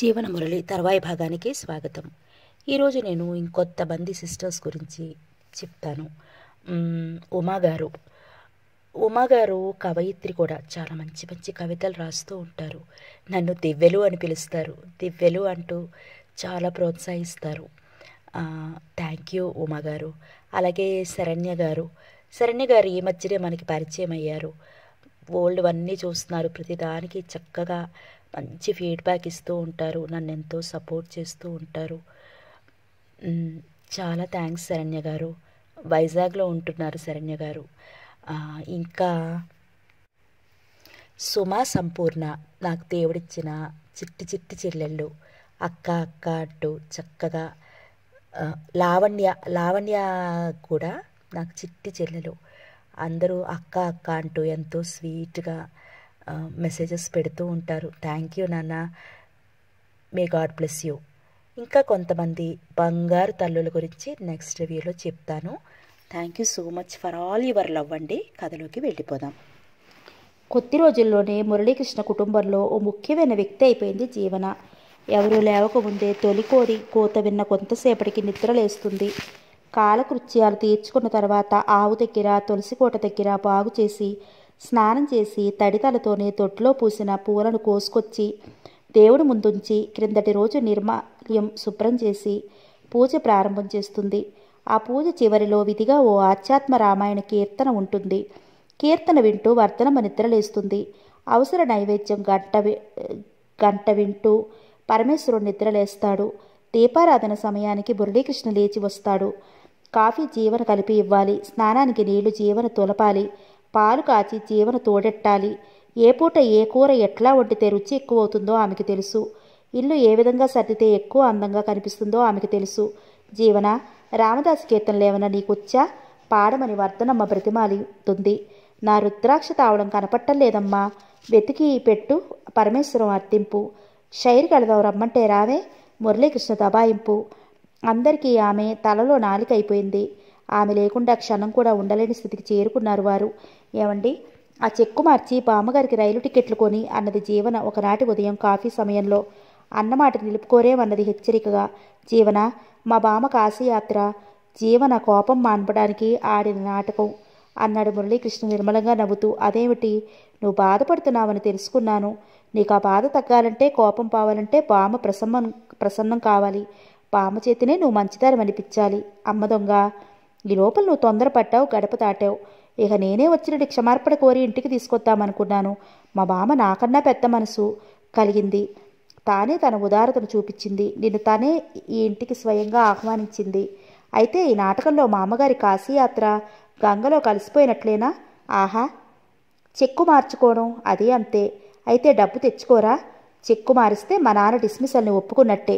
జీవన మురళి తర్వాయి భాగానికి స్వాగతం ఈరోజు నేను ఇంకొత్త బంది సిస్టర్స్ గురించి చెప్తాను ఉమాగారు ఉమాగారు కవయిత్రి కూడా చాలా మంచి మంచి కవితలు రాస్తూ ఉంటారు నన్ను దివ్యలు అని పిలుస్తారు దివ్యలు అంటూ చాలా ప్రోత్సహిస్తారు థ్యాంక్ యూ ఉమాగారు అలాగే శరణ్య గారు శరణ్య గారు ఈ మధ్యనే మనకి పరిచయం అయ్యారు ఓల్డ్ అన్నీ చూస్తున్నారు ప్రతిదానికి చక్కగా మంచి ఫీడ్బ్యాక్ ఇస్తూ ఉంటారు నన్ను ఎంతో సపోర్ట్ చేస్తూ ఉంటారు చాలా థ్యాంక్స్ శరణ్య గారు వైజాగ్లో ఉంటున్నారు శరణ్య గారు ఇంకా సుమా సంపూర్ణ నాకు దేవుడిచ్చిన చిట్టి చిట్టి చెల్లెళ్ళు అక్క అక్క అంటూ చక్కగా లావణ్య లావణ్య కూడా నాకు చిట్టి చెల్లెలు అందరూ అక్క అక్క అంటూ ఎంతో స్వీట్గా మెసేజెస్ పెడుతూ ఉంటారు థ్యాంక్ యూ నాన్న మే గాడ్ బ్లెస్ యూ ఇంకా కొంతమంది బంగారు తల్లుల గురించి నెక్స్ట్ రివ్యూలో చెప్తాను thank you so much for all your love అండి కథలోకి వెళ్ళిపోదాం కొద్ది రోజుల్లోనే మురళీకృష్ణ కుటుంబంలో ఓ ముఖ్యమైన వ్యక్తి అయిపోయింది జీవన ఎవరు లేవకముందే కోడి కోత విన్న కొంతసేపటికి నిద్రలేస్తుంది కాలకృత్యాలు తీర్చుకున్న తర్వాత ఆవు దగ్గర కోట దగ్గర బాగు చేసి స్నానం చేసి తడితలతోనే తొట్టులో పూసిన పూలను కోసుకొచ్చి దేవుడు ముందుంచి క్రిందటి రోజు నిర్మాల్యం శుభ్రం చేసి పూజ ప్రారంభం చేస్తుంది ఆ పూజ చివరిలో విధిగా ఓ ఆధ్యాత్మ రామాయణ కీర్తన ఉంటుంది కీర్తన వింటూ వర్ధనమ నిద్రలేస్తుంది అవసర నైవేద్యం గంట గంట వింటూ పరమేశ్వరుడు నిద్రలేస్తాడు దీపారాధన సమయానికి మురళీకృష్ణ లేచి వస్తాడు కాఫీ జీవన కలిపి ఇవ్వాలి స్నానానికి నీళ్లు జీవన తొలపాలి పాలు కాచి జీవన తోడెట్టాలి ఏ పూట ఏ కూర ఎట్లా వండితే రుచి ఎక్కువవుతుందో ఆమెకి తెలుసు ఇల్లు ఏ విధంగా సర్దితే ఎక్కువ అందంగా కనిపిస్తుందో ఆమెకి తెలుసు జీవన రామదాస్ కీర్తనలేమన్నా నీకొచ్చా పాడమని వర్ధనమ్మ బ్రతిమాలితుంది నా రుద్రాక్ష తావడం లేదమ్మా వెతికి పెట్టు పరమేశ్వరం అర్థింపు షైర్ కలదాం రమ్మంటే రావే మురళీకృష్ణ దబాయింపు అందరికీ ఆమె తలలో నాలికైపోయింది ఆమె లేకుండా క్షణం కూడా ఉండలేని స్థితికి చేరుకున్నారు వారు ఏమండి ఆ చెక్కు మార్చి బామ్మగారికి రైలు టికెట్లు కొని అన్నది జీవన ఒకనాటి ఉదయం కాఫీ సమయంలో అన్నమాట నిలుపుకోరేమన్నది హెచ్చరికగా జీవన మా బామ కాశీయాత్ర జీవన కోపం మాన్పడానికి ఆడిన నాటకం అన్నాడు మురళీకృష్ణ నిర్మలంగా నవ్వుతూ అదేమిటి నువ్వు బాధపడుతున్నావని తెలుసుకున్నాను నీకు ఆ బాధ తగ్గాలంటే కోపం పావాలంటే బామ ప్రసన్నం ప్రసన్నం కావాలి బామ చేతినే నువ్వు మంచిదారం అనిపించాలి అమ్మ దొంగ ఈ లోపల నువ్వు తొందరపట్టావు గడప దాటావు ఇక నేనే వచ్చినట్టు క్షమార్పణ కోరి ఇంటికి తీసుకొద్దామనుకున్నాను మా బామ నాకన్నా పెద్ద మనసు కలిగింది తానే తన ఉదారతను చూపించింది నిన్ను తానే ఈ ఇంటికి స్వయంగా ఆహ్వానించింది అయితే ఈ నాటకంలో మా అమ్మగారి కాశీయాత్ర గంగలో కలిసిపోయినట్లేనా ఆహా చెక్కు మార్చుకోను అది అంతే అయితే డబ్బు తెచ్చుకోరా చెక్కు మారిస్తే మా నాన్న డిస్మిసల్ని ఒప్పుకున్నట్టే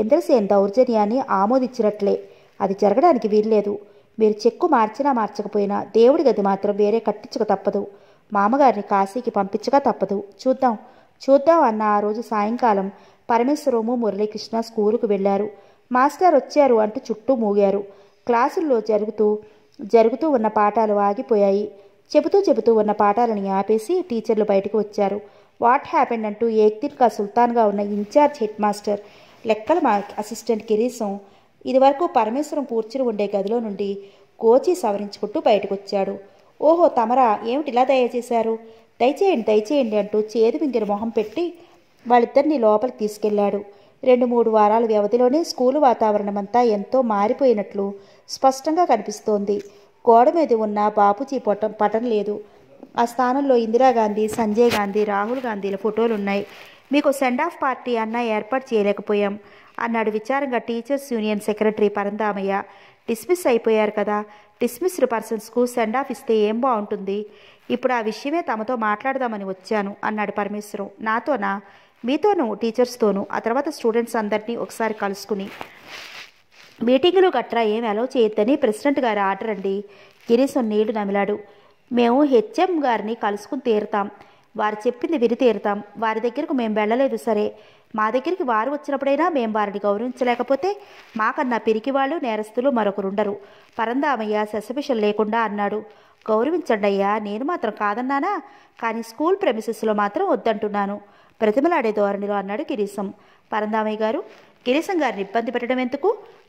ఇంద్రసేన్ దౌర్జన్యాన్ని ఆమోదించినట్లే అది జరగడానికి వీల్లేదు మీరు చెక్కు మార్చినా మార్చకపోయినా దేవుడి గది మాత్రం వేరే కట్టించక తప్పదు మామగారిని కాశీకి పంపించక తప్పదు చూద్దాం చూద్దాం అన్న ఆ రోజు సాయంకాలం పరమేశ్వరము మురళీకృష్ణ స్కూలుకు వెళ్లారు మాస్టర్ వచ్చారు అంటూ చుట్టూ మూగారు క్లాసుల్లో జరుగుతూ జరుగుతూ ఉన్న పాఠాలు ఆగిపోయాయి చెబుతూ చెబుతూ ఉన్న పాఠాలను ఆపేసి టీచర్లు బయటకు వచ్చారు వాట్ హ్యాపెండ్ అంటూ కా సుల్తాన్గా ఉన్న ఇన్ఛార్జ్ హెడ్ మాస్టర్ లెక్కల మా అసిస్టెంట్ కిరీసం ఇదివరకు పరమేశ్వరం కూర్చుని ఉండే గదిలో నుండి కోచి సవరించుకుంటూ బయటకొచ్చాడు ఓహో తమరా ఏమిటిలా దయచేశారు దయచేయండి దయచేయండి అంటూ చేదు మింగిన మొహం పెట్టి వాళ్ళిద్దరిని లోపలికి తీసుకెళ్లాడు రెండు మూడు వారాల వ్యవధిలోనే స్కూలు వాతావరణమంతా ఎంతో మారిపోయినట్లు స్పష్టంగా కనిపిస్తోంది గోడ మీద ఉన్న బాపుజీ పొట్టం పటం లేదు ఆ స్థానంలో ఇందిరాగాంధీ సంజయ్ గాంధీ రాహుల్ గాంధీల ఫోటోలు ఉన్నాయి మీకు సెండ్ ఆఫ్ పార్టీ అన్నా ఏర్పాటు చేయలేకపోయాం అన్నాడు విచారంగా teachers union secretary Parandhamayya dismiss అయిపోయారు కదా డిస్మిస్డ్ పర్సన్స్కు సెండ్ ఆఫ్ ఇస్తే ఏం బాగుంటుంది ఇప్పుడు ఆ విషయమే తమతో మాట్లాడదామని వచ్చాను అన్నాడు పరమేశ్వరం నాతోనా మీతోనూ టీచర్స్తోనూ ఆ తర్వాత స్టూడెంట్స్ అందరినీ ఒకసారి కలుసుకుని మీటింగులు గట్రా ఏం అలౌ చేయొద్దని ప్రెసిడెంట్ గారు ఆర్డర్ అండి గిరీశం నీళ్లు నమిలాడు మేము హెచ్ఎం గారిని కలుసుకుని తీరుతాం వారు చెప్పింది విని తీరుతాం వారి దగ్గరకు మేము వెళ్ళలేదు సరే మా దగ్గరికి వారు వచ్చినప్పుడైనా మేము వారిని గౌరవించలేకపోతే మాకన్నా పిరికివాళ్ళు నేరస్తులు మరొకరుండరు పరందామయ్య శశభిషం లేకుండా అన్నాడు గౌరవించండి అయ్యా నేను మాత్రం కాదన్నానా కానీ స్కూల్ ప్రెమిసెస్లో మాత్రం వద్దంటున్నాను ప్రతిమలాడే ధోరణిలో అన్నాడు గిరీశం పరందామయ్య గారు గిరీశం గారిని ఇబ్బంది పెట్టడం ఎందుకు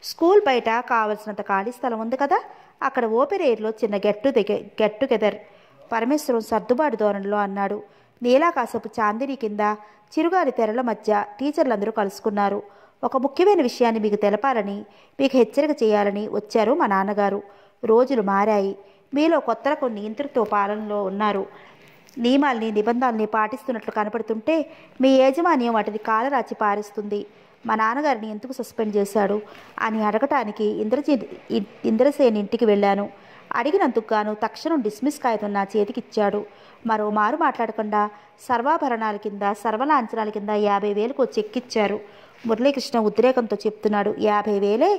స్కూల్ బయట కావలసినంత ఖాళీ స్థలం ఉంది కదా అక్కడ ఓపెన్ ఎయిర్లో చిన్న గెట్టు దిగ గెట్ టుగెదర్ పరమేశ్వరం సర్దుబాటు ధోరణిలో అన్నాడు నీలాకాశపు చాందిని కింద చిరుగారి తెరల మధ్య టీచర్లందరూ కలుసుకున్నారు ఒక ముఖ్యమైన విషయాన్ని మీకు తెలపాలని మీకు హెచ్చరిక చేయాలని వచ్చారు మా నాన్నగారు రోజులు మారాయి మీలో కొత్తల కొన్ని ఇంతృత్వ పాలనలో ఉన్నారు నియమాల్ని నిబంధనల్ని పాటిస్తున్నట్లు కనపడుతుంటే మీ యాజమాన్యం వాటిని కాలరాచి పారిస్తుంది మా నాన్నగారిని ఎందుకు సస్పెండ్ చేశాడు అని అడగటానికి ఇంద్రజీ ఇంద్రసేని ఇంటికి వెళ్ళాను అడిగినందుకు గాను తక్షణం డిస్మిస్ కాయతున్న నా చేతికిచ్చాడు మరోమారు మాట్లాడకుండా సర్వాభరణాల కింద సర్వలాంఛనాల కింద యాభై వేలకు చెక్కిచ్చారు మురళీకృష్ణ ఉద్రేకంతో చెప్తున్నాడు యాభై వేలే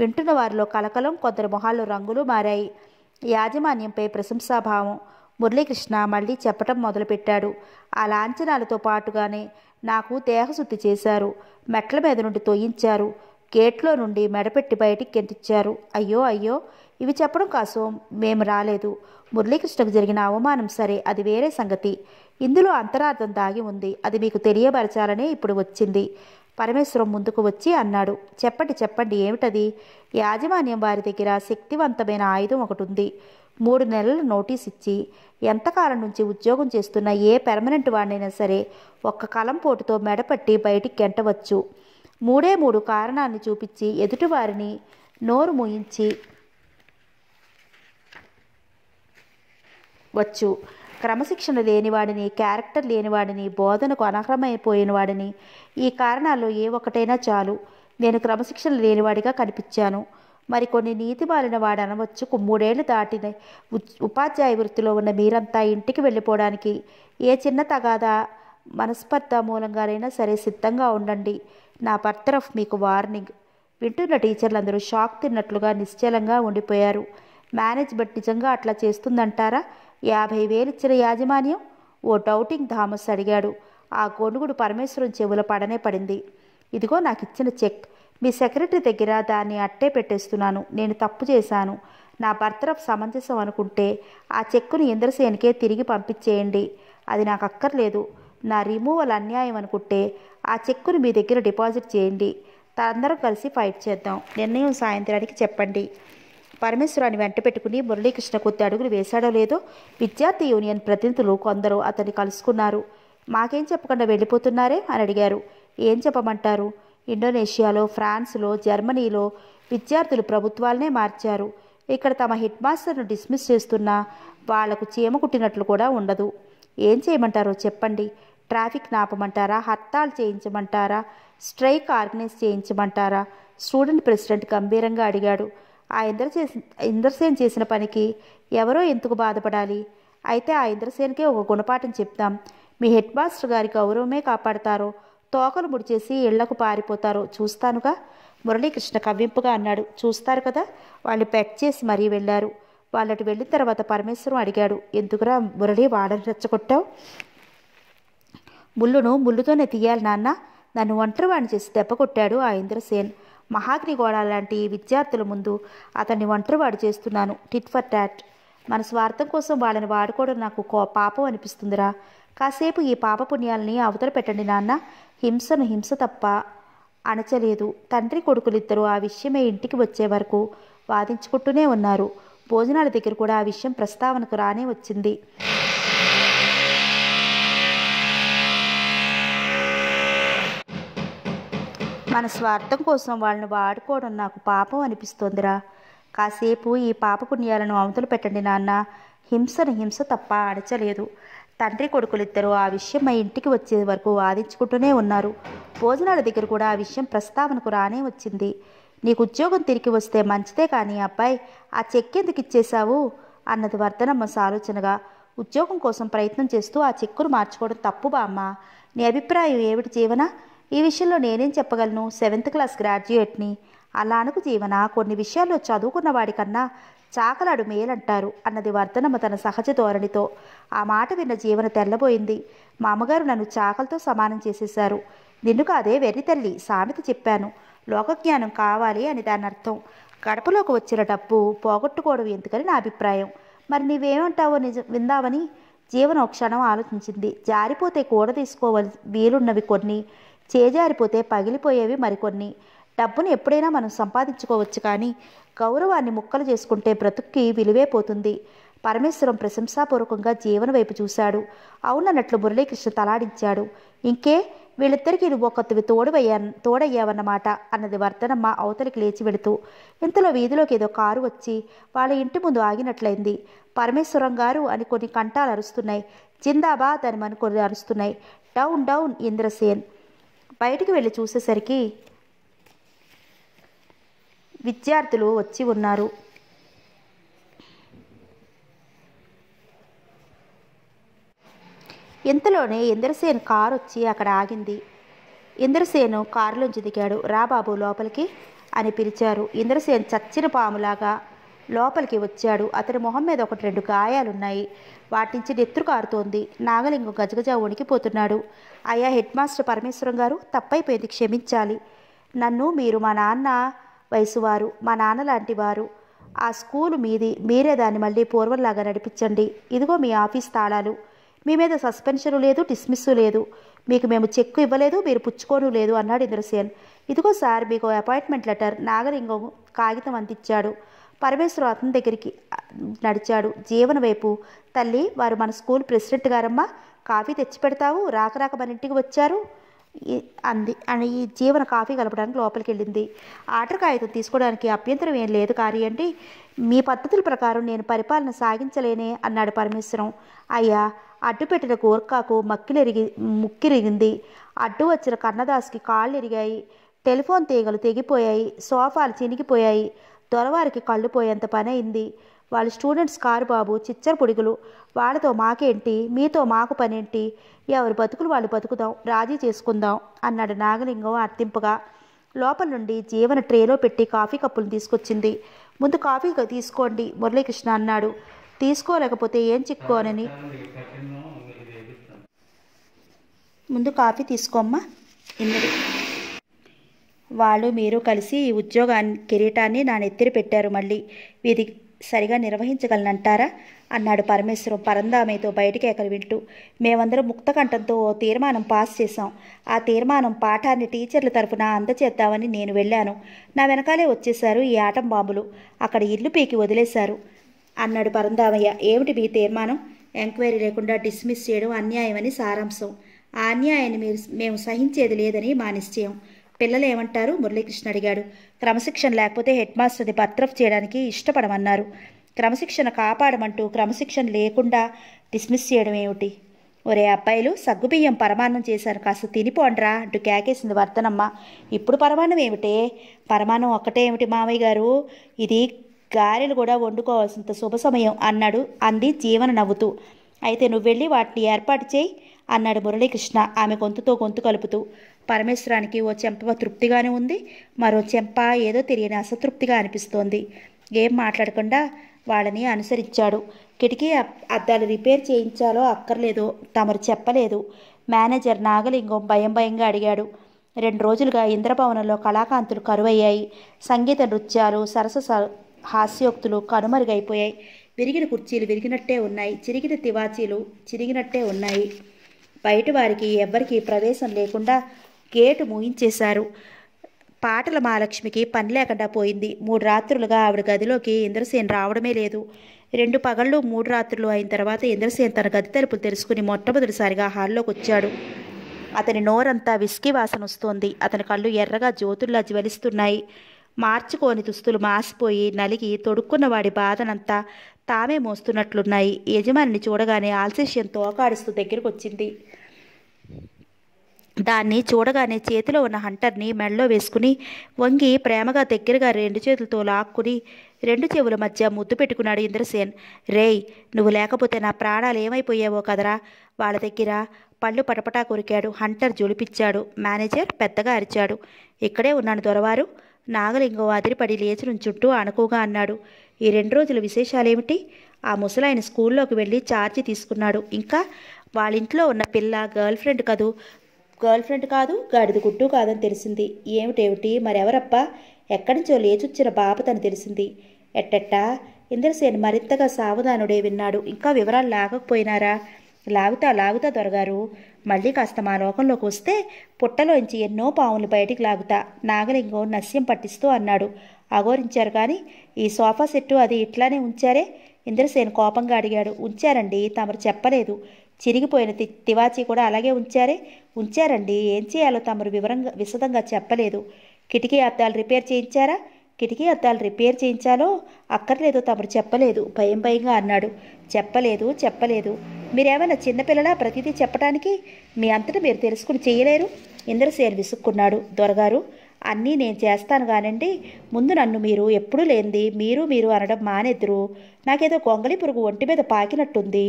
వింటున్న వారిలో కలకలం కొందరు మొహాల్లో రంగులు మారాయి యాజమాన్యంపై ప్రశంసాభావం మురళీకృష్ణ మళ్ళీ చెప్పటం మొదలుపెట్టాడు ఆ లాంఛనాలతో పాటుగానే నాకు దేహశుద్ధి చేశారు మెట్ల మీద నుండి తొయ్యించారు గేట్లో నుండి మెడపెట్టి బయటికి గెంటిచ్చారు అయ్యో అయ్యో ఇవి చెప్పడం కోసం మేము రాలేదు మురళీకృష్ణకు జరిగిన అవమానం సరే అది వేరే సంగతి ఇందులో అంతరార్థం దాగి ఉంది అది మీకు తెలియబరచాలనే ఇప్పుడు వచ్చింది పరమేశ్వరం ముందుకు వచ్చి అన్నాడు చెప్పండి చెప్పండి ఏమిటది యాజమాన్యం వారి దగ్గర శక్తివంతమైన ఆయుధం ఒకటి ఉంది మూడు నెలల నోటీస్ ఇచ్చి ఎంతకాలం నుంచి ఉద్యోగం చేస్తున్న ఏ పెర్మనెంట్ వాడినైనా సరే ఒక్క కలం పోటుతో మెడపట్టి బయటికి గెంటవచ్చు మూడే మూడు కారణాన్ని చూపించి ఎదుటివారిని నోరు ముయించి వచ్చు క్రమశిక్షణ లేనివాడిని క్యారెక్టర్ లేనివాడిని బోధనకు అనర్హమైపోయిన వాడిని ఈ కారణాల్లో ఏ ఒక్కటైనా చాలు నేను క్రమశిక్షణ లేనివాడిగా కనిపించాను మరికొన్ని నీతి మాలిన వాడు అనవచ్చు మూడేళ్లు దాటిన ఉపాధ్యాయ వృత్తిలో ఉన్న మీరంతా ఇంటికి వెళ్ళిపోవడానికి ఏ చిన్న తగాదా మనస్పర్ధ మూలంగానైనా సరే సిద్ధంగా ఉండండి నా ఆఫ్ మీకు వార్నింగ్ వింటున్న టీచర్లందరూ షాక్ తిన్నట్లుగా నిశ్చలంగా ఉండిపోయారు మేనేజ్మెంట్ నిజంగా అట్లా చేస్తుందంటారా యాభై వేలిచ్చిన యాజమాన్యం ఓ డౌటింగ్ థామస్ అడిగాడు ఆ గొనుగుడు పరమేశ్వరం చెవుల పడనే పడింది ఇదిగో నాకు ఇచ్చిన చెక్ మీ సెక్రటరీ దగ్గర దాన్ని అట్టే పెట్టేస్తున్నాను నేను తప్పు చేశాను నా భర్తరఫ్ సమంజసం అనుకుంటే ఆ చెక్కును ఇంద్రసేనికే తిరిగి పంపించేయండి అది నాకు అక్కర్లేదు నా రిమూవల్ అన్యాయం అనుకుంటే ఆ చెక్కును మీ దగ్గర డిపాజిట్ చేయండి అందరం కలిసి ఫైట్ చేద్దాం నిర్ణయం సాయంత్రానికి చెప్పండి పరమేశ్వరాన్ని వెంట పెట్టుకుని మురళీకృష్ణ కొద్ది అడుగులు వేశాడో లేదో విద్యార్థి యూనియన్ ప్రతినిధులు కొందరు అతన్ని కలుసుకున్నారు మాకేం చెప్పకుండా వెళ్ళిపోతున్నారే అని అడిగారు ఏం చెప్పమంటారు ఇండోనేషియాలో ఫ్రాన్స్లో జర్మనీలో విద్యార్థులు ప్రభుత్వాలనే మార్చారు ఇక్కడ తమ హెడ్ మాస్టర్ను డిస్మిస్ చేస్తున్నా వాళ్లకు చీమ కుట్టినట్లు కూడా ఉండదు ఏం చేయమంటారో చెప్పండి ట్రాఫిక్ నాపమంటారా హర్తాలు చేయించమంటారా స్ట్రైక్ ఆర్గనైజ్ చేయించమంటారా స్టూడెంట్ ప్రెసిడెంట్ గంభీరంగా అడిగాడు ఆ ఇంద్రసేన్ ఇంద్రసేన్ చేసిన పనికి ఎవరో ఎందుకు బాధపడాలి అయితే ఆ ఇంద్రసేన్కే ఒక గుణపాఠం చెప్తాం మీ హెడ్ మాస్టర్ గారి గౌరవమే కాపాడతారు తోకలు ముడిచేసి ఇళ్లకు పారిపోతారు చూస్తానుగా మురళీకృష్ణ కవ్వింపుగా అన్నాడు చూస్తారు కదా వాళ్ళు పెట్ చేసి మరీ వెళ్ళారు వాళ్ళటి వెళ్ళిన తర్వాత పరమేశ్వరం అడిగాడు ఎందుకురా మురళి వాడని రెచ్చగొట్టావు ముళ్ళును ముళ్ళుతోనే తీయాలి నాన్న నన్ను ఒంటరి వాడిని చేసి దెబ్బ కొట్టాడు ఆ ఇంద్రసేన్ మహాగ్నిగోళ లాంటి విద్యార్థుల ముందు అతన్ని ఒంటరివాడు చేస్తున్నాను టిట్ ఫర్ టాట్ మన స్వార్థం కోసం వాళ్ళని వాడుకోవడం నాకు పాపం అనిపిస్తుందిరా కాసేపు ఈ పాప పుణ్యాలని అవతల పెట్టండి నాన్న హింసను హింస తప్ప అణచలేదు తండ్రి కొడుకులిద్దరూ ఆ విషయమే ఇంటికి వచ్చే వరకు వాదించుకుంటూనే ఉన్నారు భోజనాల దగ్గర కూడా ఆ విషయం ప్రస్తావనకు రానే వచ్చింది మన స్వార్థం కోసం వాళ్ళను వాడుకోవడం నాకు పాపం అనిపిస్తోందిరా కాసేపు ఈ పాపపుణ్యాలను అవతలు పెట్టండి నాన్న హింసను హింస తప్ప అడచలేదు తండ్రి కొడుకులిద్దరూ ఆ విషయం మా ఇంటికి వచ్చే వరకు వాదించుకుంటూనే ఉన్నారు భోజనాల దగ్గర కూడా ఆ విషయం ప్రస్తావనకు రానే వచ్చింది నీకు ఉద్యోగం తిరిగి వస్తే మంచిదే కానీ అబ్బాయి ఆ చెక్ ఎందుకు ఇచ్చేశావు అన్నది వర్ధనమ్మ సాలోచనగా ఉద్యోగం కోసం ప్రయత్నం చేస్తూ ఆ చెక్కును మార్చుకోవడం తప్పు బామ్మ నీ అభిప్రాయం ఏమిటి జీవన ఈ విషయంలో నేనేం చెప్పగలను సెవెంత్ క్లాస్ గ్రాడ్యుయేట్ని అలానకు జీవన కొన్ని విషయాల్లో చదువుకున్న వాడికన్నా చాకలాడు మేలంటారు అన్నది వర్ధనమ్మ తన సహజ ధోరణితో ఆ మాట విన్న జీవన తెల్లబోయింది మా అమ్మగారు నన్ను చాకలతో సమానం చేసేశారు నిన్ను కాదే వెర్రి తల్లి సామెత చెప్పాను లోకజ్ఞానం కావాలి అని దాని అర్థం గడపలోకి వచ్చిన డబ్బు పోగొట్టుకోవడం ఎందుకని నా అభిప్రాయం మరి నీవేమంటావో నిజ విందావని జీవన క్షణం ఆలోచించింది జారిపోతే కూడ తీసుకోవాలి వీలున్నవి కొన్ని చేజారిపోతే పగిలిపోయేవి మరికొన్ని డబ్బును ఎప్పుడైనా మనం సంపాదించుకోవచ్చు కానీ గౌరవాన్ని ముక్కలు చేసుకుంటే బ్రతుక్కి విలువే పోతుంది పరమేశ్వరం ప్రశంసాపూర్వకంగా జీవన వైపు చూశాడు అవునన్నట్లు మురళీకృష్ణ తలాడించాడు ఇంకే వీళ్ళిద్దరికీ నువ్వు కొత్తవి తోడువయ్యా తోడయ్యావన్నమాట అన్నది వర్ధనమ్మ అవతలికి లేచి వెళుతూ ఇంతలో వీధిలోకి ఏదో కారు వచ్చి వాళ్ళ ఇంటి ముందు ఆగినట్లయింది పరమేశ్వరం గారు అని కొన్ని కంటాలు అరుస్తున్నాయి జిందాబాద్ అని మనుకొని అరుస్తున్నాయి డౌన్ డౌన్ ఇంద్రసేన్ బయటికి వెళ్ళి చూసేసరికి విద్యార్థులు వచ్చి ఉన్నారు ఇంతలోనే ఇంద్రసేన్ కారు వచ్చి అక్కడ ఆగింది ఇంద్రసేను కారులోంచి దిగాడు రా బాబు లోపలికి అని పిలిచారు ఇంద్రసేన్ చచ్చిన పాములాగా లోపలికి వచ్చాడు అతని మొహం మీద ఒకటి రెండు గాయాలున్నాయి వాటి నుంచి నెత్తురు కారుతోంది నాగలింగం గజగజ వణికిపోతున్నాడు అయ్యా హెడ్ మాస్టర్ పరమేశ్వరం గారు తప్పైపోయింది క్షమించాలి నన్ను మీరు మా నాన్న వయసువారు మా నాన్న లాంటి వారు ఆ స్కూలు మీది మీరే దాన్ని మళ్ళీ పూర్వంలాగా నడిపించండి ఇదిగో మీ ఆఫీస్ తాళాలు మీ మీద సస్పెన్షను లేదు డిస్మిస్సు లేదు మీకు మేము చెక్కు ఇవ్వలేదు మీరు పుచ్చుకోను లేదు అన్నాడు ఇంద్రసేన్ ఇదిగో సార్ మీకు అపాయింట్మెంట్ లెటర్ నాగలింగం కాగితం అందించాడు పరమేశ్వరరావు అతని దగ్గరికి నడిచాడు జీవన వైపు తల్లి వారు మన స్కూల్ ప్రెసిడెంట్ గారమ్మ కాఫీ తెచ్చి పెడతావు రాక రాక మన ఇంటికి వచ్చారు అంది అని ఈ జీవన కాఫీ కలపడానికి లోపలికి వెళ్ళింది ఆర్డర్ కాగితం తీసుకోవడానికి అభ్యంతరం ఏం లేదు కానీ అండి మీ పద్ధతుల ప్రకారం నేను పరిపాలన సాగించలేనే అన్నాడు పరమేశ్వరం అయ్యా అడ్డుపెట్టిన గోర్ఖాకు మక్కిలెరిగి ముక్కిరిగింది అడ్డు వచ్చిన కన్నదాస్కి కాళ్ళు ఎరిగాయి టెలిఫోన్ తీగలు తెగిపోయాయి సోఫాలు చినిగిపోయాయి దొరవారికి కళ్ళు పోయేంత పని అయింది వాళ్ళ స్టూడెంట్స్ కారు బాబు చిచ్చర పొడుగులు వాళ్ళతో మాకేంటి మీతో మాకు పనేంటి ఎవరి బతుకులు వాళ్ళు బతుకుదాం రాజీ చేసుకుందాం అన్నాడు నాగలింగం అర్థింపుగా లోపల నుండి జీవన ట్రేలో పెట్టి కాఫీ కప్పులు తీసుకొచ్చింది ముందు కాఫీ తీసుకోండి మురళీకృష్ణ అన్నాడు తీసుకోలేకపోతే ఏం చిక్కోనని ముందు కాఫీ తీసుకోమ్మా ఇందరు వాళ్ళు మీరు కలిసి ఈ ఉద్యోగాన్ని కిరీటాన్ని నా నెత్తిరి పెట్టారు మళ్ళీ వీధి సరిగా నిర్వహించగలనంటారా అన్నాడు పరమేశ్వరం పరందామయ్యతో బయటికి ఎకరి వింటూ మేమందరం ముక్తకంఠంతో ఓ తీర్మానం పాస్ చేశాం ఆ తీర్మానం పాఠాన్ని టీచర్ల తరఫున అందచేద్దామని నేను వెళ్ళాను నా వెనకాలే వచ్చేశారు ఈ ఆటం బాంబులు అక్కడ ఇల్లు పీకి వదిలేశారు అన్నాడు పరందామయ్య ఏమిటి మీ తీర్మానం ఎంక్వైరీ లేకుండా డిస్మిస్ చేయడం అన్యాయమని సారాంశం ఆ అన్యాయాన్ని మీరు మేము సహించేది లేదని మా నిశ్చయం పిల్లలు ఏమంటారు మురళీకృష్ణ అడిగాడు క్రమశిక్షణ లేకపోతే హెడ్ మాస్టర్ని బర్త్రఫ్ చేయడానికి ఇష్టపడమన్నారు క్రమశిక్షణ కాపాడమంటూ క్రమశిక్షణ లేకుండా డిస్మిస్ చేయడం ఏమిటి ఒరే అబ్బాయిలు సగ్గుబియ్యం పరమాన్నం చేశారు కాస్త తినిపో అంటూ కేకేసింది వర్తనమ్మ ఇప్పుడు పరమాన్నం ఏమిటే పరమాన్నం ఒక్కటే ఏమిటి మామయ్య గారు ఇది గారెలు కూడా వండుకోవాల్సినంత శుభ సమయం అన్నాడు అంది జీవన నవ్వుతూ అయితే నువ్వు వెళ్ళి వాటిని ఏర్పాటు చేయి అన్నాడు మురళీకృష్ణ ఆమె గొంతుతో గొంతు కలుపుతూ పరమేశ్వరానికి ఓ చెంప తృప్తిగానే ఉంది మరో చెంప ఏదో తెలియని అసంతృప్తిగా అనిపిస్తోంది ఏం మాట్లాడకుండా వాళ్ళని అనుసరించాడు కిటికీ అద్దాలు రిపేర్ చేయించాలో అక్కర్లేదు తమరు చెప్పలేదు మేనేజర్ నాగలింగం భయం భయంగా అడిగాడు రెండు రోజులుగా ఇంద్రభవనంలో కళాకాంతులు కరువయ్యాయి సంగీత నృత్యాలు సరస హాస్యోక్తులు కనుమరుగైపోయాయి విరిగిన కుర్చీలు విరిగినట్టే ఉన్నాయి చిరిగిన తివాచీలు చిరిగినట్టే ఉన్నాయి బయట వారికి ఎవ్వరికీ ప్రవేశం లేకుండా గేటు మూయించేశారు పాటల మహాలక్ష్మికి పని లేకుండా పోయింది మూడు రాత్రులుగా ఆవిడ గదిలోకి ఇంద్రసేన్ రావడమే లేదు రెండు పగళ్ళు మూడు రాత్రులు అయిన తర్వాత ఇంద్రసేన్ తన గది తలుపులు తెలుసుకుని మొట్టమొదటిసారిగా హాల్లోకి వచ్చాడు అతని నోరంతా విస్కీ వాసన వస్తోంది అతని కళ్ళు ఎర్రగా జ్యోతుల్లా జ్వలిస్తున్నాయి మార్చుకోని దుస్తులు మాసిపోయి నలిగి తొడుక్కున్న వాడి బాధనంతా తామే మోస్తున్నట్లున్నాయి యజమానిని చూడగానే ఆల్సేషన్ తోకాడుస్తూ దగ్గరకు వచ్చింది దాన్ని చూడగానే చేతిలో ఉన్న హంటర్ని మెడలో వేసుకుని వంగి ప్రేమగా దగ్గరగా రెండు చేతులతో లాక్కుని రెండు చెవుల మధ్య ముద్దు పెట్టుకున్నాడు ఇంద్రసేన్ రేయ్ నువ్వు లేకపోతే నా ప్రాణాలు ఏమైపోయావో కదరా వాళ్ళ దగ్గర పళ్ళు పటపటా కొరికాడు హంటర్ జులిపిచ్చాడు మేనేజర్ పెద్దగా అరిచాడు ఇక్కడే ఉన్నాను దొరవారు నాగలింగం అదిరిపడి లేచి చుట్టూ అనుకోగా అన్నాడు ఈ రెండు రోజుల విశేషాలేమిటి ఆ ముసలాయన స్కూల్లోకి వెళ్ళి ఛార్జీ తీసుకున్నాడు ఇంకా వాళ్ళింట్లో ఉన్న పిల్ల గర్ల్ ఫ్రెండ్ కదూ గర్ల్ ఫ్రెండ్ కాదు గాడిద గుడ్డు కాదని తెలిసింది ఏమిటేమిటి మరెవరప్పా ఎక్కడించో లేచొచ్చిన బాపతని తెలిసింది ఎట్టెట్టా ఇంద్రసేన్ మరింతగా సావధానుడే విన్నాడు ఇంకా వివరాలు లాగకపోయినారా లాగుతా లాగుతా దొరగారు మళ్ళీ కాస్త మా లోకంలోకి వస్తే పుట్టలోంచి ఎన్నో పాములు బయటికి లాగుతా నాగలింగం నస్యం పట్టిస్తూ అన్నాడు అఘోరించారు కానీ ఈ సోఫా సెట్టు అది ఇట్లానే ఉంచారే ఇంద్రసేన్ కోపంగా అడిగాడు ఉంచారండి తమరు చెప్పలేదు చిరిగిపోయిన తివాచీ కూడా అలాగే ఉంచారే ఉంచారండి ఏం చేయాలో తమరు వివరంగా విశదంగా చెప్పలేదు కిటికీ అద్దాలు రిపేర్ చేయించారా కిటికీ అద్దాలు రిపేర్ చేయించాలో అక్కర్లేదు తమరు చెప్పలేదు భయం భయంగా అన్నాడు చెప్పలేదు చెప్పలేదు మీరేమైనా చిన్నపిల్లలా ప్రతిదీ చెప్పడానికి మీ అంతటా మీరు తెలుసుకుని చేయలేరు ఇంద్రసేన్ విసుక్కున్నాడు దొరగారు అన్నీ నేను చేస్తాను కానండి ముందు నన్ను మీరు ఎప్పుడూ లేనిది మీరు మీరు అనడం మానేద్దరు నాకేదో గొంగళి పురుగు ఒంటి మీద పాకినట్టుంది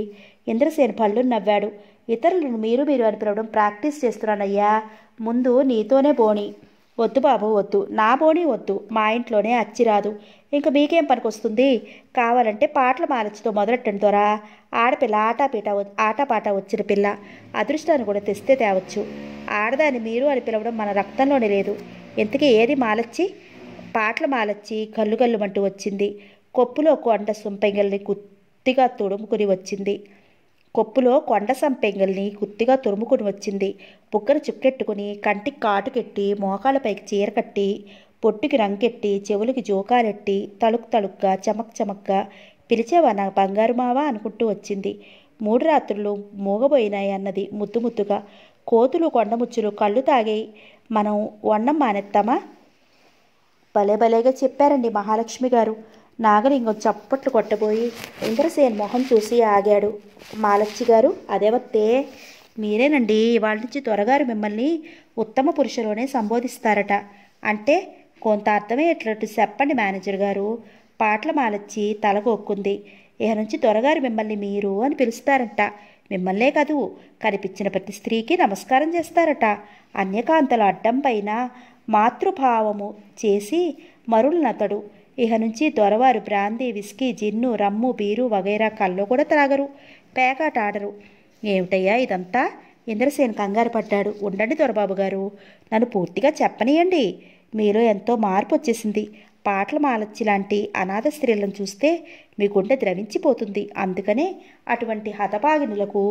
ఇంద్రసేన్ పళ్ళు నవ్వాడు ఇతరులను మీరు మీరు అని పిలవడం ప్రాక్టీస్ చేస్తున్నానయ్యా ముందు నీతోనే బోణి వద్దు బాబు వద్దు నా బోణి వద్దు మా ఇంట్లోనే అచ్చిరాదు ఇంక మీకేం పనికి వస్తుంది కావాలంటే పాటలు మారచ్చుతో మొదలెట్టండి ద్వారా ఆడపిల్ల ఆటపీట ఆటపాట వచ్చిన పిల్ల అదృష్టాన్ని కూడా తెస్తే తేవచ్చు ఆడదాన్ని మీరు అని పిలవడం మన రక్తంలోనే లేదు ఇంతకీ ఏది మాలచ్చి పాటలు మాలచ్చి కళ్ళు మంటూ వచ్చింది కొప్పులో కొండ సుంపెంగల్ని గుత్తిగా తుడుముకుని వచ్చింది కొప్పులో కొండ సంపెంగల్ని గుత్తిగా తురుముకుని వచ్చింది బుగ్గన చుక్కెట్టుకుని కంటికి కాటుకెట్టి మోకాలపైకి చీర కట్టి పొట్టుకి రంకెట్టి చెవులకి జోకాలెట్టి తలుకు తలుక్గా చమక్ చమక్గా పిలిచేవా నా బంగారు మావా అనుకుంటూ వచ్చింది మూడు రాత్రులు మూగబోయినాయి అన్నది ముద్దు ముద్దుగా కోతులు కొండముచ్చులు కళ్ళు తాగాయి మనం వండం మానేస్తామా భలే భలేగా చెప్పారండి మహాలక్ష్మి గారు నాగలింగం చప్పట్లు కొట్టబోయి ఇంద్రసేన్ మొహం చూసి ఆగాడు మాలచ్చి గారు అదేవత్తే మీరేనండి ఇవాళ నుంచి త్వరగారు మిమ్మల్ని ఉత్తమ పురుషులోనే సంబోధిస్తారట అంటే కొంత అర్థమయ్యేటట్టు చెప్పండి మేనేజర్ గారు పాటల మాలచ్చి తలగొక్కుంది ఇక నుంచి త్వరగారు మిమ్మల్ని మీరు అని పిలుస్తారంట మిమ్మల్నే కాదు కనిపించిన ప్రతి స్త్రీకి నమస్కారం చేస్తారట అన్యకాంతల అడ్డం పైన మాతృభావము చేసి మరులనతడు ఇహ నుంచి దొరవారు brandy whisky gin rum beer వగైరా కల్లో కూడా త్రాగరు పేకాట ఆడరు ఏమిటయ్యా ఇదంతా ఇంద్రసేన్ కంగారు పడ్డాడు ఉండండి దొరబాబు గారు నన్ను పూర్తిగా చెప్పనీయండి మీలో ఎంతో మార్పు వచ్చేసింది పాటల మాలచ్చి లాంటి అనాథ స్త్రీలను చూస్తే మీ గుండె ద్రవించిపోతుంది అందుకనే అటువంటి హతభాగినులకు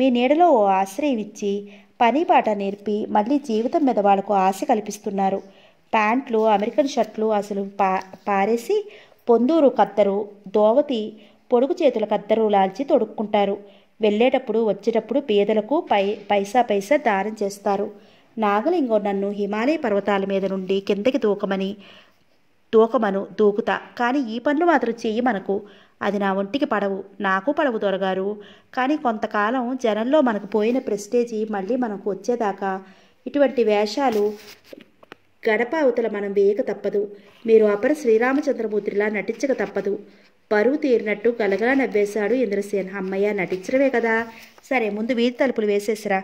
మీ నీడలో ఓ ఆశ్రయం ఇచ్చి పని పాట నేర్పి మళ్ళీ జీవితం మీద వాళ్లకు ఆశ కల్పిస్తున్నారు ప్యాంట్లు అమెరికన్ షర్ట్లు అసలు పా పారేసి పొందూరు కత్తరు దోవతి పొడుగు చేతుల కత్తరు లాల్చి తొడుక్కుంటారు వెళ్ళేటప్పుడు వచ్చేటప్పుడు పేదలకు పై పైసా పైసా దానం చేస్తారు నాగలింగం నన్ను హిమాలయ పర్వతాల మీద నుండి కిందకి దూకమని దూకమను దూకుతా కానీ ఈ పనులు మాత్రం చెయ్యి మనకు అది నా ఒంటికి పడవు నాకు పడవు దొరగారు కానీ కొంతకాలం జనంలో మనకు పోయిన ప్రెస్టేజీ మళ్ళీ మనకు వచ్చేదాకా ఇటువంటి వేషాలు గడప అవతల మనం వేయక తప్పదు మీరు అపర శ్రీరామచంద్రమూర్తిలా నటించక తప్పదు పరువు తీరినట్టు గలగలా నవ్వేశాడు ఇంద్రసేన్ అమ్మయ్య నటించడమే కదా సరే ముందు వీధి తలుపులు వేసేసిరా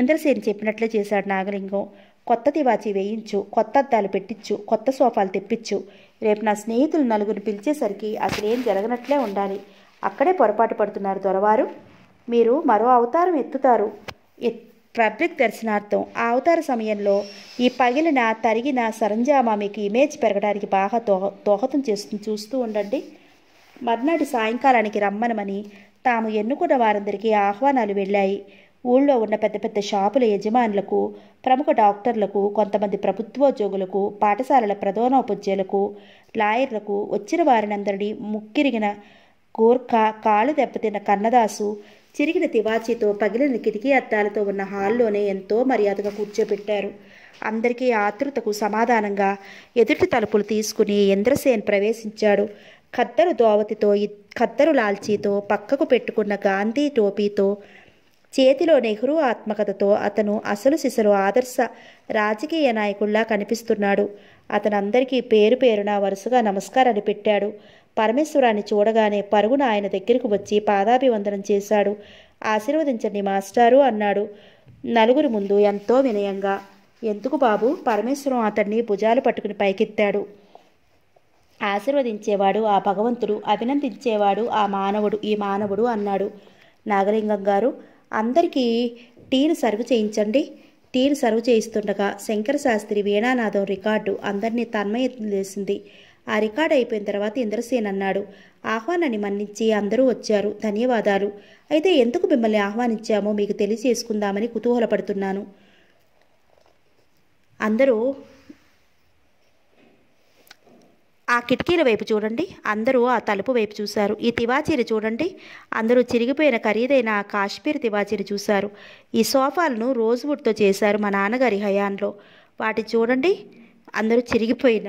ఇంద్రసేన్ చెప్పినట్లే చేశాడు నాగలింగం కొత్త తివాచి వేయించు కొత్త అద్దాలు పెట్టించు కొత్త సోఫాలు తెప్పించు రేపు నా స్నేహితులు నలుగురిని పిలిచేసరికి అసలేం జరగనట్లే ఉండాలి అక్కడే పొరపాటు పడుతున్నారు దొరవారు మీరు మరో అవతారం ఎత్తుతారు ఎత్ పబ్లిక్ దర్శనార్థం ఆ అవతార సమయంలో ఈ పగిలిన తరిగిన సరంజామా మీకు ఇమేజ్ పెరగడానికి బాగా దోహ దోహదం చేస్తుంది చూస్తూ ఉండండి మర్నాటి సాయంకాలానికి రమ్మనమని తాము ఎన్నుకున్న వారందరికీ ఆహ్వానాలు వెళ్ళాయి ఊళ్ళో ఉన్న పెద్ద పెద్ద షాపుల యజమానులకు ప్రముఖ డాక్టర్లకు కొంతమంది ప్రభుత్వోద్యోగులకు పాఠశాలల ప్రధానోపాధ్యాయులకు లాయర్లకు వచ్చిన వారినందరినీ ముక్కిరిగిన గోర్ఖ కాలు దెబ్బతిన్న కన్నదాసు చిరిగిన తివాచీతో పగిలిన కిటికీ అద్దాలతో ఉన్న హాల్లోనే ఎంతో మర్యాదగా కూర్చోబెట్టారు అందరికీ ఆతృతకు సమాధానంగా ఎదుటి తలుపులు తీసుకుని ఇంద్రసేన్ ప్రవేశించాడు ఖద్దరు దోవతితో ఖద్దరు లాల్చీతో పక్కకు పెట్టుకున్న గాంధీ టోపీతో చేతిలో నెహ్రూ ఆత్మకథతో అతను అసలు సిసలు ఆదర్శ రాజకీయ నాయకుల్లా కనిపిస్తున్నాడు అతనందరికీ పేరు పేరున వరుసగా నమస్కారాలు పెట్టాడు పరమేశ్వరాన్ని చూడగానే పరుగున ఆయన దగ్గరకు వచ్చి పాదాభివందనం చేశాడు ఆశీర్వదించండి మాస్టారు అన్నాడు నలుగురు ముందు ఎంతో వినయంగా ఎందుకు బాబు పరమేశ్వరం అతన్ని భుజాలు పట్టుకుని పైకెత్తాడు ఆశీర్వదించేవాడు ఆ భగవంతుడు అభినందించేవాడు ఆ మానవుడు ఈ మానవుడు అన్నాడు నాగలింగం గారు అందరికీ టీను సర్వ్ చేయించండి టీను సర్వ్ చేయిస్తుండగా శంకర శాస్త్రి వీణానాదం రికార్డు అందరినీ తన్మయత్నం చేసింది ఆ రికార్డ్ అయిపోయిన తర్వాత ఇంద్రసేన్ అన్నాడు ఆహ్వానాన్ని మన్నించి అందరూ వచ్చారు ధన్యవాదాలు అయితే ఎందుకు మిమ్మల్ని ఆహ్వానించామో మీకు తెలియజేసుకుందామని కుతూహలపడుతున్నాను అందరూ ఆ కిటికీల వైపు చూడండి అందరూ ఆ తలుపు వైపు చూశారు ఈ తివాచీని చూడండి అందరూ చిరిగిపోయిన ఖరీదైన ఆ కాశ్మీర్ తివాచీని చూశారు ఈ సోఫాలను రోజువుడ్తో చేశారు మా నాన్నగారి హయాంలో వాటి చూడండి అందరూ చిరిగిపోయిన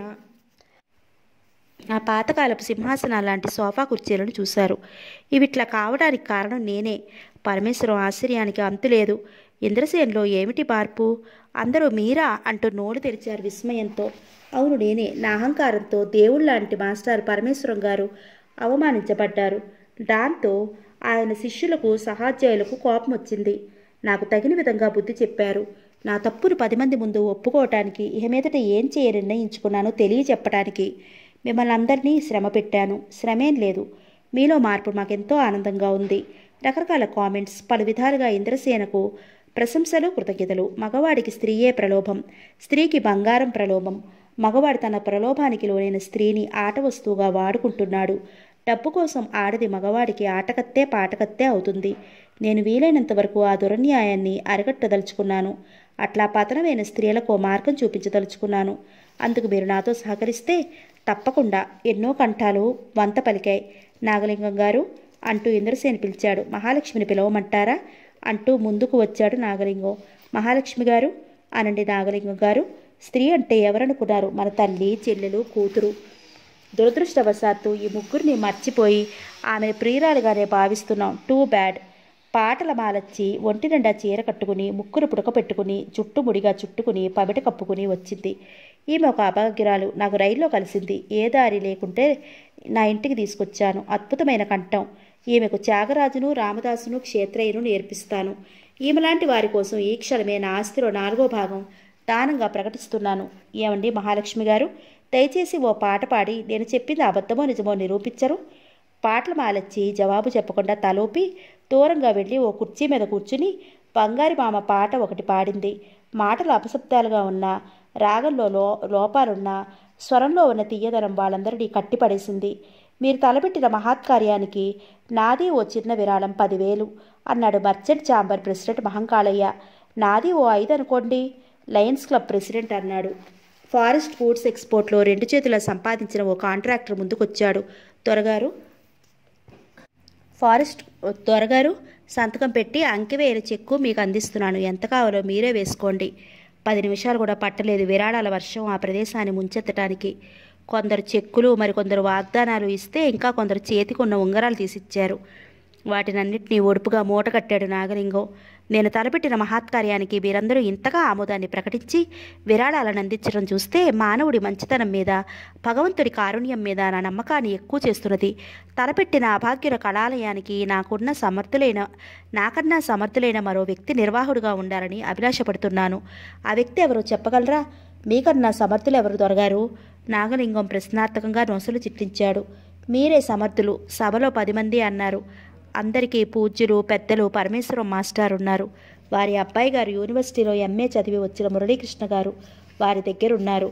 ఆ పాతకాలపు సింహాసనాల లాంటి సోఫా కుర్చీలను చూశారు ఇవిట్లా కావడానికి కారణం నేనే పరమేశ్వరం ఆశ్చర్యానికి అంతులేదు ఇంద్రసేన్లో ఏమిటి మార్పు అందరూ మీరా అంటూ నోలు తెరిచారు విస్మయంతో అవును నేనే నా అహంకారంతో దేవుళ్ళలాంటి మాస్టర్ పరమేశ్వరం గారు అవమానించబడ్డారు దాంతో ఆయన శిష్యులకు సహాధ్యాయులకు కోపం వచ్చింది నాకు తగిన విధంగా బుద్ధి చెప్పారు నా తప్పును పది మంది ముందు ఒప్పుకోవటానికి ఇహ మీదట ఏం చేయ నిర్ణయించుకున్నానో తెలియచెప్పటానికి మిమ్మల్ని అందరినీ శ్రమ పెట్టాను శ్రమేం లేదు మీలో మార్పు మాకెంతో ఆనందంగా ఉంది రకరకాల కామెంట్స్ పలు విధాలుగా ఇంద్రసేనకు ప్రశంసలు కృతజ్ఞతలు మగవాడికి స్త్రీయే ప్రలోభం స్త్రీకి బంగారం ప్రలోభం మగవాడు తన ప్రలోభానికి లోనైన స్త్రీని ఆట వస్తువుగా వాడుకుంటున్నాడు డబ్బు కోసం ఆడది మగవాడికి ఆటకత్తే పాటకత్తే అవుతుంది నేను వీలైనంత వరకు ఆ దురన్యాయాన్ని అరికట్టదలుచుకున్నాను అట్లా పతనమైన స్త్రీలకు మార్గం చూపించదలుచుకున్నాను అందుకు మీరు నాతో సహకరిస్తే తప్పకుండా ఎన్నో కంఠాలు వంత పలికాయి నాగలింగం గారు అంటూ ఇంద్రసేన్ పిలిచాడు మహాలక్ష్మిని పిలవమంటారా అంటూ ముందుకు వచ్చాడు నాగలింగం మహాలక్ష్మి గారు అనండి నాగలింగం గారు స్త్రీ అంటే ఎవరనుకున్నారు మన తల్లి చెల్లెలు కూతురు దురదృష్టవశాత్తు ఈ ముగ్గురిని మర్చిపోయి ఆమె ప్రియురాలుగానే భావిస్తున్నాం టూ బ్యాడ్ పాటల మాలచ్చి ఒంటి నిండా చీర కట్టుకుని ముక్కును పుడక పెట్టుకుని జుట్టు ముడిగా చుట్టుకుని పవిట కప్పుకుని వచ్చింది ఈమె ఒక అభాగ్యురాలు నాకు రైల్లో కలిసింది ఏ దారి లేకుంటే నా ఇంటికి తీసుకొచ్చాను అద్భుతమైన కంఠం ఈమెకు త్యాగరాజును రామదాసును క్షేత్రయ్యను నేర్పిస్తాను ఈమెలాంటి వారి కోసం ఈ క్షణమే నా ఆస్తిలో నాలుగో భాగం దానంగా ప్రకటిస్తున్నాను ఏమండి మహాలక్ష్మి గారు దయచేసి ఓ పాట పాడి నేను చెప్పింది అబద్ధమో నిజమో నిరూపించరు పాటలు మాలచ్చి జవాబు చెప్పకుండా తలోపి దూరంగా వెళ్ళి ఓ కుర్చీ మీద కూర్చుని బంగారి మామ పాట ఒకటి పాడింది మాటలు అపశబ్దాలుగా ఉన్నా రాగంలో లో లోపాలున్న స్వరంలో ఉన్న తీయదనం వాళ్ళందరినీ కట్టిపడేసింది మీరు తలపెట్టిన మహాత్కార్యానికి నాది ఓ చిన్న విరాళం పదివేలు అన్నాడు మర్చెంట్ ఛాంబర్ ప్రెసిడెంట్ మహంకాళయ్య నాది ఓ ఐదు అనుకోండి లయన్స్ క్లబ్ ప్రెసిడెంట్ అన్నాడు ఫారెస్ట్ ఫుడ్స్ ఎక్స్పోర్ట్లో రెండు చేతుల సంపాదించిన ఓ కాంట్రాక్టర్ ముందుకొచ్చాడు త్వరగారు ఫారెస్ట్ త్వరగారు సంతకం పెట్టి అంకెవేల చెక్కు మీకు అందిస్తున్నాను ఎంత కావాలో మీరే వేసుకోండి పది నిమిషాలు కూడా పట్టలేదు విరాళాల వర్షం ఆ ప్రదేశాన్ని ముంచెత్తడానికి కొందరు చెక్కులు మరికొందరు వాగ్దానాలు ఇస్తే ఇంకా కొందరు చేతికి ఉన్న ఉంగరాలు తీసిచ్చారు వాటినన్నిటినీ ఒడుపుగా మూట కట్టాడు నాగలింగం నేను తలపెట్టిన మహాత్కార్యానికి వీరందరూ ఇంతగా ఆమోదాన్ని ప్రకటించి విరాళాలను అందించడం చూస్తే మానవుడి మంచితనం మీద భగవంతుడి కారుణ్యం మీద నా నమ్మకాన్ని ఎక్కువ చేస్తున్నది తలపెట్టిన అభాగ్యుల కళాలయానికి నాకున్న సమర్థులైన నాకన్నా సమర్థులైన మరో వ్యక్తి నిర్వాహుడుగా ఉండాలని అభిలాషపడుతున్నాను ఆ వ్యక్తి ఎవరో చెప్పగలరా మీకన్నా సమర్థులు ఎవరు దొరగారు నాగలింగం ప్రశ్నార్థకంగా నొసలు చిట్టించాడు మీరే సమర్థులు సభలో పది మంది అన్నారు అందరికీ పూజ్యులు పెద్దలు పరమేశ్వరం మాస్టర్ ఉన్నారు వారి అబ్బాయి గారు యూనివర్సిటీలో ఎంఏ చదివి వచ్చిన మురళీకృష్ణ గారు వారి దగ్గర ఉన్నారు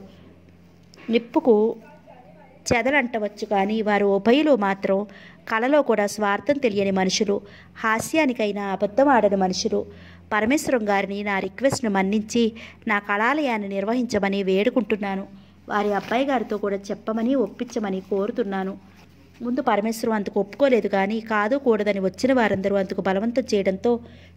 నిప్పుకు చెదలంటవచ్చు కానీ వారు ఉభయులు మాత్రం కళలో కూడా స్వార్థం తెలియని మనుషులు హాస్యానికైనా అబద్ధం ఆడని మనుషులు పరమేశ్వరం గారిని నా రిక్వెస్ట్ను మన్నించి నా కళాలయాన్ని నిర్వహించమని వేడుకుంటున్నాను వారి అబ్బాయి గారితో కూడా చెప్పమని ఒప్పించమని కోరుతున్నాను ముందు పరమేశ్వరం అందుకు ఒప్పుకోలేదు కానీ కాదు కూడదని వచ్చిన వారందరూ అందుకు బలవంతం చేయడంతో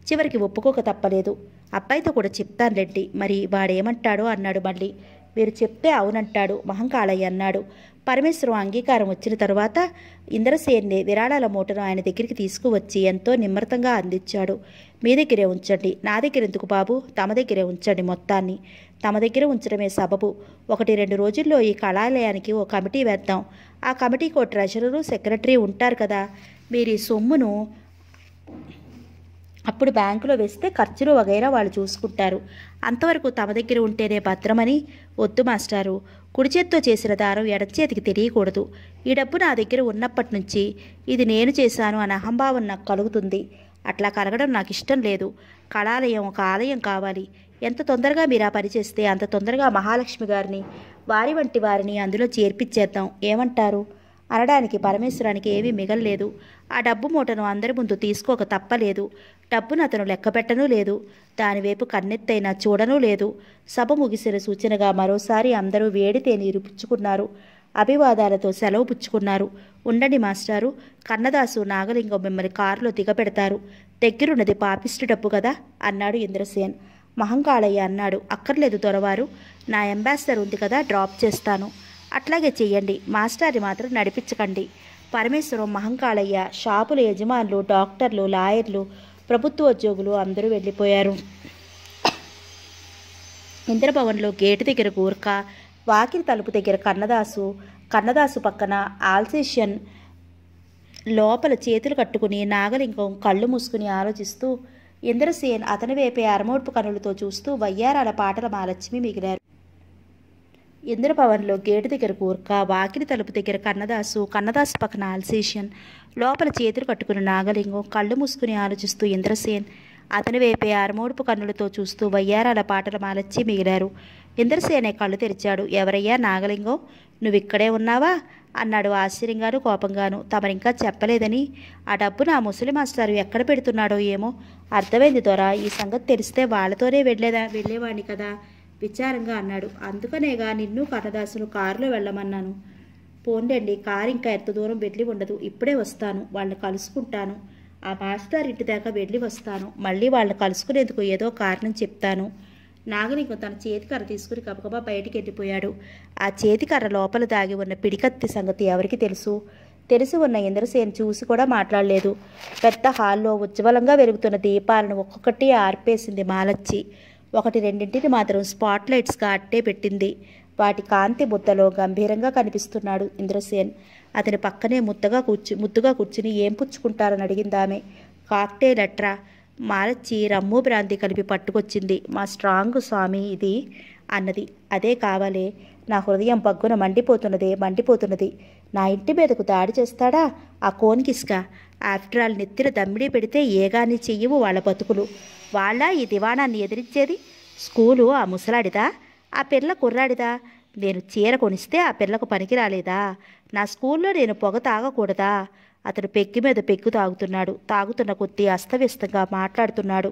చివరికి ఒప్పుకోక తప్పలేదు అబ్బాయితో కూడా చెప్తాను రెడ్డి మరి వాడేమంటాడో అన్నాడు మళ్ళీ మీరు చెప్తే అవునంటాడు మహంకాళయ్య అన్నాడు పరమేశ్వరం అంగీకారం వచ్చిన తర్వాత ఇంద్రసేన్ని విరాళాల మూటను ఆయన దగ్గరికి తీసుకువచ్చి ఎంతో నిమ్మృతంగా అందించాడు మీ దగ్గరే ఉంచండి నా దగ్గర ఎందుకు బాబు తమ దగ్గరే ఉంచండి మొత్తాన్ని తమ దగ్గర ఉంచడమే సబబు ఒకటి రెండు రోజుల్లో ఈ కళాలయానికి ఓ కమిటీ వేద్దాం ఆ కమిటీకి ఓ ట్రెజరరు సెక్రటరీ ఉంటారు కదా మీరు ఈ సొమ్మును అప్పుడు బ్యాంకులో వేస్తే ఖర్చులు వగైరా వాళ్ళు చూసుకుంటారు అంతవరకు తమ దగ్గర ఉంటేనే భద్రమని వద్దు మాస్టారు కుడి చేత్తో చేసిన దారం ఎడచేతికి తెలియకూడదు ఈ డబ్బు నా దగ్గర ఉన్నప్పటి నుంచి ఇది నేను చేశాను అనే అహంభావం నాకు కలుగుతుంది అట్లా కలగడం నాకు ఇష్టం లేదు కళాలయం ఒక ఆలయం కావాలి ఎంత తొందరగా మీరు ఆ పనిచేస్తే అంత తొందరగా మహాలక్ష్మి గారిని వారి వంటి వారిని అందులో చేర్పించేద్దాం ఏమంటారు అనడానికి పరమేశ్వరానికి ఏమీ మిగలలేదు ఆ డబ్బు మూటను అందరి ముందు తీసుకోక తప్పలేదు డబ్బును అతను లెక్కపెట్టనూ లేదు దానివైపు కన్నెత్తైన చూడనూ లేదు సభ ముగిసిన సూచనగా మరోసారి అందరూ వేడితే నీరు పుచ్చుకున్నారు అభివాదాలతో సెలవు పుచ్చుకున్నారు ఉండండి మాస్టారు కన్నదాసు నాగలింగం మిమ్మల్ని కారులో దిగబెడతారు దగ్గరున్నది పాపిస్టు డబ్బు కదా అన్నాడు ఇంద్రసేన్ మహంకాళయ్య అన్నాడు అక్కర్లేదు దొరవారు నా అంబాసిడర్ ఉంది కదా డ్రాప్ చేస్తాను అట్లాగే చెయ్యండి మాస్టారి మాత్రం నడిపించకండి పరమేశ్వరం మహంకాళయ్య షాపుల యజమానులు డాక్టర్లు లాయర్లు ప్రభుత్వ ఉద్యోగులు అందరూ వెళ్ళిపోయారు ఇంద్రభవన్లో గేటు దగ్గర గూర్ఖ వాకిలి తలుపు దగ్గర కన్నదాసు కన్నదాసు పక్కన ఆల్సేషియన్ లోపల చేతులు కట్టుకుని నాగలింగం కళ్ళు మూసుకుని ఆలోచిస్తూ ఇంద్రసేన్ అతని వేపే అరమోడ్పు కనులతో చూస్తూ వయ్యారాల పాటల మహాలక్ష్మి మిగిలారు ఇంద్రభవన్లో గేటు దగ్గర కూర్క వాకిలి తలుపు దగ్గర కన్నదాసు కన్నదాసు పక్కన అల్సేషన్ లోపల చేతులు కట్టుకున్న నాగలింగం కళ్ళు మూసుకుని ఆలోచిస్తూ ఇంద్రసేన్ అతని వైపే ఆరుమూడుపు కన్నులతో చూస్తూ వయ్యారాల పాటలు మాలచ్చి మిగిలారు ఇంద్రసేనే కళ్ళు తెరిచాడు ఎవరయ్యా నాగలింగం నువ్విక్కడే ఉన్నావా అన్నాడు ఆశ్చర్యంగాను కోపంగాను తమరింకా చెప్పలేదని ఆ డబ్బు నా ముసలి మాస్టారు ఎక్కడ పెడుతున్నాడో ఏమో అర్థమైంది దొర ఈ సంగతి తెలిస్తే వాళ్ళతోనే వెళ్ళేదా వెళ్ళేవాడిని కదా విచారంగా అన్నాడు అందుకనేగా నిన్ను కన్నదాసును కారులో వెళ్ళమన్నాను పోండండి కారు ఇంకా ఎంత దూరం వెళ్ళి ఉండదు ఇప్పుడే వస్తాను వాళ్ళని కలుసుకుంటాను ఆ మాస్టర్ ఇంటి దాకా వెళ్ళి వస్తాను మళ్ళీ వాళ్ళని కలుసుకునేందుకు ఏదో కారణం చెప్తాను నాగలింగం తన చేతికర్ర తీసుకుని గబగబా బయటికి వెళ్ళిపోయాడు ఆ చేతికర్ర లోపల దాగి ఉన్న పిడికత్తి సంగతి ఎవరికి తెలుసు తెలిసి ఉన్న ఇంద్రసేన్ చూసి కూడా మాట్లాడలేదు పెద్ద హాల్లో ఉజ్వలంగా వెలుగుతున్న దీపాలను ఒక్కొక్కటి ఆర్పేసింది మాలచ్చి ఒకటి రెండింటిని మాత్రం స్పాట్ లైట్స్గా అట్టే పెట్టింది వాటి కాంతి ముద్దలో గంభీరంగా కనిపిస్తున్నాడు ఇంద్రసేన్ అతని పక్కనే ముద్దగా కూర్చు ముద్దుగా కూర్చుని ఏం పుచ్చుకుంటారని అడిగిందామె కాక్టే అట్రా మారచ్చి రమ్ము బ్రాంతి కలిపి పట్టుకొచ్చింది మా స్ట్రాంగ్ స్వామి ఇది అన్నది అదే కావాలి నా హృదయం బగ్గున మండిపోతున్నదే మండిపోతున్నది నా ఇంటి మీదకు దాడి చేస్తాడా ఆ కోనికిస్క ఆఫ్టర్ ఆల్ నెత్తిన దమ్మిడి పెడితే ఏగాని చెయ్యవు వాళ్ళ బతుకులు వాళ్ళ ఈ దివాణాన్ని ఎదిరించేది స్కూలు ఆ ముసలాడిదా ఆ పిల్ల కుర్రాడిదా నేను చీర కొనిస్తే ఆ పిల్లకు పనికి రాలేదా నా స్కూల్లో నేను పొగ తాగకూడదా అతడు పెక్కి మీద పెగ్గు తాగుతున్నాడు తాగుతున్న కొద్దీ అస్తవ్యస్తంగా మాట్లాడుతున్నాడు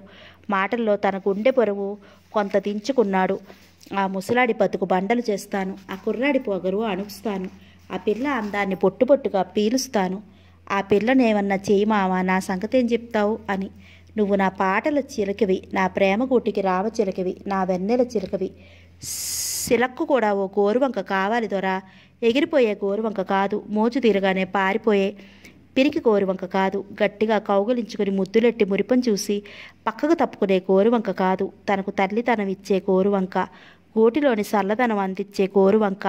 మాటల్లో తన గుండె పొరువు కొంత దించుకున్నాడు ఆ ముసలాడి బతుకు బండలు చేస్తాను ఆ కుర్రాడి పొగరు అణుస్తాను ఆ పిల్ల అందాన్ని పొట్టుపొట్టుగా పీలుస్తాను ఆ పిల్లనేమన్నా చేయి మావా నా సంగతి ఏం చెప్తావు అని నువ్వు నా పాటల చిలకవి నా ప్రేమ గూటికి రామ చిలకవి నా వెన్నెల చిలకవి సిలక్కు కూడా ఓ గోరువంక కావాలి దొరా ఎగిరిపోయే గోరువంక కాదు మోచు తీరగానే పారిపోయే పిరికి గోరువంక కాదు గట్టిగా కౌగలించుకుని ముద్దులెట్టి మురిపం చూసి పక్కకు తప్పుకునే గోరువంక కాదు తనకు తల్లితనం ఇచ్చే గోరువంక గూటిలోని చల్లదనం అందించే గోరువంక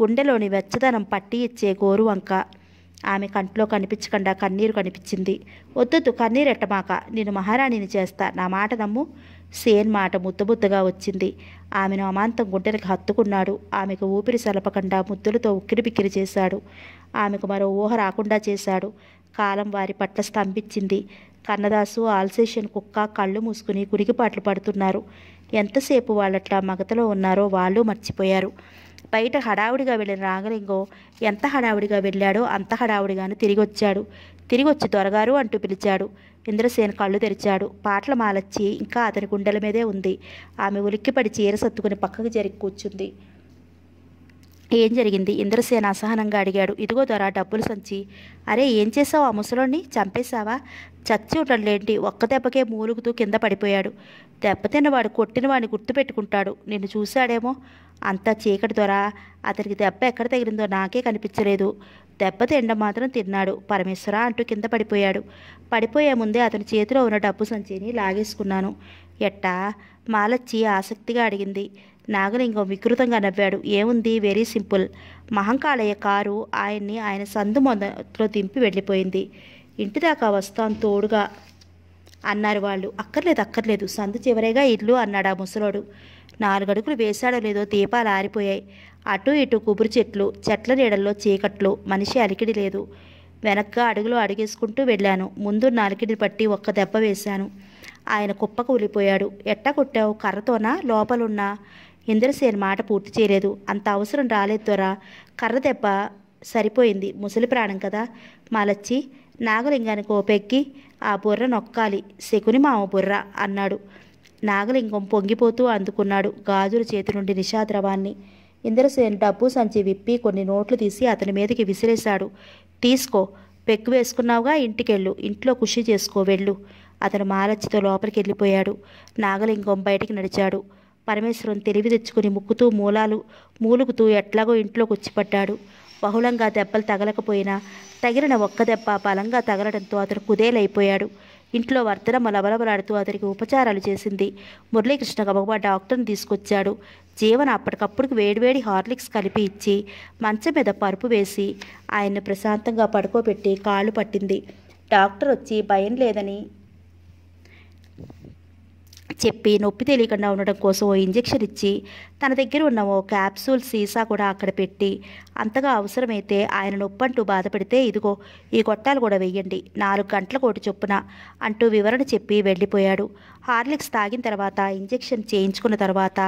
గుండెలోని వెచ్చదనం పట్టి ఇచ్చే గోరువంక ఆమె కంట్లో కనిపించకుండా కన్నీరు కనిపించింది వద్దొద్దు ఎట్టమాక నేను మహారాణిని చేస్తా నా మాట నమ్ము సేన్ మాట ముద్దబుద్దగా వచ్చింది ఆమెను అమాంతం గుడ్డెలకు హత్తుకున్నాడు ఆమెకు ఊపిరి సలపకుండా ముద్దులతో ఉక్కిరి బిక్కిరి చేశాడు ఆమెకు మరో ఊహ రాకుండా చేశాడు కాలం వారి పట్ల స్తంభించింది కన్నదాసు ఆల్సేషన్ కుక్క కళ్ళు మూసుకుని గురిగిపాట్లు పడుతున్నారు ఎంతసేపు వాళ్ళట్లా మగతలో ఉన్నారో వాళ్ళు మర్చిపోయారు బయట హడావుడిగా వెళ్ళిన రాగలింగో ఎంత హడావుడిగా వెళ్ళాడో అంత హడావుడిగానే తిరిగి వచ్చాడు తిరిగి వచ్చి దొరగారు అంటూ పిలిచాడు ఇంద్రసేన కళ్ళు తెరిచాడు పాటల మాలచ్చి ఇంకా అతని గుండెల మీదే ఉంది ఆమె ఉలిక్కిపడి చీర సత్తుకుని పక్కకు జరిగి కూర్చుంది ఏం జరిగింది ఇంద్రసేన అసహనంగా అడిగాడు ఇదిగో దొర డబ్బులు సంచి అరే ఏం చేసావు ఆ ముసలోని చంపేశావా చచ్చి ఉండలేంటి ఒక్క దెబ్బకే మూలుగుతూ కింద పడిపోయాడు దెబ్బతిన్నవాడు కొట్టినవాడిని గుర్తుపెట్టుకుంటాడు నిన్ను చూశాడేమో అంతా చీకటి దొర అతనికి దెబ్బ ఎక్కడ తగిలిందో నాకే కనిపించలేదు దెబ్బ తిండ మాత్రం తిన్నాడు పరమేశ్వర అంటూ కింద పడిపోయాడు పడిపోయే ముందే అతని చేతిలో ఉన్న డబ్బు సంచిని లాగేసుకున్నాను ఎట్టా మాలచ్చి ఆసక్తిగా అడిగింది నాగలింగం వికృతంగా నవ్వాడు ఏముంది వెరీ సింపుల్ మహంకాళయ్య కారు ఆయన్ని ఆయన సందు మొదట్లో దింపి వెళ్ళిపోయింది ఇంటిదాకా వస్తాను తోడుగా అన్నారు వాళ్ళు అక్కర్లేదు అక్కర్లేదు సందు చివరేగా ఇల్లు అన్నాడు ఆ ముసలోడు నాలుగడుగులు వేశాడో లేదో దీపాలు ఆరిపోయాయి అటు ఇటు కుబురు చెట్లు చెట్ల నీడల్లో చీకట్లు మనిషి అలికిడి లేదు వెనక్గా అడుగులు అడిగేసుకుంటూ వెళ్ళాను ముందు నాలికిడి పట్టి ఒక్క దెబ్బ వేశాను ఆయన కుప్పకు ఉలిపోయాడు ఎట్ట కొట్టావు కర్రతోనా లోపలున్న ఇంద్రసేన్ మాట పూర్తి చేయలేదు అంత అవసరం రాలేదు ద్వారా కర్ర దెబ్బ సరిపోయింది ముసలి ప్రాణం కదా మాలచ్చి నాగలింగానికి ఓపెక్కి ఆ బుర్ర నొక్కాలి శకుని మామ బుర్ర అన్నాడు నాగలింగం పొంగిపోతూ అందుకున్నాడు గాజుల చేతి నుండి నిషాద్రవాన్ని ఇంద్రసేన్ డబ్బు సంచి విప్పి కొన్ని నోట్లు తీసి అతని మీదకి విసిరేశాడు తీసుకో పెక్కు వేసుకున్నావుగా ఇంటికెళ్ళు ఇంట్లో కుషి చేసుకో వెళ్ళు అతను మాలచ్చితో లోపలికి వెళ్ళిపోయాడు నాగలింగం బయటికి నడిచాడు పరమేశ్వరం తెలివి తెచ్చుకుని ముక్కుతూ మూలాలు మూలుగుతూ ఎట్లాగో ఇంట్లోకి వచ్చిపడ్డాడు బహుళంగా దెబ్బలు తగలకపోయినా తగిలిన ఒక్క దెబ్బ బలంగా తగలడంతో అతడు కుదేలైపోయాడు ఇంట్లో వర్ధనమ్మ మలబలబలాడుతూ అతనికి ఉపచారాలు చేసింది మురళీకృష్ణ గబగబా డాక్టర్ని తీసుకొచ్చాడు జీవన అప్పటికప్పుడు వేడివేడి హార్లిక్స్ కలిపి ఇచ్చి మంచం మీద పరుపు వేసి ఆయన్ని ప్రశాంతంగా పడుకోబెట్టి కాళ్ళు పట్టింది డాక్టర్ వచ్చి భయం లేదని చెప్పి నొప్పి తెలియకుండా ఉండడం కోసం ఓ ఇంజెక్షన్ ఇచ్చి తన దగ్గర ఉన్న ఓ క్యాప్సూల్ సీసా కూడా అక్కడ పెట్టి అంతగా అవసరమైతే ఆయన నొప్పి అంటూ బాధపడితే ఇదిగో ఈ గొట్టాలు కూడా వెయ్యండి నాలుగు గంటల కోటి చొప్పున అంటూ వివరణ చెప్పి వెళ్ళిపోయాడు హార్లిక్స్ తాగిన తర్వాత ఇంజెక్షన్ చేయించుకున్న తర్వాత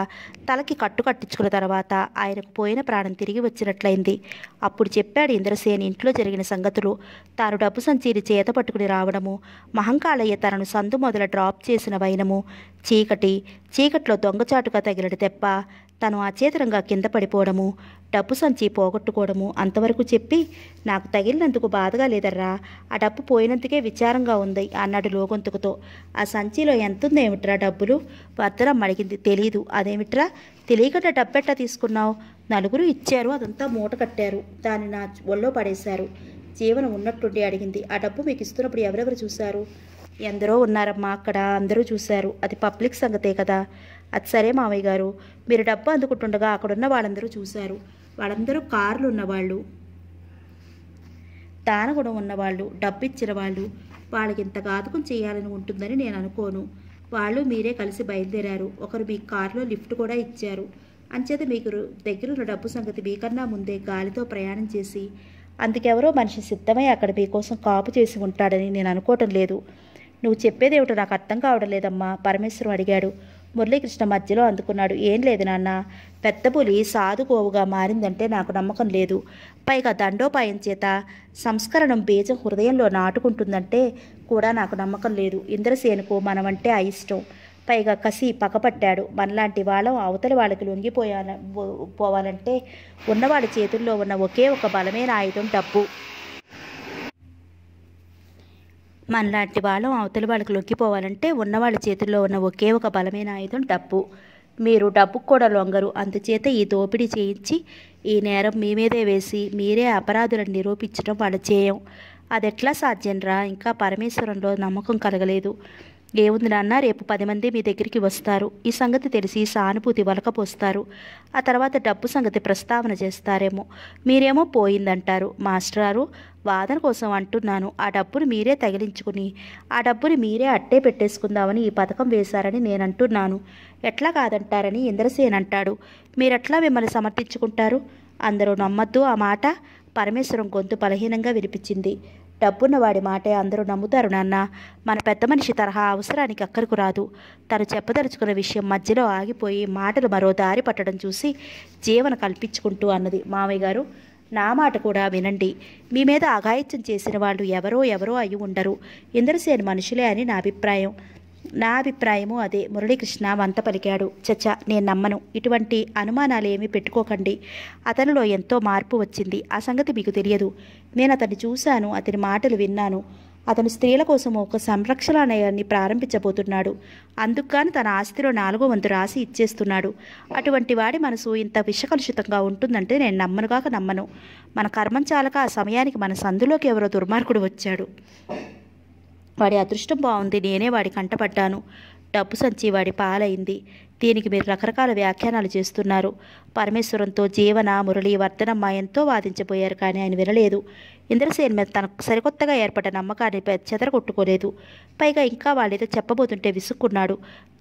తలకి కట్టు కట్టించుకున్న తర్వాత ఆయనకు పోయిన ప్రాణం తిరిగి వచ్చినట్లయింది అప్పుడు చెప్పాడు ఇంద్రసేన్ ఇంట్లో జరిగిన సంగతులు తాను డబ్బు సంచిని చేత పట్టుకుని రావడము మహంకాళయ్య తనను సందు మొదల డ్రాప్ చేసిన వైనము చీకటి చీకట్లో దొంగచాటుగా తగిలిన తెప్ప తను అచేతనంగా కింద పడిపోవడము డబ్బు సంచి పోగొట్టుకోవడము అంతవరకు చెప్పి నాకు తగిలినందుకు బాధగా లేదర్రా ఆ డబ్బు పోయినందుకే విచారంగా ఉంది అన్నాడు లోగొంతుకుతో ఆ సంచిలో ఎంతుంది ఏమిట్రా డబ్బులు వద్దరం అడిగింది తెలీదు అదేమిట్రా తెలియకుండా డబ్బెట్టా తీసుకున్నావు నలుగురు ఇచ్చారు అదంతా మూట కట్టారు దాన్ని నా ఒళ్ళో పడేశారు జీవనం ఉన్నట్టుండి అడిగింది ఆ డబ్బు మీకు ఇస్తున్నప్పుడు ఎవరెవరు చూశారు ఎందరో ఉన్నారమ్మా అక్కడ అందరూ చూశారు అది పబ్లిక్ సంగతే కదా అది సరే మామయ్య గారు మీరు డబ్బు అందుకుంటుండగా అక్కడున్న వాళ్ళందరూ చూశారు వాళ్ళందరూ కార్లు ఉన్నవాళ్ళు దానగుణం ఉన్నవాళ్ళు ఇచ్చిన వాళ్ళు వాళ్ళకి ఇంత గాతకం చేయాలని ఉంటుందని నేను అనుకోను వాళ్ళు మీరే కలిసి బయలుదేరారు ఒకరు మీ కారులో లిఫ్ట్ కూడా ఇచ్చారు అంచేత మీకు దగ్గర ఉన్న డబ్బు సంగతి మీకన్నా ముందే గాలితో ప్రయాణం చేసి అందుకెవరో మనిషి సిద్ధమై అక్కడ మీకోసం కాపు చేసి ఉంటాడని నేను అనుకోవటం లేదు నువ్వు చెప్పేదేమిటో నాకు అర్థం కావడం లేదమ్మా పరమేశ్వరం అడిగాడు మురళీకృష్ణ మధ్యలో అందుకున్నాడు ఏం లేదు నాన్న పెద్ద పులి సాధుకోవుగా మారిందంటే నాకు నమ్మకం లేదు పైగా దండోపాయం చేత సంస్కరణం బీజం హృదయంలో నాటుకుంటుందంటే కూడా నాకు నమ్మకం లేదు ఇంద్రసేనుకు మనమంటే అయిష్టం పైగా కసి పగపట్టాడు మనలాంటి వాళ్ళం అవతలి వాళ్ళకి లొంగిపోయాల పోవాలంటే ఉన్నవాడి చేతుల్లో ఉన్న ఒకే ఒక బలమైన ఆయుధం డబ్బు మనలాంటి వాళ్ళం అవతలి వాళ్ళకి లొంగిపోవాలంటే ఉన్నవాళ్ళ చేతుల్లో ఉన్న ఒకే ఒక బలమైన ఆయుధం డబ్బు మీరు డబ్బు కూడా లొంగరు అందుచేత ఈ దోపిడీ చేయించి ఈ నేరం మీ మీదే వేసి మీరే అపరాధులను నిరూపించడం వాళ్ళ చేయం సాధ్యం సాధ్యంరా ఇంకా పరమేశ్వరంలో నమ్మకం కలగలేదు ఏముంది నాన్న రేపు పది మంది మీ దగ్గరికి వస్తారు ఈ సంగతి తెలిసి సానుభూతి వలకపోస్తారు ఆ తర్వాత డబ్బు సంగతి ప్రస్తావన చేస్తారేమో మీరేమో పోయిందంటారు మాస్టరారు వాదన కోసం అంటున్నాను ఆ డబ్బును మీరే తగిలించుకుని ఆ డబ్బుని మీరే అట్టే పెట్టేసుకుందామని ఈ పథకం వేశారని నేను అంటున్నాను ఎట్లా కాదంటారని ఇంద్రసేన్ అంటాడు మీరెట్లా మిమ్మల్ని సమర్థించుకుంటారు అందరూ నమ్మద్దు ఆ మాట పరమేశ్వరం గొంతు బలహీనంగా వినిపించింది డబ్బున్నవాడి మాటే అందరూ నమ్ముతారు నాన్న మన పెద్ద మనిషి తరహా అవసరానికి అక్కరకు రాదు తను చెప్పదలుచుకున్న విషయం మధ్యలో ఆగిపోయి మాటలు మరో దారి పట్టడం చూసి జీవన కల్పించుకుంటూ అన్నది మామయ్య గారు నా మాట కూడా వినండి మీ మీద అఘాయిత్యం చేసిన వాళ్ళు ఎవరో ఎవరో అయి ఉండరు ఇంద్రసేని మనుషులే అని నా అభిప్రాయం నా అభిప్రాయము అదే మురళీకృష్ణ వంత పలికాడు చచ్చ నేను నమ్మను ఇటువంటి అనుమానాలేమీ పెట్టుకోకండి అతనిలో ఎంతో మార్పు వచ్చింది ఆ సంగతి మీకు తెలియదు నేను అతన్ని చూశాను అతని మాటలు విన్నాను అతను స్త్రీల కోసం ఒక సంరక్షణాలయాన్ని ప్రారంభించబోతున్నాడు అందుకుగాను తన ఆస్తిలో నాలుగో వంతు రాసి ఇచ్చేస్తున్నాడు అటువంటి వాడి మనసు ఇంత విషకలుషితంగా ఉంటుందంటే నేను నమ్మనుగాక నమ్మను మన కర్మం చాలక ఆ సమయానికి మన సందులోకి ఎవరో దుర్మార్గుడు వచ్చాడు వాడి అదృష్టం బాగుంది నేనే వాడి కంటపడ్డాను డబ్బు సంచి వాడి పాలైంది దీనికి మీరు రకరకాల వ్యాఖ్యానాలు చేస్తున్నారు పరమేశ్వరంతో జీవన మురళి ఎంతో వాదించబోయారు కానీ ఆయన వినలేదు ఇంద్రసేన్ మీద తనకు సరికొత్తగా ఏర్పడ్డ నమ్మకాన్ని చెదరగొట్టుకోలేదు పైగా ఇంకా వాళ్ళేదో చెప్పబోతుంటే విసుక్కున్నాడు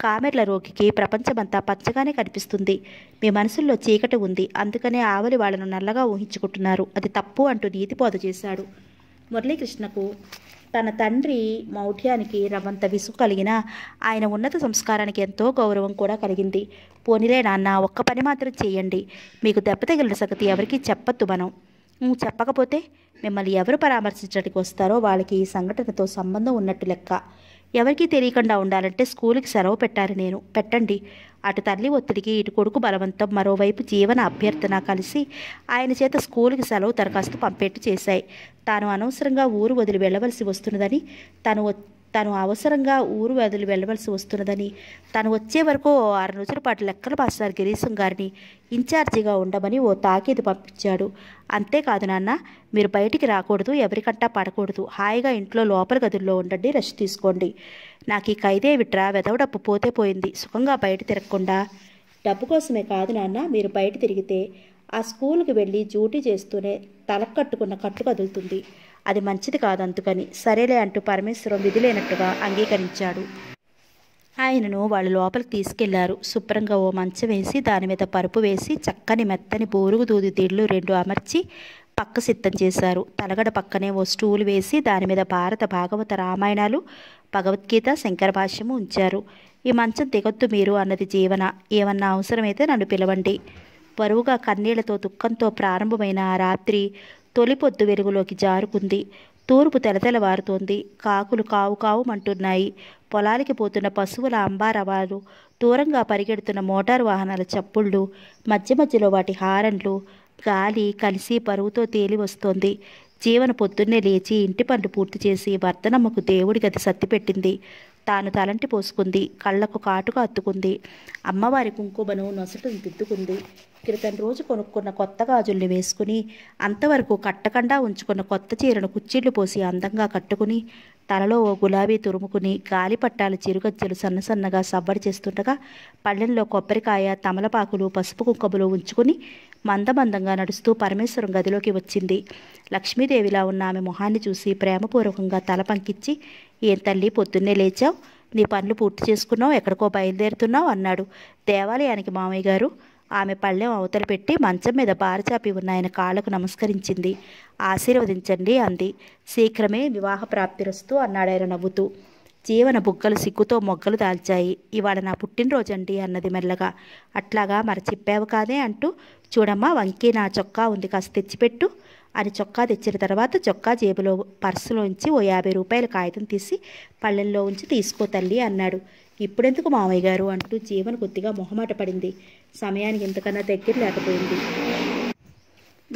కామెర్ల రోగికి ప్రపంచమంతా పచ్చగానే కనిపిస్తుంది మీ మనసుల్లో చీకటి ఉంది అందుకనే ఆవలి వాళ్ళను నల్లగా ఊహించుకుంటున్నారు అది తప్పు అంటూ నీతిబోధ చేశాడు మురళీకృష్ణకు తన తండ్రి మౌఢ్యానికి రవంత విసుగు కలిగిన ఆయన ఉన్నత సంస్కారానికి ఎంతో గౌరవం కూడా కలిగింది పోనీలే నాన్న ఒక్క పని మాత్రం చేయండి మీకు దెబ్బ తగిలిన సంగతి ఎవరికి చెప్పొద్దు మనం చెప్పకపోతే మిమ్మల్ని ఎవరు పరామర్శించడానికి వస్తారో వాళ్ళకి ఈ సంఘటనతో సంబంధం ఉన్నట్టు లెక్క ఎవరికీ తెలియకుండా ఉండాలంటే స్కూల్కి సెలవు పెట్టాలి నేను పెట్టండి అటు తల్లి ఒత్తిడికి ఇటు కొడుకు బలవంతం మరోవైపు జీవన అభ్యర్థన కలిసి ఆయన చేత స్కూల్కి సెలవు దరఖాస్తు పంపేట్టు చేశాయి తాను అనవసరంగా ఊరు వదిలి వెళ్ళవలసి వస్తున్నదని తను తను అవసరంగా ఊరు వదిలి వెళ్ళవలసి వస్తున్నదని తను వచ్చే వరకు ఆరు రోజుల పాటు లెక్కలు పాస్తారు గిరీశం గారిని ఇన్ఛార్జిగా ఉండమని ఓ తాకీదు పంపించాడు అంతేకాదు నాన్న మీరు బయటికి రాకూడదు ఎవరికంటా పడకూడదు హాయిగా ఇంట్లో లోపల గదుల్లో ఉండండి రెస్ట్ తీసుకోండి నాకు ఈ ఖైదే విట్రా వెదవ పోతే పోయింది సుఖంగా బయట తిరగకుండా డబ్బు కోసమే కాదు నాన్న మీరు బయట తిరిగితే ఆ స్కూల్కి వెళ్ళి డ్యూటీ చేస్తూనే తలకు కట్టుకున్న కట్టు కదులుతుంది అది మంచిది కాదు అందుకని సరేలే అంటూ పరమేశ్వరం విధి లేనట్టుగా అంగీకరించాడు ఆయనను వాళ్ళు లోపలికి తీసుకెళ్లారు శుభ్రంగా ఓ మంచం వేసి దాని మీద పరుపు వేసి చక్కని మెత్తని బోరుగు దూది దిళ్ళు రెండు అమర్చి పక్క సిద్ధం చేశారు తలగడ పక్కనే ఓ స్టూల్ వేసి దాని మీద భారత భాగవత రామాయణాలు భగవద్గీత శంకర భాష్యము ఉంచారు ఈ మంచం దిగొద్దు మీరు అన్నది జీవన ఏమన్నా అవసరమైతే నన్ను పిలవండి బరువుగా కన్నీళ్లతో దుఃఖంతో ప్రారంభమైన ఆ రాత్రి తొలిపొద్దు వెలుగులోకి జారుకుంది తూర్పు తెలతెలవారుతోంది కాకులు కావు కావుమంటున్నాయి పొలాలకి పోతున్న పశువుల అంబారవాలు దూరంగా పరిగెడుతున్న మోటారు వాహనాల చప్పుళ్ళు మధ్య మధ్యలో వాటి హారన్లు గాలి కలిసి పరువుతో తేలి వస్తోంది జీవన పొద్దున్నే లేచి ఇంటి పనులు పూర్తి చేసి వర్ధనమ్మకు దేవుడి గది సత్తిపెట్టింది తాను తలంటి పోసుకుంది కళ్ళకు కాటుగా అత్తుకుంది అమ్మవారి కుంకుమను నొసటను దిద్దుకుంది క్రితం రోజు కొనుక్కున్న కొత్త గాజుల్ని వేసుకుని అంతవరకు కట్టకుండా ఉంచుకున్న కొత్త చీరను కుచ్చిళ్ళు పోసి అందంగా కట్టుకుని తలలో ఓ గులాబీ తురుముకుని గాలిపట్టాలు చిరుగజ్జలు సన్నసన్నగా సవ్వడి చేస్తుండగా పళ్ళెంలో కొబ్బరికాయ తమలపాకులు పసుపు కుంకుమలు ఉంచుకుని మందమందంగా నడుస్తూ పరమేశ్వరం గదిలోకి వచ్చింది లక్ష్మీదేవిలా ఉన్న ఆమె మొహాన్ని చూసి ప్రేమపూర్వకంగా తల పంకిచ్చి ఏం తల్లి పొద్దున్నే లేచావు నీ పనులు పూర్తి చేసుకున్నావు ఎక్కడికో బయలుదేరుతున్నావు అన్నాడు దేవాలయానికి మామయ్య గారు ఆమె పళ్ళెం అవతల పెట్టి మంచం మీద బారచాపి ఉన్న ఆయన కాళ్ళకు నమస్కరించింది ఆశీర్వదించండి అంది శీఘ్రమే వివాహ ప్రాప్తిరస్తూ అన్నాడాయన నవ్వుతూ జీవన బుగ్గలు సిగ్గుతో మొగ్గలు దాల్చాయి ఇవాళ నా పుట్టినరోజండి అన్నది మెల్లగా అట్లాగా మరి చెప్పావు కాదే అంటూ చూడమ్మా వంకి నా చొక్కా ఉంది కాస్త తెచ్చిపెట్టు అని చొక్కా తెచ్చిన తర్వాత చొక్కా జేబులో పర్సులోంచి ఓ యాభై రూపాయల కాగితం తీసి పళ్ళెల్లో ఉంచి తీసుకో తల్లి అన్నాడు ఇప్పుడెందుకు మామయ్య గారు అంటూ జీవన్ కొద్దిగా మొహమాట పడింది సమయానికి ఇంతకన్నా దగ్గర లేకపోయింది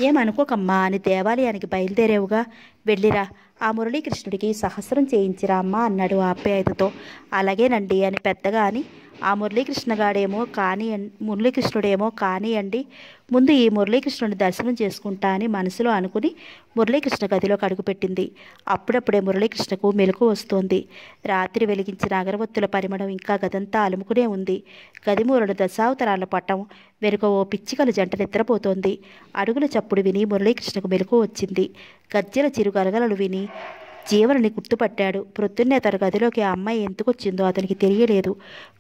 ఏమనుకోకమ్మా అని దేవాలయానికి బయలుదేరేవుగా వెళ్ళిరా ఆ మురళీకృష్ణుడికి సహస్రం చేయించిరా అమ్మా అన్నాడు ఆప్యాయతతో అలాగేనండి అని పెద్దగా అని ఆ మురళీకృష్ణగాడేమో కాని మురళీకృష్ణుడేమో కానియండి ముందు ఈ మురళీకృష్ణుని దర్శనం చేసుకుంటా అని మనసులో అనుకుని మురళీకృష్ణ గదిలోకి అడుగుపెట్టింది అప్పుడప్పుడే మురళీకృష్ణకు మెలకు వస్తోంది రాత్రి వెలిగించిన అగరవత్తుల పరిమళం ఇంకా గదంతా అలుముకునే ఉంది గదిమూలను దశావతరాల పట్టం వెనుక ఓ పిచ్చికల జంట నిద్రపోతోంది అడుగుల చప్పుడు విని మురళీకృష్ణకు మెలకు వచ్చింది గజ్జల చిరుగలగలలు విని జీవనని గుర్తుపట్టాడు ప్రొద్దున్నే తన గదిలోకి ఆ అమ్మాయి ఎందుకు వచ్చిందో అతనికి తెలియలేదు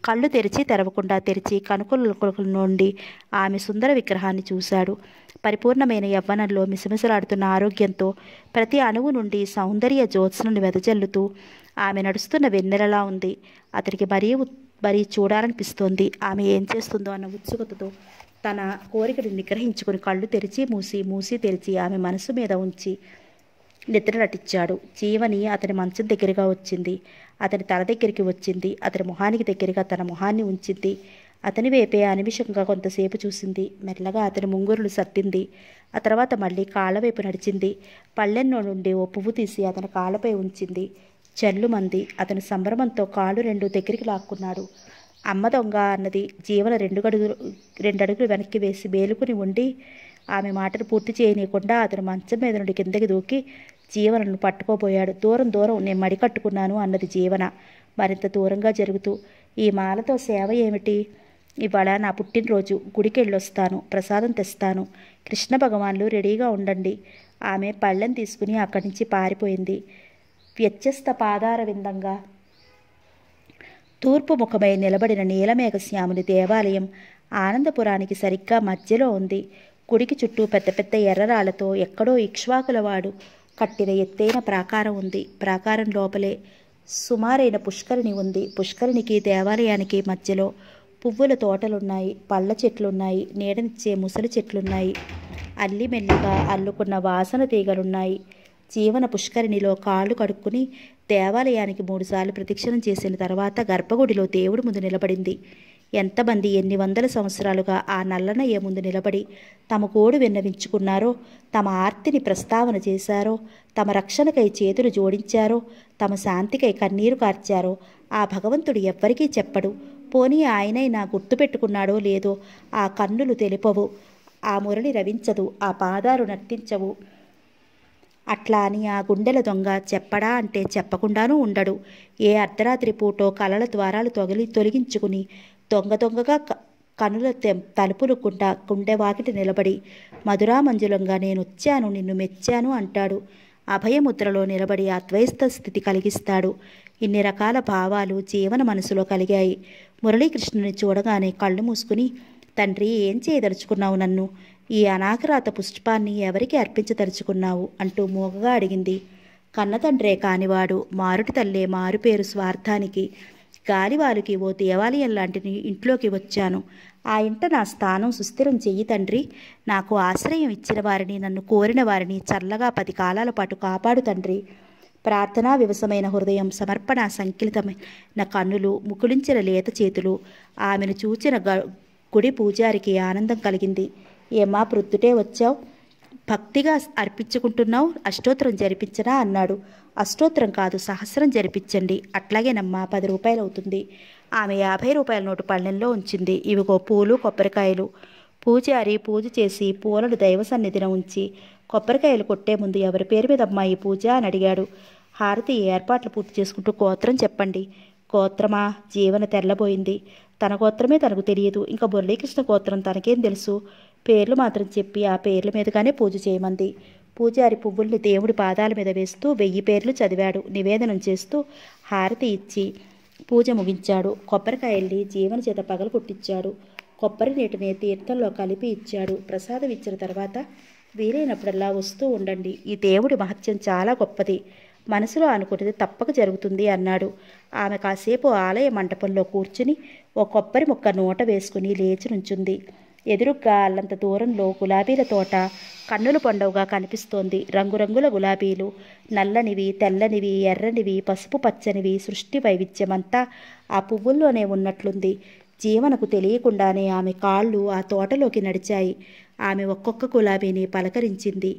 కళ్ళు తెరిచి తెరవకుండా తెరిచి కనుకొల నుండి ఆమె సుందర విగ్రహాన్ని చూశాడు పరిపూర్ణమైన యవ్వనంలో మిసమిసలాడుతున్న ఆరోగ్యంతో ప్రతి అణువు నుండి సౌందర్య జ్యోత్స్నను వెదజల్లుతూ ఆమె నడుస్తున్న వెన్నెలలా ఉంది అతనికి మరీ మరీ చూడాలనిపిస్తోంది ఆమె ఏం చేస్తుందో అన్న ఉత్సుకతతో తన కోరికను నిగ్రహించుకుని కళ్ళు తెరిచి మూసి మూసి తెరిచి ఆమె మనసు మీద ఉంచి నిద్ర నటించాడు జీవని అతని మంచం దగ్గరగా వచ్చింది అతని తల దగ్గరికి వచ్చింది అతని మొహానికి దగ్గరగా తన మొహాన్ని ఉంచింది అతని వైపే అనిమిషంగా కొంతసేపు చూసింది మెల్లగా అతని ముంగురులు సర్దింది ఆ తర్వాత మళ్ళీ కాళ్ళ వైపు నడిచింది పళ్ళెన్నో నుండి ఓ పువ్వు తీసి అతని కాళ్ళపై ఉంచింది మంది అతను సంభ్రమంతో కాళ్ళు రెండు దగ్గరికి లాక్కున్నాడు అమ్మ దొంగ అన్నది జీవన రెండు గడుగులు రెండు అడుగులు వెనక్కి వేసి బేలుకుని ఉండి ఆమె మాటను పూర్తి చేయనీయకుండా అతను మంచం మీద నుండి కిందకి దూకి జీవనను పట్టుకోబోయాడు దూరం దూరం నేను మడికట్టుకున్నాను అన్నది జీవన మరింత దూరంగా జరుగుతూ ఈ మాలతో సేవ ఏమిటి ఇవాళ నా పుట్టినరోజు గుడికెళ్ళొస్తాను ప్రసాదం తెస్తాను కృష్ణ భగవాన్లు రెడీగా ఉండండి ఆమె పళ్ళెం తీసుకుని అక్కడి నుంచి పారిపోయింది వ్యత్యస్త పాదార విందంగా తూర్పు ముఖమై నిలబడిన నీలమేఘశ్యాముని దేవాలయం ఆనందపురానికి సరిగ్గా మధ్యలో ఉంది గుడికి చుట్టూ పెద్ద పెద్ద ఎర్రరాలతో ఎక్కడో ఇక్ష్వాకులవాడు కట్టిన ఎత్తైన ప్రాకారం ఉంది ప్రాకారం లోపలే సుమారైన పుష్కరిణి ఉంది పుష్కరిణికి దేవాలయానికి మధ్యలో పువ్వుల తోటలున్నాయి పళ్ళ చెట్లున్నాయి నీడనిచ్చే ముసలి చెట్లున్నాయి అల్లిమెల్లిగా అల్లుకున్న వాసన తీగలున్నాయి జీవన పుష్కరిణిలో కాళ్ళు కడుక్కుని దేవాలయానికి మూడుసార్లు ప్రదక్షిణం చేసిన తర్వాత గర్భగుడిలో దేవుడి ముందు నిలబడింది ఎంతమంది ఎన్ని వందల సంవత్సరాలుగా ఆ నల్లనయ్య ముందు నిలబడి తమ కోడు విన్నవించుకున్నారో తమ ఆర్తిని ప్రస్తావన చేశారో తమ రక్షణకై చేతులు జోడించారో తమ శాంతికై కన్నీరు కార్చారో ఆ భగవంతుడు ఎవ్వరికీ చెప్పడు పోనీ ఆయనైనా గుర్తుపెట్టుకున్నాడో లేదో ఆ కన్నులు తెలిపవు ఆ మురళి రవించదు ఆ పాదాలు నర్తించవు అట్లా అని ఆ గుండెల దొంగ చెప్పడా అంటే చెప్పకుండానూ ఉండడు ఏ అర్ధరాత్రి పూటో కలల ద్వారాలు తొగిలి తొలగించుకుని దొంగ దొంగగా కనుల తలుపులు కుండె వాకిటి నిలబడి మధురామంజులంగా నేనొచ్చాను నిన్ను మెచ్చాను అంటాడు అభయముద్రలో నిలబడి అద్వైస్త స్థితి కలిగిస్తాడు ఇన్ని రకాల భావాలు జీవన మనసులో కలిగాయి మురళీకృష్ణుని చూడగానే కళ్ళు మూసుకుని తండ్రి ఏం చేయదలుచుకున్నావు నన్ను ఈ అనాకరాత పుష్పాన్ని ఎవరికి అర్పించదలుచుకున్నావు అంటూ మూగగా అడిగింది కన్నతండ్రే కానివాడు మారుటి తల్లే మారుపేరు స్వార్థానికి వారికి ఓ దేవాలయం లాంటిని ఇంట్లోకి వచ్చాను ఆ ఇంట నా స్థానం సుస్థిరం చెయ్యి తండ్రి నాకు ఆశ్రయం ఇచ్చిన వారిని నన్ను కోరిన వారిని చల్లగా పది కాలాల పాటు కాపాడు తండ్రి ప్రార్థనా వివసమైన హృదయం సమర్పణ సంకలితమైన కన్నులు ముకుళించిన లేత చేతులు ఆమెను చూచిన గుడి పూజారికి ఆనందం కలిగింది ఏమా పృద్ధుటే వచ్చావు భక్తిగా అర్పించుకుంటున్నావు అష్టోత్తరం జరిపించరా అన్నాడు అష్టోత్తరం కాదు సహస్రం జరిపించండి అట్లాగేనమ్మా పది రూపాయలు అవుతుంది ఆమె యాభై రూపాయల నోటు పళ్ళెంలో ఉంచింది ఇవిగో పూలు కొబ్బరికాయలు పూజారి పూజ చేసి పూలను దైవ సన్నిధిన ఉంచి కొబ్బరికాయలు కొట్టే ముందు ఎవరి పేరు మీద అమ్మాయి పూజ అని అడిగాడు హారతి ఏర్పాట్లు పూర్తి చేసుకుంటూ గోత్రం చెప్పండి గోత్రమా జీవన తెల్లబోయింది తన గోత్రమే తనకు తెలియదు ఇంకా మురళీకృష్ణ గోత్రం తనకేం తెలుసు పేర్లు మాత్రం చెప్పి ఆ పేర్ల మీదుగానే పూజ చేయమంది పూజారి పువ్వుల్ని దేవుడి పాదాల మీద వేస్తూ వెయ్యి పేర్లు చదివాడు నివేదనం చేస్తూ హారతి ఇచ్చి పూజ ముగించాడు కొబ్బరికాయల్ని జీవన చేత పగలు కొట్టించాడు కొబ్బరి నీటిని తీర్థంలో కలిపి ఇచ్చాడు ప్రసాదం ఇచ్చిన తర్వాత వీలైనప్పుడల్లా వస్తూ ఉండండి ఈ దేవుడి మహత్యం చాలా గొప్పది మనసులో అనుకున్నది తప్పక జరుగుతుంది అన్నాడు ఆమె కాసేపు ఆలయ మంటపంలో కూర్చుని ఓ కొబ్బరి ముక్క నూట వేసుకుని లేచి నుంచుంది ఎదురుగ్గా అల్లంత దూరంలో గులాబీల తోట కన్నుల పండవుగా కనిపిస్తోంది రంగురంగుల గులాబీలు నల్లనివి తెల్లనివి ఎర్రనివి పసుపు పచ్చనివి సృష్టి వైవిధ్యమంతా ఆ పువ్వుల్లోనే ఉన్నట్లుంది జీవనకు తెలియకుండానే ఆమె కాళ్ళు ఆ తోటలోకి నడిచాయి ఆమె ఒక్కొక్క గులాబీని పలకరించింది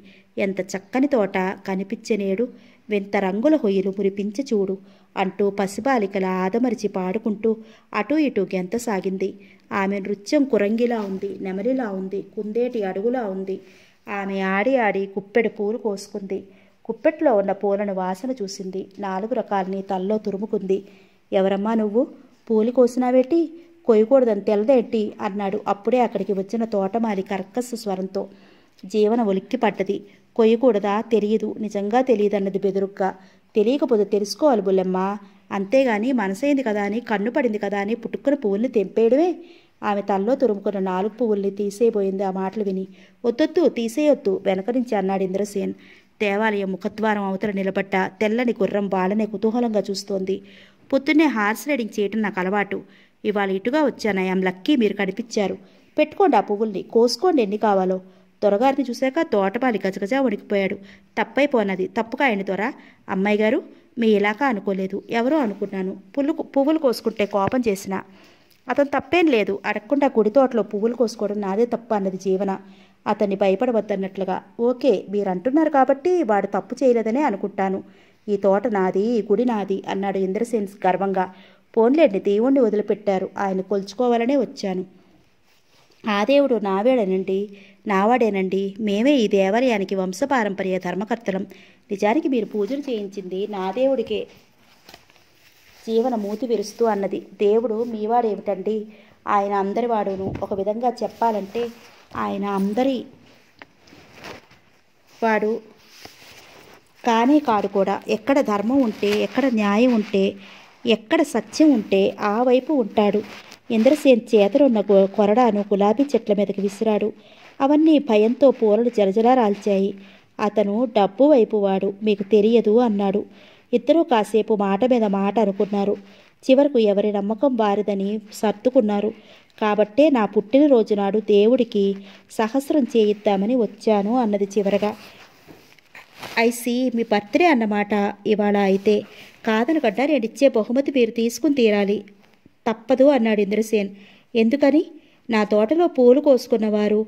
ఎంత చక్కని తోట కనిపించనేడు నేడు వింత రంగుల హొయ్యలు మురిపించి చూడు అంటూ పసిబాలికల ఆదమరిచి పాడుకుంటూ అటూ ఇటూ సాగింది ఆమె నృత్యం కురంగిలా ఉంది నెమలిలా ఉంది కుందేటి అడుగులా ఉంది ఆమె ఆడి ఆడి కుప్పెడు పూలు కోసుకుంది కుప్పెట్లో ఉన్న పూలను వాసన చూసింది నాలుగు రకాలని తల్లో తురుముకుంది ఎవరమ్మా నువ్వు పూలు కోసినావేటి కొయ్యకూడదని తెల్లదేంటి అన్నాడు అప్పుడే అక్కడికి వచ్చిన తోటమాలి కర్కస్సు స్వరంతో జీవన ఉలిక్కి పడ్డది కొయ్యకూడదా తెలియదు నిజంగా తెలియదన్నది బెదురుగ్గా తెలియకపోతే తెలుసుకోవాలి బుల్లెమ్మ అంతేగాని మనసైంది కదా అని కన్ను పడింది కదా అని పుట్టుకున్న పువ్వుల్ని తెంపేయడమే ఆమె తల్లో తురుముకున్న నాలుగు పువ్వుల్ని తీసేయబోయింది ఆ మాటలు విని ఒత్తొత్తు తీసేయొత్తు వెనక నుంచి అన్నాడు ఇంద్రసేన్ దేవాలయం ముఖద్వారం అవతల నిలబడ్డ తెల్లని గుర్రం బాలనే కుతూహలంగా చూస్తోంది పొద్దున్నే హార్స్ రైడింగ్ చేయటం నాకు అలవాటు ఇవాళ ఇటుగా వచ్చాను ఐఎమ్ లక్కీ మీరు కనిపించారు పెట్టుకోండి ఆ పువ్వుల్ని కోసుకోండి ఎన్ని కావాలో దొరగారిని చూశాక తోటపాలి గజగజ వణికిపోయాడు తప్పైపోనది తప్పుకాయండి దొర అమ్మాయి గారు మీ ఇలాగా అనుకోలేదు ఎవరో అనుకున్నాను పుల్లు పువ్వులు కోసుకుంటే కోపం చేసిన అతను తప్పేం లేదు అడగకుండా గుడి తోటలో పువ్వులు కోసుకోవడం నాదే తప్పు అన్నది జీవన అతన్ని భయపడవద్దన్నట్లుగా ఓకే మీరంటున్నారు కాబట్టి వాడు తప్పు చేయలేదనే అనుకుంటాను ఈ తోట నాది ఈ గుడి నాది అన్నాడు ఇంద్రసేన్ గర్వంగా పోన్లేండి దేవుణ్ణి వదిలిపెట్టారు ఆయన కొలుచుకోవాలనే వచ్చాను ఆ దేవుడు నావేడనండి నావాడేనండి మేమే ఈ దేవాలయానికి వంశపారంపర్య ధర్మకర్తలం నిజానికి మీరు పూజలు చేయించింది నా దేవుడికే జీవన మూతి విరుస్తూ అన్నది దేవుడు మీవాడేమిటండి ఆయన అందరి వాడును ఒక విధంగా చెప్పాలంటే ఆయన అందరి వాడు కానే కాడు కూడా ఎక్కడ ధర్మం ఉంటే ఎక్కడ న్యాయం ఉంటే ఎక్కడ సత్యం ఉంటే ఆ వైపు ఉంటాడు ఇంద్రసేన్ చేతనున్న కొరడాను గులాబీ చెట్ల మీదకి విసిరాడు అవన్నీ భయంతో పూలను జలజలా రాల్చాయి అతను డబ్బు వైపు వాడు మీకు తెలియదు అన్నాడు ఇద్దరూ కాసేపు మాట మీద మాట అనుకున్నారు చివరకు ఎవరి నమ్మకం వారిదని సర్దుకున్నారు కాబట్టే నా పుట్టినరోజు నాడు దేవుడికి సహస్రం చేయిద్దామని వచ్చాను అన్నది చివరగా ఐసి మీ బర్త్డే అన్నమాట ఇవాళ అయితే కాదనకుండా నేను ఇచ్చే బహుమతి మీరు తీసుకుని తీరాలి తప్పదు అన్నాడు ఇంద్రసేన్ ఎందుకని నా తోటలో పూలు కోసుకున్నవారు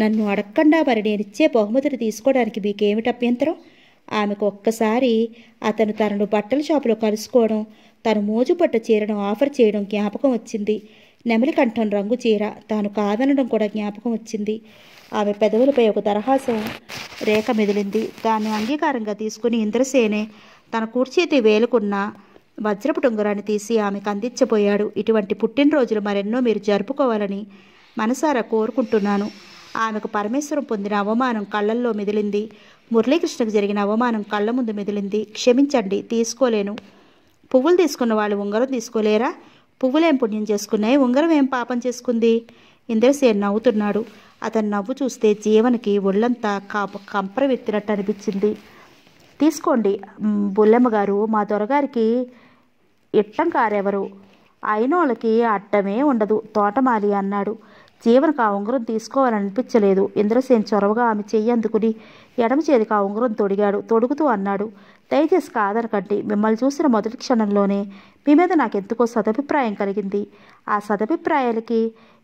నన్ను అడక్కండా మరి నేనిచ్చే బహుమతిని తీసుకోవడానికి మీకేమిటి అభ్యంతరం ఆమెకు ఒక్కసారి అతను తనను బట్టల షాపులో కలుసుకోవడం తను మోజుపట్ట చీరను ఆఫర్ చేయడం జ్ఞాపకం వచ్చింది నెమలి కంఠం రంగు చీర తాను కాదనడం కూడా జ్ఞాపకం వచ్చింది ఆమె పెదవులపై ఒక దరహాసం రేఖ మెదిలింది దాన్ని అంగీకారంగా తీసుకుని ఇంద్రసేనే తన కూర్చేతి వేలుకున్న వజ్రపు టొంగరాన్ని తీసి ఆమెకు అందించబోయాడు ఇటువంటి పుట్టినరోజులు మరెన్నో మీరు జరుపుకోవాలని మనసారా కోరుకుంటున్నాను ఆమెకు పరమేశ్వరం పొందిన అవమానం కళ్ళల్లో మిదిలింది మురళీకృష్ణకు జరిగిన అవమానం కళ్ళ ముందు మిదిలింది క్షమించండి తీసుకోలేను పువ్వులు తీసుకున్న వాళ్ళు ఉంగరం తీసుకోలేరా పువ్వులేం పుణ్యం చేసుకున్నాయి ఉంగరం ఏం పాపం చేసుకుంది ఇంద్రసేన్ నవ్వుతున్నాడు అతను నవ్వు చూస్తే జీవనకి ఒళ్ళంతా కాప కంపరవెత్తినట్టు అనిపించింది తీసుకోండి బుల్లమ్మ గారు మా దొరగారికి ఇట్టం కారెవరు అయిన వాళ్ళకి అట్టమే ఉండదు తోటమాలి అన్నాడు జీవనకు ఆ ఉంగరం తీసుకోవాలనిపించలేదు ఇంద్రసేన్ చొరవగా ఆమె చెయ్యి అందుకుని ఎడమ చేతికి ఆ ఉంగరం తొడిగాడు తొడుగుతూ అన్నాడు దయచేసి కాదనకండి మిమ్మల్ని చూసిన మొదటి క్షణంలోనే మీ మీద నాకు ఎందుకో సదభిప్రాయం కలిగింది ఆ సదభిప్రాయాలకి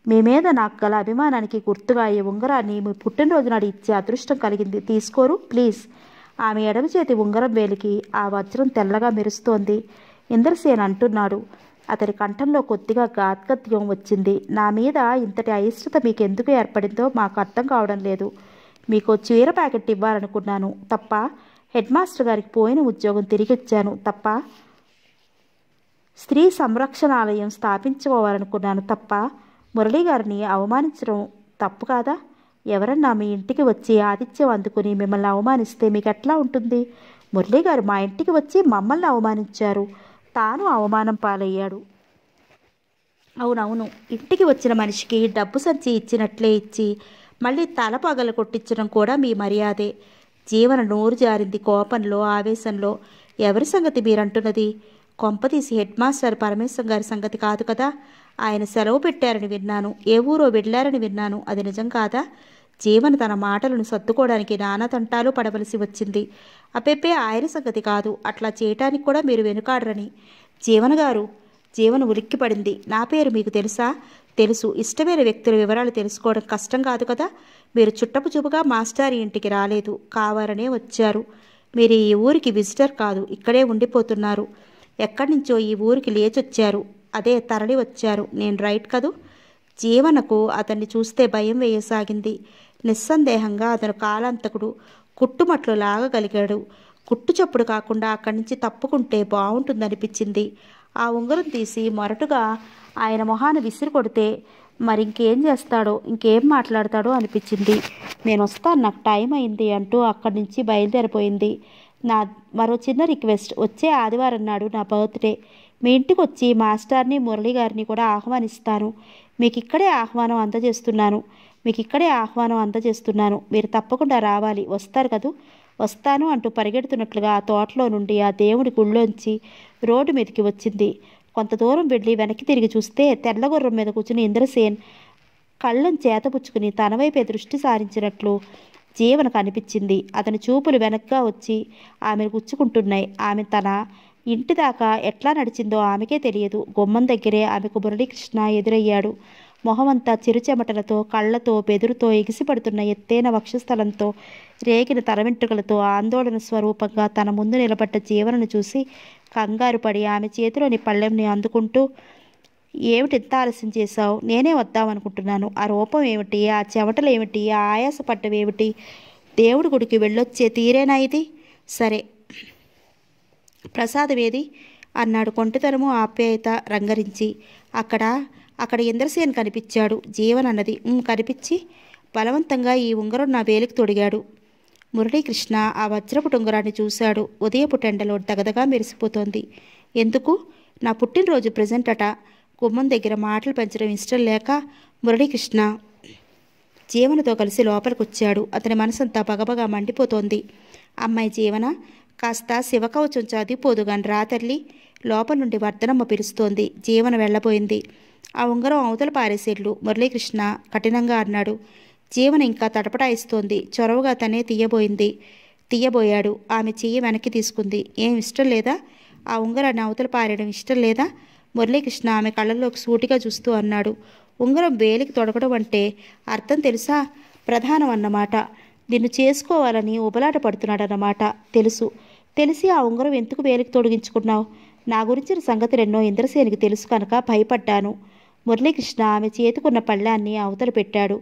మీ మీద నాకు గల అభిమానానికి గుర్తుగా ఈ ఉంగరాన్ని మీ పుట్టినరోజు నాడు ఇచ్చే అదృష్టం కలిగింది తీసుకోరు ప్లీజ్ ఆమె ఎడమ చేతి ఉంగరం వేలికి ఆ వజ్రం తెల్లగా మెరుస్తోంది ఇంద్రసేన్ అంటున్నాడు అతని కంఠంలో కొద్దిగా గాద్గత్యం వచ్చింది నా మీద ఇంతటి అయిష్టత మీకు ఎందుకు ఏర్పడిందో మాకు అర్థం కావడం లేదు మీకు చీర ప్యాకెట్ ఇవ్వాలనుకున్నాను తప్ప హెడ్ మాస్టర్ గారికి పోయిన ఉద్యోగం తిరిగి ఇచ్చాను తప్ప స్త్రీ సంరక్షణాలయం స్థాపించుకోవాలనుకున్నాను తప్ప మురళీ గారిని అవమానించడం తప్పు కాదా ఎవరన్నా మీ ఇంటికి వచ్చి ఆతిథ్యం అందుకుని మిమ్మల్ని అవమానిస్తే మీకు ఎట్లా ఉంటుంది మురళీ గారు మా ఇంటికి వచ్చి మమ్మల్ని అవమానించారు తాను అవమానం పాలయ్యాడు అవునవును ఇంటికి వచ్చిన మనిషికి డబ్బు సంచి ఇచ్చినట్లే ఇచ్చి మళ్ళీ తల పగల కొట్టించడం కూడా మీ మర్యాదే జీవన నోరు జారింది కోపంలో ఆవేశంలో ఎవరి సంగతి మీరంటున్నది కొంపతీసి హెడ్ మాస్టర్ పరమేశ్వర్ గారి సంగతి కాదు కదా ఆయన సెలవు పెట్టారని విన్నాను ఏ ఊరో వెళ్ళారని విన్నాను అది నిజం కాదా జీవన్ తన మాటలను సర్దుకోవడానికి తంటాలు పడవలసి వచ్చింది అపెప్పే ఆయన సంగతి కాదు అట్లా చేయటానికి కూడా మీరు వెనుకాడరని జీవన్ గారు జీవన్ ఉలిక్కిపడింది నా పేరు మీకు తెలుసా తెలుసు ఇష్టమైన వ్యక్తుల వివరాలు తెలుసుకోవడం కష్టం కాదు కదా మీరు చుట్టపు చూపుగా మాస్టారి ఇంటికి రాలేదు కావాలనే వచ్చారు మీరు ఈ ఊరికి విజిటర్ కాదు ఇక్కడే ఉండిపోతున్నారు ఎక్కడి నుంచో ఈ ఊరికి లేచొచ్చారు అదే తరలి వచ్చారు నేను రైట్ కదూ జీవనకు అతన్ని చూస్తే భయం వేయసాగింది నిస్సందేహంగా అతను కాలాంతకుడు కుట్టుమట్లు లాగగలిగాడు కుట్టు చప్పుడు కాకుండా అక్కడి నుంచి తప్పుకుంటే బాగుంటుందనిపించింది ఆ ఉంగరం తీసి మొరటుగా ఆయన మొహాన్ని విసిరి కొడితే మరి ఇంకేం చేస్తాడో ఇంకేం మాట్లాడతాడో అనిపించింది నేను వస్తాను నాకు టైం అయింది అంటూ అక్కడి నుంచి బయలుదేరిపోయింది నా మరో చిన్న రిక్వెస్ట్ వచ్చే ఆదివారం నాడు నా బర్త్డే మీ ఇంటికి వచ్చి మాస్టర్ని మురళి గారిని కూడా ఆహ్వానిస్తాను మీకు ఇక్కడే ఆహ్వానం అందజేస్తున్నాను మీకు ఇక్కడే ఆహ్వానం అందజేస్తున్నాను మీరు తప్పకుండా రావాలి వస్తారు కదూ వస్తాను అంటూ పరిగెడుతున్నట్లుగా ఆ తోటలో నుండి ఆ దేవుడి గుళ్ళోంచి రోడ్డు మీదకి వచ్చింది కొంత దూరం వెళ్ళి వెనక్కి తిరిగి చూస్తే తెల్లగొర్రం మీద కూర్చుని ఇంద్రసేన్ కళ్ళను చేతపుచ్చుకుని తన వైపే దృష్టి సారించినట్లు జీవన కనిపించింది అతని చూపులు వెనక్గా వచ్చి ఆమెను గుచ్చుకుంటున్నాయి ఆమె తన ఇంటి దాకా ఎట్లా నడిచిందో ఆమెకే తెలియదు గుమ్మం దగ్గరే ఆమెకు మురళీకృష్ణ ఎదురయ్యాడు మొహమంతా చిరుచెమటలతో కళ్ళతో బెదురుతో ఎగిసిపడుతున్న ఎత్తైన వక్షస్థలంతో రేగిన తల వెంట్రుకలతో ఆందోళన స్వరూపంగా తన ముందు నిలబడ్డ జీవనను చూసి కంగారు పడి ఆమె చేతిలోని పళ్ళెంని అందుకుంటూ ఏమిటి ఎంత ఆలస్యం చేశావు నేనే వద్దామనుకుంటున్నాను ఆ రూపం ఏమిటి ఆ చెమటలు ఏమిటి ఆ ఏమిటి దేవుడి గుడికి వెళ్ళొచ్చే తీరేనా ఇది సరే ప్రసాదవేది అన్నాడు కొంటతనము ఆప్యాయత రంగరించి అక్కడ అక్కడ ఇంద్రసేన్ కనిపించాడు జీవన్ అన్నది కనిపించి బలవంతంగా ఈ ఉంగరం నా వేలికి తొడిగాడు మురళీకృష్ణ ఆ వజ్రపు ఉంగరాన్ని చూశాడు ఉదయపు టెండలో దగదగా మెరిసిపోతోంది ఎందుకు నా పుట్టినరోజు ప్రజెంట్ అట గుమ్మం దగ్గర మాటలు పెంచడం ఇష్టం లేక మురళీకృష్ణ జీవనతో కలిసి లోపలికొచ్చాడు అతని మనసంతా బగబగా మండిపోతోంది అమ్మాయి జీవన కాస్త శివకవచం చదివిపోదుగాని రాతల్లి లోపల నుండి వర్ధనమ్మ పిలుస్తోంది జీవన వెళ్ళబోయింది ఆ ఉంగరం అవతల పారేసేట్లు మురళీకృష్ణ కఠినంగా అన్నాడు జీవన ఇంకా తడపటాయిస్తోంది చొరవగా తనే తీయబోయింది తీయబోయాడు ఆమె చెయ్యి వెనక్కి తీసుకుంది ఏం ఇష్టం లేదా ఆ ఉంగరాన్ని అవతల పారేయడం ఇష్టం లేదా మురళీకృష్ణ ఆమె కళ్ళల్లోకి సూటిగా చూస్తూ అన్నాడు ఉంగరం వేలికి తొడగడం అంటే అర్థం తెలుసా ప్రధానం అన్నమాట నిన్ను చేసుకోవాలని ఉబలాట పడుతున్నాడన్నమాట తెలుసు తెలిసి ఆ ఉంగరం ఎందుకు వేలికి తొడిగించుకున్నావు నా గురించిన సంగతి రెండో ఇంద్రసేనికి తెలుసు కనుక భయపడ్డాను మురళీకృష్ణ ఆమె చేతికున్న పళ్ళాన్ని అవతల పెట్టాడు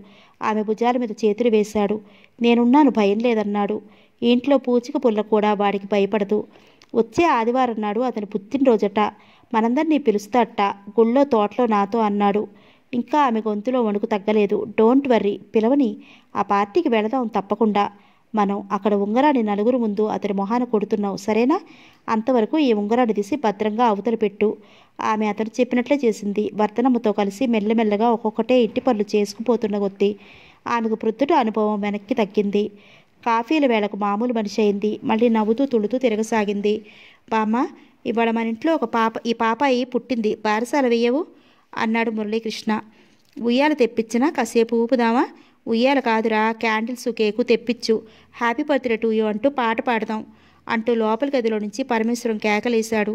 ఆమె భుజాల మీద చేతులు వేశాడు నేనున్నాను భయం లేదన్నాడు ఇంట్లో పూచిక పుల్ల కూడా వాడికి భయపడదు వచ్చే ఆదివారం నాడు అతని పుట్టినరోజట మనందరినీ పిలుస్తాట గుళ్ళో తోటలో నాతో అన్నాడు ఇంకా ఆమె గొంతులో వణుకు తగ్గలేదు డోంట్ వర్రీ పిలవని ఆ పార్టీకి వెళదాం తప్పకుండా మనం అక్కడ ఉంగరాన్ని నలుగురు ముందు అతని మొహాన కొడుతున్నావు సరేనా అంతవరకు ఈ ఉంగరాన్ని తీసి భద్రంగా అవతల పెట్టు ఆమె అతను చెప్పినట్లే చేసింది వర్తనమ్మతో కలిసి మెల్లమెల్లగా ఒక్కొక్కటే ఇంటి పనులు చేసుకుపోతున్న కొద్దీ ఆమెకు పృద్ధుడు అనుభవం వెనక్కి తగ్గింది కాఫీల వేళకు మామూలు మనిషి అయింది మళ్ళీ నవ్వుతూ తుడుతూ తిరగసాగింది బామ్మ ఇవాళ మన ఇంట్లో ఒక పాప ఈ పాపాయి పుట్టింది బారసాల వేయవు అన్నాడు మురళీకృష్ణ ఉయ్యాలు తెప్పించినా కాసేపు ఊపుదామా ఉయ్యాల కాదురా క్యాండిల్స్ కేకు తెప్పించు హ్యాపీ బర్త్డే టు యూ అంటూ పాట పాడదాం అంటూ లోపలి గదిలో నుంచి పరమేశ్వరం కేకలేశాడు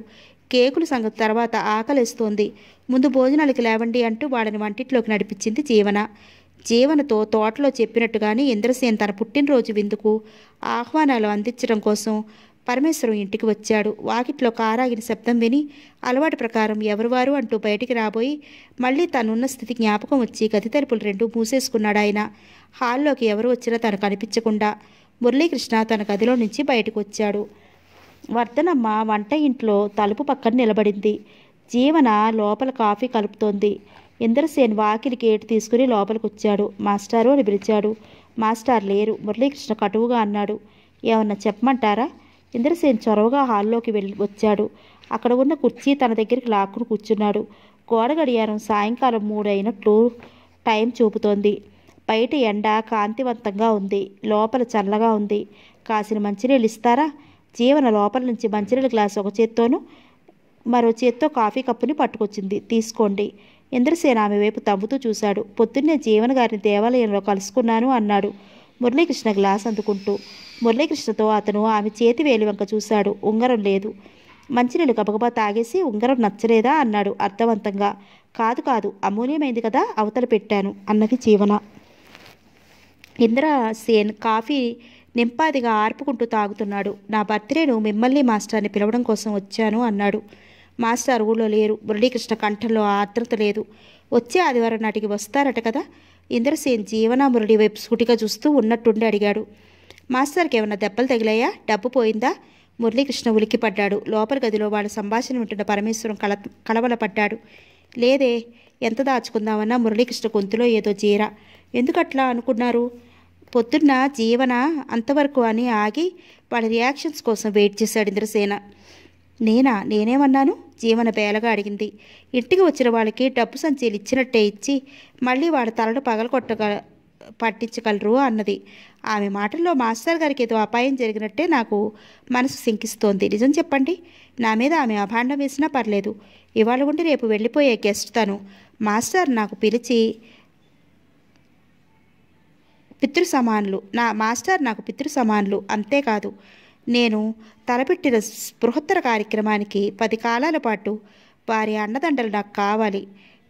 కేకుల సంగతి తర్వాత ఆకలిస్తోంది ముందు భోజనాలకి లేవండి అంటూ వాళ్ళని వంటింట్లోకి నడిపించింది జీవన జీవనతో తోటలో చెప్పినట్టుగానే ఇంద్రసేన్ తన పుట్టినరోజు విందుకు ఆహ్వానాలు అందించడం కోసం పరమేశ్వరం ఇంటికి వచ్చాడు వాకిట్లో కారాగిన శబ్దం విని అలవాటు ప్రకారం ఎవరువారు అంటూ బయటికి రాబోయి మళ్ళీ తనున్న స్థితి జ్ఞాపకం వచ్చి గది తలుపులు రెండు మూసేసుకున్నాడు ఆయన హాల్లోకి ఎవరు వచ్చినా తను కనిపించకుండా మురళీకృష్ణ తన గదిలో నుంచి బయటకు వచ్చాడు వర్ధనమ్మ వంట ఇంట్లో తలుపు పక్కన నిలబడింది జీవన లోపల కాఫీ కలుపుతోంది ఇంద్రసేన్ వాకిలి గేటు తీసుకుని లోపలికి వచ్చాడు మాస్టారు అని పిలిచాడు మాస్టార్ లేరు మురళీకృష్ణ కటువుగా అన్నాడు ఏమన్నా చెప్పమంటారా ఇంద్రసేన్ చొరవగా హాల్లోకి వెళ్ళి వచ్చాడు అక్కడ ఉన్న కుర్చీ తన దగ్గరికి లాక్కుని కూర్చున్నాడు గోడ గడియారం సాయంకాలం మూడైనట్లు టైం చూపుతోంది బయట ఎండ కాంతివంతంగా ఉంది లోపల చల్లగా ఉంది కాసిన మంచినీళ్ళు ఇస్తారా జీవన లోపల నుంచి మంచినీళ్ళ గ్లాస్ ఒక చేత్తోనూ మరో చేత్తో కాఫీ కప్పుని పట్టుకొచ్చింది తీసుకోండి ఇంద్రసేన ఆమె వైపు తవ్వుతూ చూశాడు పొద్దున్నే జీవన గారిని దేవాలయంలో కలుసుకున్నాను అన్నాడు మురళీకృష్ణ గ్లాస్ అందుకుంటూ మురళీకృష్ణతో అతను ఆమె చేతి వేలి వంక చూశాడు ఉంగరం లేదు మంచినీళ్ళు గబగబా తాగేసి ఉంగరం నచ్చలేదా అన్నాడు అర్థవంతంగా కాదు కాదు అమూల్యమైంది కదా అవతల పెట్టాను అన్నది జీవన ఇంద్రసేన్ కాఫీ నింపాదిగా ఆర్పుకుంటూ తాగుతున్నాడు నా బర్త్డేను మిమ్మల్ని మాస్టర్ని పిలవడం కోసం వచ్చాను అన్నాడు మాస్టర్ ఊళ్ళో లేరు మురళీకృష్ణ కంఠంలో ఆర్ద్రత లేదు వచ్చే ఆదివారం నాటికి వస్తారట కదా ఇంద్రసేన్ జీవనామృడి వైపు సూటిగా చూస్తూ ఉన్నట్టుండి అడిగాడు మాస్టర్కి ఏమైనా దెబ్బలు తగిలాయా డబ్బు పోయిందా మురళీకృష్ణ ఉలిక్కిపడ్డాడు లోపల గదిలో వాళ్ళ సంభాషణ వింటున్న పరమేశ్వరం కల కలవలపడ్డాడు లేదే ఎంత దాచుకుందామన్నా మురళీకృష్ణ గొంతులో ఏదో జీర ఎందుకట్లా అనుకున్నారు పొద్దున్న జీవన అంతవరకు అని ఆగి వాళ్ళ రియాక్షన్స్ కోసం వెయిట్ చేశాడు ఇంద్రసేన నేనా నేనేమన్నాను జీవన పేలగా అడిగింది ఇంటికి వచ్చిన వాళ్ళకి డబ్బు సంచీలు ఇచ్చినట్టే ఇచ్చి మళ్ళీ వాళ్ళ తలను కొట్టగ పట్టించగలరు అన్నది ఆమె మాటల్లో మాస్టర్ గారికి ఏదో అపాయం జరిగినట్టే నాకు మనసు శంకిస్తోంది నిజం చెప్పండి నా మీద ఆమె అభాండం వేసినా పర్లేదు ఇవాళ ఉండి రేపు వెళ్ళిపోయే గెస్ట్ తను మాస్టర్ నాకు పిలిచి పితృ సమానులు నా మాస్టర్ నాకు పితృ సమానులు అంతేకాదు నేను తలపెట్టిన స్పృహత్తర కార్యక్రమానికి పది కాలాల పాటు వారి అన్నదండలు నాకు కావాలి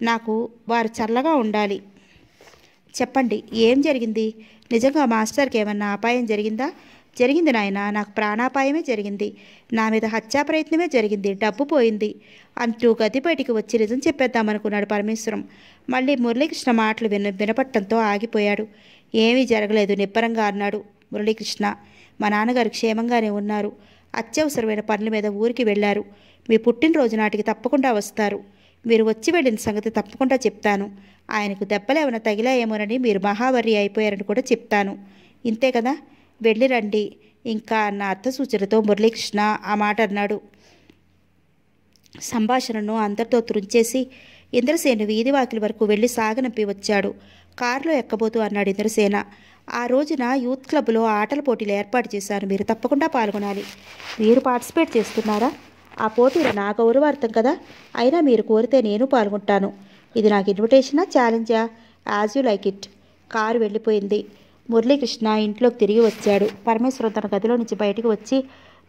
నాకు వారు చల్లగా ఉండాలి చెప్పండి ఏం జరిగింది నిజంగా మాస్టర్కి ఏమన్నా అపాయం జరిగిందా జరిగింది నాయన నాకు ప్రాణాపాయమే జరిగింది నా మీద హత్యా ప్రయత్నమే జరిగింది డబ్బు పోయింది అంటూ గది బయటికి వచ్చి నిజం చెప్పేద్దామనుకున్నాడు పరమేశ్వరం మళ్ళీ మురళీకృష్ణ మాటలు విన వినపట్టంతో ఆగిపోయాడు ఏమీ జరగలేదు నిబ్బరంగా అన్నాడు మురళీకృష్ణ మా నాన్నగారు క్షేమంగానే ఉన్నారు అత్యవసరమైన పనుల మీద ఊరికి వెళ్ళారు మీ పుట్టినరోజు నాటికి తప్పకుండా వస్తారు మీరు వచ్చి వెళ్ళిన సంగతి తప్పకుండా చెప్తాను ఆయనకు దెబ్బలేమైనా తగిలాయేమోనని మీరు మహావర్రి అయిపోయారని కూడా చెప్తాను ఇంతే కదా వెళ్ళి రండి ఇంకా అన్న అర్థ సూచనతో మురళీకృష్ణ ఆ మాట అన్నాడు సంభాషణను అందరితో తృంచేసి ఇంద్రసేను వీధి వరకు వెళ్ళి సాగనంపి వచ్చాడు కారులో ఎక్కబోతూ అన్నాడు ఇంద్రసేన ఆ రోజున యూత్ క్లబ్లో ఆటల పోటీలు ఏర్పాటు చేశారు మీరు తప్పకుండా పాల్గొనాలి మీరు పార్టిసిపేట్ చేస్తున్నారా ఆ పోటీలు నా గౌరవార్థం కదా అయినా మీరు కోరితే నేను పాల్గొంటాను ఇది నాకు ఇన్విటేషనా ఛాలెంజా as you like it car వెళ్ళిపోయింది మురళీకృష్ణ ఇంట్లోకి తిరిగి వచ్చాడు పరమేశ్వరం తన గదిలో నుంచి బయటకు వచ్చి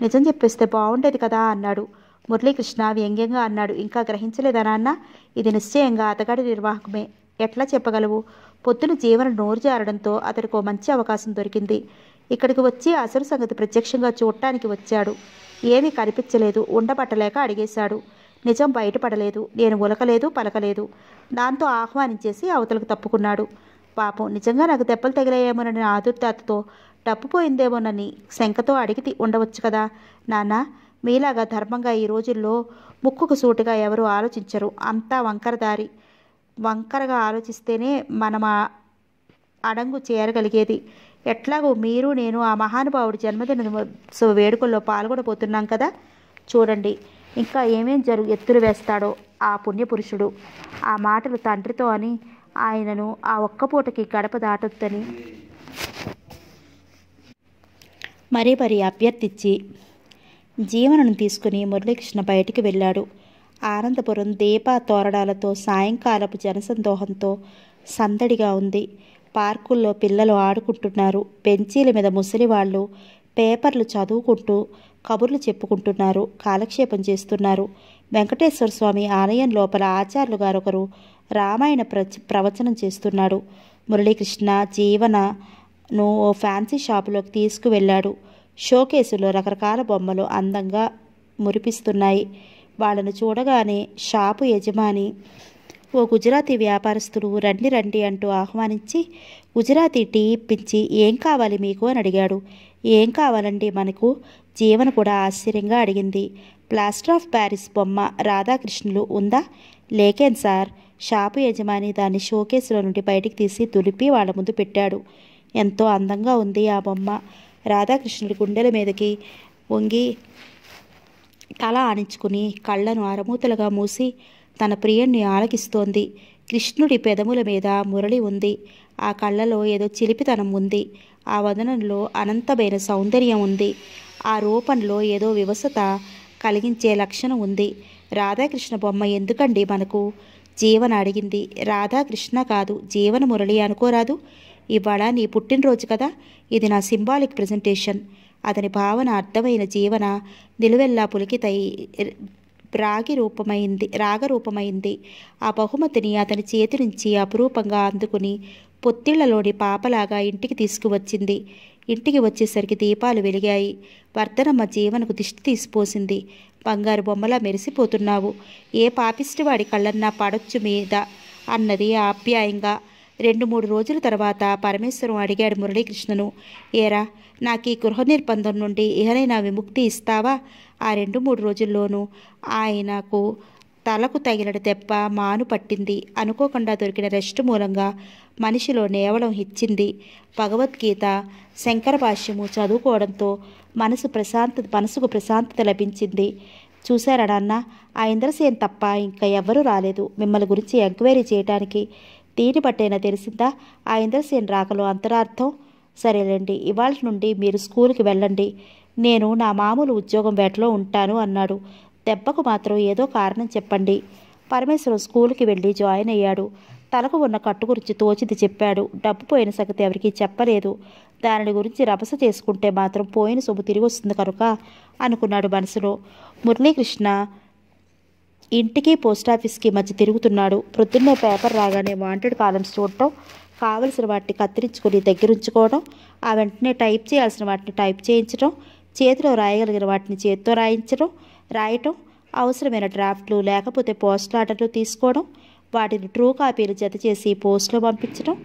నిజం చెప్పేస్తే బాగుండేది కదా అన్నాడు మురళీకృష్ణ వ్యంగ్యంగా అన్నాడు ఇంకా గ్రహించలేదా నాన్న ఇది నిశ్చయంగా అతగాడి నిర్వాహకమే ఎట్లా చెప్పగలవు పొద్దున జీవన నోరు జారడంతో అతడికి ఓ మంచి అవకాశం దొరికింది ఇక్కడికి వచ్చి అసలు సంగతి ప్రత్యక్షంగా చూడటానికి వచ్చాడు ఏమీ కనిపించలేదు ఉండబట్టలేక అడిగేశాడు నిజం బయటపడలేదు నేను ఉలకలేదు పలకలేదు దాంతో ఆహ్వానించేసి అవతలకు తప్పుకున్నాడు పాపం నిజంగా నాకు దెబ్బలు తగిలాయేమోనని ఆదుర్దాతతో డబ్బు పోయిందేమోనని శంకతో అడిగి ఉండవచ్చు కదా నాన్న మీలాగా ధర్మంగా ఈ రోజుల్లో ముక్కుకు సూటిగా ఎవరూ ఆలోచించరు అంతా వంకరదారి వంకరగా ఆలోచిస్తేనే మనం అడంగు చేరగలిగేది ఎట్లాగో మీరు నేను ఆ మహానుభావుడి జన్మదిన వేడుకల్లో పాల్గొనబోతున్నాం కదా చూడండి ఇంకా ఏమేం జరుగు ఎత్తులు వేస్తాడో ఆ పుణ్యపురుషుడు ఆ మాటలు తండ్రితో అని ఆయనను ఆ ఒక్క పూటకి గడప దాటొద్దని మరీ మరీ అభ్యర్థించి జీవనను తీసుకుని మురళీకృష్ణ బయటికి వెళ్ళాడు ఆనందపురం దీపా తోరణాలతో సాయంకాలపు జనసందోహంతో సందడిగా ఉంది పార్కుల్లో పిల్లలు ఆడుకుంటున్నారు బెంచీల మీద ముసలివాళ్ళు పేపర్లు చదువుకుంటూ కబుర్లు చెప్పుకుంటున్నారు కాలక్షేపం చేస్తున్నారు వెంకటేశ్వర స్వామి ఆలయం లోపల ఆచార్యులు గారొకరు రామాయణ ప్ర ప్రవచనం చేస్తున్నాడు మురళీకృష్ణ జీవనను ఓ ఫ్యాన్సీ షాపులోకి తీసుకువెళ్ళాడు షోకేసులో రకరకాల బొమ్మలు అందంగా మురిపిస్తున్నాయి వాళ్ళను చూడగానే షాపు యజమాని ఓ గుజరాతీ వ్యాపారస్తుడు రండి రండి అంటూ ఆహ్వానించి గుజరాతీ టీ ఇప్పించి ఏం కావాలి మీకు అని అడిగాడు ఏం కావాలండి మనకు జీవన కూడా ఆశ్చర్యంగా అడిగింది ప్లాస్టర్ ఆఫ్ ప్యారిస్ బొమ్మ రాధాకృష్ణులు ఉందా లేకేం సార్ షాపు యజమాని దాన్ని షోకేసులో నుండి బయటికి తీసి దులిపి వాళ్ళ ముందు పెట్టాడు ఎంతో అందంగా ఉంది ఆ బొమ్మ రాధాకృష్ణుడి గుండెల మీదకి వంగి తల ఆనించుకుని కళ్ళను అరమూతలుగా మూసి తన ప్రియుణ్ణి ఆలకిస్తోంది కృష్ణుడి పెదముల మీద మురళి ఉంది ఆ కళ్ళలో ఏదో చిలిపితనం ఉంది ఆ వదనంలో అనంతమైన సౌందర్యం ఉంది ఆ రూపంలో ఏదో వివసత కలిగించే లక్షణం ఉంది రాధాకృష్ణ బొమ్మ ఎందుకండి మనకు జీవన అడిగింది రాధాకృష్ణ కాదు జీవన మురళి అనుకోరాదు ఇవాళ నీ పుట్టినరోజు కదా ఇది నా సింబాలిక్ ప్రజెంటేషన్ అతని భావన అర్థమైన జీవన నిలువెల్లా పులికితై రాగి రూపమైంది రాగరూపమైంది ఆ బహుమతిని అతని చేతి నుంచి అపురూపంగా అందుకుని పొత్తిళ్లలోని పాపలాగా ఇంటికి తీసుకువచ్చింది ఇంటికి వచ్చేసరికి దీపాలు వెలిగాయి వర్ధనమ్మ జీవనకు దిష్టి తీసిపోసింది బంగారు బొమ్మలా మెరిసిపోతున్నావు ఏ పాపిష్టివాడి కళ్ళన్నా పడొచ్చు మీద అన్నది ఆప్యాయంగా రెండు మూడు రోజుల తర్వాత పరమేశ్వరం అడిగాడు మురళీకృష్ణను ఏరా నాకు ఈ గృహ నిర్బంధం నుండి ఏదైనా విముక్తి ఇస్తావా ఆ రెండు మూడు రోజుల్లోనూ ఆయనకు తలకు తగిలడు దెబ్బ మాను పట్టింది అనుకోకుండా దొరికిన రెస్ట్ మూలంగా మనిషిలో నేవలం ఇచ్చింది భగవద్గీత శంకర భాష్యము చదువుకోవడంతో మనసు ప్రశాంత మనసుకు ప్రశాంతత లభించింది చూశారా నాన్న ఆ ఇంద్రసేన్ తప్ప ఇంకా ఎవ్వరూ రాలేదు మిమ్మల్ని గురించి ఎంక్వైరీ చేయడానికి దీని బట్టైనా తెలిసిందా ఆ ఇంద్రసేన్ రాకలో అంతరార్థం సరేలేండి ఇవాళ నుండి మీరు స్కూల్కి వెళ్ళండి నేను నా మామూలు ఉద్యోగం వేటలో ఉంటాను అన్నాడు దెబ్బకు మాత్రం ఏదో కారణం చెప్పండి పరమేశ్వరం స్కూల్కి వెళ్ళి జాయిన్ అయ్యాడు తలకు ఉన్న కట్టు గురించి తోచింది చెప్పాడు డబ్బు పోయిన సంగతి ఎవరికి చెప్పలేదు దానిని గురించి రభస చేసుకుంటే మాత్రం పోయిన సొమ్ము తిరిగి వస్తుంది కనుక అనుకున్నాడు మనసులో మురళీకృష్ణ ఇంటికి పోస్టాఫీస్కి మధ్య తిరుగుతున్నాడు ప్రొద్దున్నే పేపర్ రాగానే వాంటెడ్ కాలమ్స్ చూడటం కావలసిన వాటిని కత్తిరించుకొని దగ్గరుంచుకోవడం ఆ వెంటనే టైప్ చేయాల్సిన వాటిని టైప్ చేయించడం చేతిలో రాయగలిగిన వాటిని చేతితో రాయించడం రాయటం అవసరమైన డ్రాఫ్ట్లు లేకపోతే పోస్ట్ ఆర్డర్లు తీసుకోవడం వాటిని ట్రూ కాపీలు జత చేసి పోస్ట్లో పంపించడం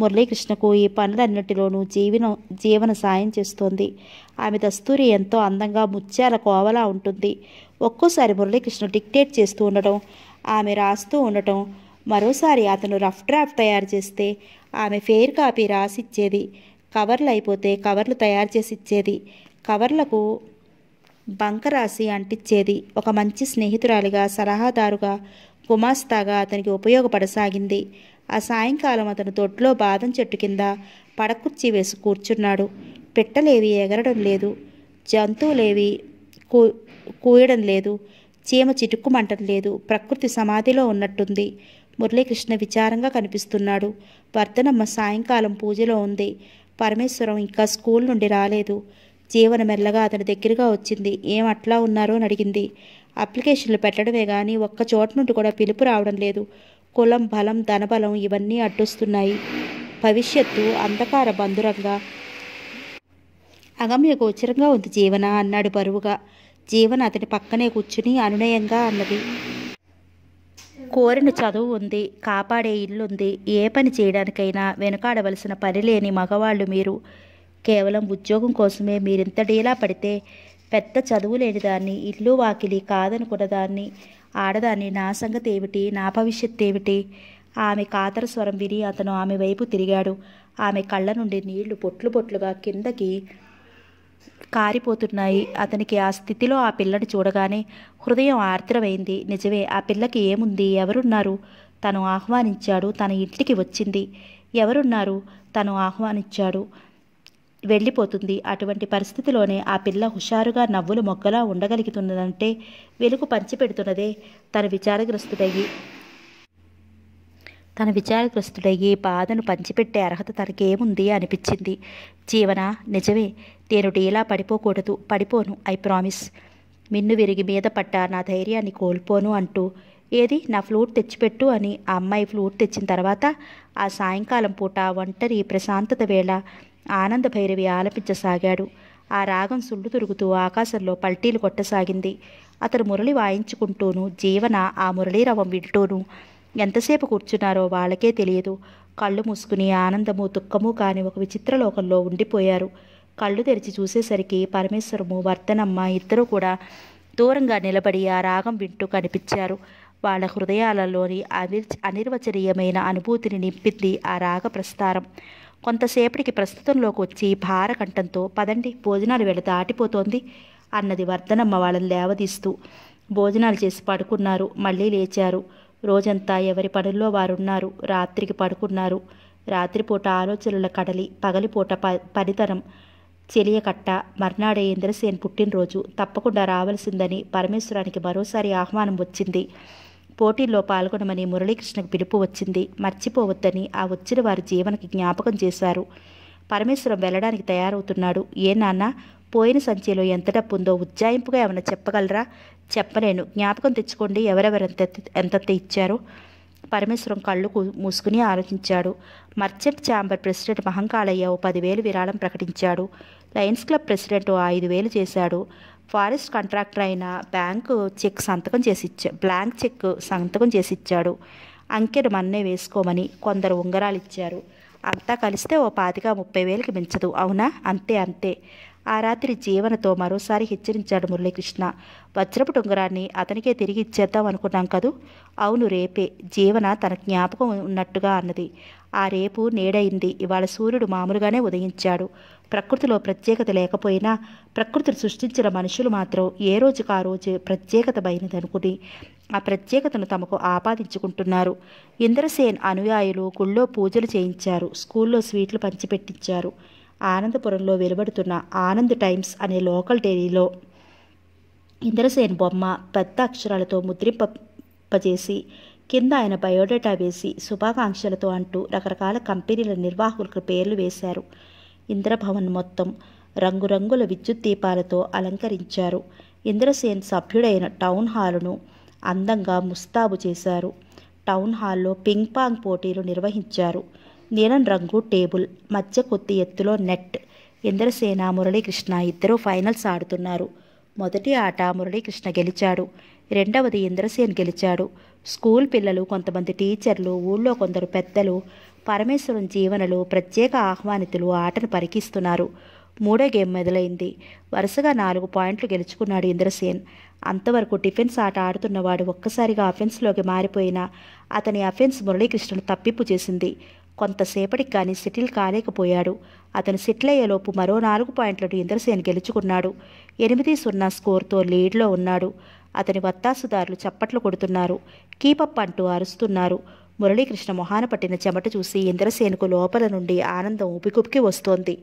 మురళీకృష్ణకు ఈ పనులన్నిటిలోనూ జీవన జీవన సాయం చేస్తోంది ఆమె దస్తూరి ఎంతో అందంగా ముత్యాల కోవలా ఉంటుంది ఒక్కోసారి మురళీకృష్ణ డిక్టేట్ చేస్తూ ఉండటం ఆమె రాస్తూ ఉండటం మరోసారి అతను రఫ్ డ్రాఫ్ట్ తయారు చేస్తే ఆమె ఫెయిర్ కాపీ రాసిచ్చేది కవర్లు అయిపోతే కవర్లు తయారు చేసి ఇచ్చేది కవర్లకు బంక రాసి అంటిచ్చేది ఒక మంచి స్నేహితురాలిగా సలహాదారుగా గుమాస్తాగా అతనికి ఉపయోగపడసాగింది ఆ సాయంకాలం అతను తొట్లో బాదం చెట్టు కింద పడకుర్చీ వేసి కూర్చున్నాడు పెట్టలేవి ఎగరడం లేదు జంతువులేవి కూ కూయడం లేదు చీమ చిటుక్కుమంటం లేదు ప్రకృతి సమాధిలో ఉన్నట్టుంది మురళీకృష్ణ విచారంగా కనిపిస్తున్నాడు వర్ధనమ్మ సాయంకాలం పూజలో ఉంది పరమేశ్వరం ఇంకా స్కూల్ నుండి రాలేదు జీవన మెల్లగా అతని దగ్గరగా వచ్చింది ఏం అట్లా ఉన్నారో అని అడిగింది అప్లికేషన్లు పెట్టడమే కానీ ఒక్క చోటు నుండి కూడా పిలుపు రావడం లేదు కులం బలం ధనబలం ఇవన్నీ అడ్డొస్తున్నాయి భవిష్యత్తు అంధకార బంధురంగా అగమ్య గోచరంగా ఉంది జీవన అన్నాడు బరువుగా జీవన అతని పక్కనే కూర్చుని అనునయంగా అన్నది కోరిన చదువు ఉంది కాపాడే ఇల్లుంది ఏ పని చేయడానికైనా వెనుకాడవలసిన పని లేని మగవాళ్ళు మీరు కేవలం ఉద్యోగం కోసమే మీరింత డీలా పడితే పెద్ద చదువు లేని దాన్ని ఇల్లు వాకిలి కాదనుకున్నదాన్ని ఆడదాన్ని నా సంగతి ఏమిటి నా భవిష్యత్తు ఏమిటి ఆమె కాతర స్వరం విని అతను ఆమె వైపు తిరిగాడు ఆమె కళ్ళ నుండి నీళ్లు పొట్లు పొట్లుగా కిందకి కారిపోతున్నాయి అతనికి ఆ స్థితిలో ఆ పిల్లని చూడగానే హృదయం ఆర్ద్రమైంది నిజమే ఆ పిల్లకి ఏముంది ఎవరున్నారు తను ఆహ్వానించాడు తన ఇంటికి వచ్చింది ఎవరున్నారు తను ఆహ్వానించాడు వెళ్ళిపోతుంది అటువంటి పరిస్థితిలోనే ఆ పిల్ల హుషారుగా నవ్వులు మొగ్గలా ఉండగలుగుతున్నదంటే వెలుగు పంచిపెడుతున్నదే తన విచారగ్రస్తుడయ్యి తన విచారగ్రస్తుడయ్యి బాధను పంచిపెట్టే అర్హత తనకేముంది అనిపించింది జీవన నిజమే నేను డీలా పడిపోకూడదు పడిపోను ఐ ప్రామిస్ మిన్ను విరిగి మీద పట్ట నా ధైర్యాన్ని కోల్పోను అంటూ ఏది నా ఫ్లూట్ తెచ్చిపెట్టు అని ఆ అమ్మాయి ఫ్లూట్ తెచ్చిన తర్వాత ఆ సాయంకాలం పూట ఒంటరి ప్రశాంతత వేళ ఆనంద భైరవి ఆలపించసాగాడు ఆ రాగం సుళ్ళు తిరుగుతూ ఆకాశంలో పల్టీలు కొట్టసాగింది అతడు మురళి వాయించుకుంటూను జీవన ఆ మురళీరవం వింటూను ఎంతసేపు కూర్చున్నారో వాళ్ళకే తెలియదు కళ్ళు మూసుకుని ఆనందము దుఃఖము కాని ఒక విచిత్ర లోకంలో ఉండిపోయారు కళ్ళు తెరిచి చూసేసరికి పరమేశ్వరము వర్ధనమ్మ ఇద్దరూ కూడా దూరంగా నిలబడి ఆ రాగం వింటూ కనిపించారు వాళ్ళ హృదయాలలోని అవి అనిర్వచనీయమైన అనుభూతిని నింపింది ఆ రాగ ప్రస్తారం కొంతసేపటికి ప్రస్తుతంలోకి వచ్చి భార కంఠంతో పదండి భోజనాలు వెళ్ళ దాటిపోతోంది అన్నది వర్ధనమ్మ వాళ్ళని లేవదీస్తూ భోజనాలు చేసి పడుకున్నారు మళ్ళీ లేచారు రోజంతా ఎవరి పనుల్లో వారున్నారు రాత్రికి పడుకున్నారు రాత్రిపూట ఆలోచనల కడలి పగలిపూట ప పనితనం చెలియకట్ట మర్నాడే ఇంద్రసేన్ పుట్టినరోజు తప్పకుండా రావాల్సిందని పరమేశ్వరానికి మరోసారి ఆహ్వానం వచ్చింది పోటీల్లో పాల్గొనమని మురళీకృష్ణకు పిలుపు వచ్చింది మర్చిపోవద్దని ఆ వచ్చిన వారి జీవనకి జ్ఞాపకం చేశారు పరమేశ్వరం వెళ్ళడానికి తయారవుతున్నాడు ఏ నాన్న పోయిన సంచిలో ఎంత డబ్బు ఉందో ఉజ్జాయింపుగా ఏమైనా చెప్పగలరా చెప్పలేను జ్ఞాపకం తెచ్చుకోండి ఎవరెవరెంత ఎంతెంత ఇచ్చారో పరమేశ్వరం కళ్ళు మూసుకుని ఆలోచించాడు మర్చెంట్ ఛాంబర్ ప్రెసిడెంట్ మహంకాళయ్య ఓ పదివేలు విరాళం ప్రకటించాడు లయన్స్ క్లబ్ ప్రెసిడెంట్ ఓ ఐదు వేలు చేశాడు ఫారెస్ట్ కాంట్రాక్టర్ అయిన బ్యాంకు చెక్ సంతకం చేసి ఇచ్చా బ్లాంక్ చెక్ సంతకం చేసి ఇచ్చాడు అంకెను మన్నే వేసుకోమని కొందరు ఉంగరాలు ఇచ్చారు అంతా కలిస్తే ఓ పాతిక ముప్పై వేలకి మించదు అవునా అంతే అంతే ఆ రాత్రి జీవనతో మరోసారి హెచ్చరించాడు మురళీకృష్ణ వజ్రపు ఉంగరాన్ని అతనికే తిరిగి ఇచ్చేద్దాం అనుకున్నాం కదూ అవును రేపే జీవన తన జ్ఞాపకం ఉన్నట్టుగా అన్నది ఆ రేపు నేడైంది ఇవాళ సూర్యుడు మామూలుగానే ఉదయించాడు ప్రకృతిలో ప్రత్యేకత లేకపోయినా ప్రకృతిని సృష్టించిన మనుషులు మాత్రం ఏ రోజుకు ఆ రోజు ప్రత్యేకత ప్రత్యేకతమైనదనుకుని ఆ ప్రత్యేకతను తమకు ఆపాదించుకుంటున్నారు ఇంద్రసేన్ అనుయాయులు గుళ్ళో పూజలు చేయించారు స్కూల్లో స్వీట్లు పంచిపెట్టించారు ఆనందపురంలో వెలువడుతున్న ఆనంద్ టైమ్స్ అనే లోకల్ డైరీలో ఇంద్రసేన్ బొమ్మ పెద్ద అక్షరాలతో ముద్రింపచేసి కింద ఆయన బయోడేటా వేసి శుభాకాంక్షలతో అంటూ రకరకాల కంపెనీల నిర్వాహకులకు పేర్లు వేశారు ఇంద్రభవన్ మొత్తం రంగురంగుల విద్యుత్ దీపాలతో అలంకరించారు ఇంద్రసేన్ సభ్యుడైన టౌన్ హాలును అందంగా ముస్తాబు చేశారు టౌన్ హాల్లో పింగ్ పాంగ్ పోటీలు నిర్వహించారు నీలం రంగు టేబుల్ మధ్య కొద్ది ఎత్తులో నెట్ ఇంద్రసేన మురళీకృష్ణ ఇద్దరూ ఫైనల్స్ ఆడుతున్నారు మొదటి ఆట మురళీకృష్ణ గెలిచాడు రెండవది ఇంద్రసేన్ గెలిచాడు స్కూల్ పిల్లలు కొంతమంది టీచర్లు ఊళ్ళో కొందరు పెద్దలు పరమేశ్వరం జీవనలో ప్రత్యేక ఆహ్వానితులు ఆటను పరికిస్తున్నారు మూడో గేమ్ మొదలైంది వరుసగా నాలుగు పాయింట్లు గెలుచుకున్నాడు ఇంద్రసేన్ అంతవరకు డిఫెన్స్ ఆట ఆడుతున్నవాడు ఒక్కసారిగా అఫెన్స్లోకి మారిపోయినా అతని అఫెన్స్ మురళీకృష్ణను తప్పిపు చేసింది కొంతసేపటికి కానీ సెటిల్ కాలేకపోయాడు అతను సెటిల్ అయ్యేలోపు మరో నాలుగు పాయింట్లను ఇంద్రసేన్ గెలుచుకున్నాడు ఎనిమిది సున్నా స్కోర్తో లీడ్లో ఉన్నాడు అతని వత్తాసుదారులు చప్పట్లు కొడుతున్నారు కీపప్ అంటూ అరుస్తున్నారు మురళీకృష్ణ మొహాన పట్టిన చెమట చూసి ఇంద్రసేనుకు లోపల నుండి ఆనందం ఉపికుపికి వస్తోంది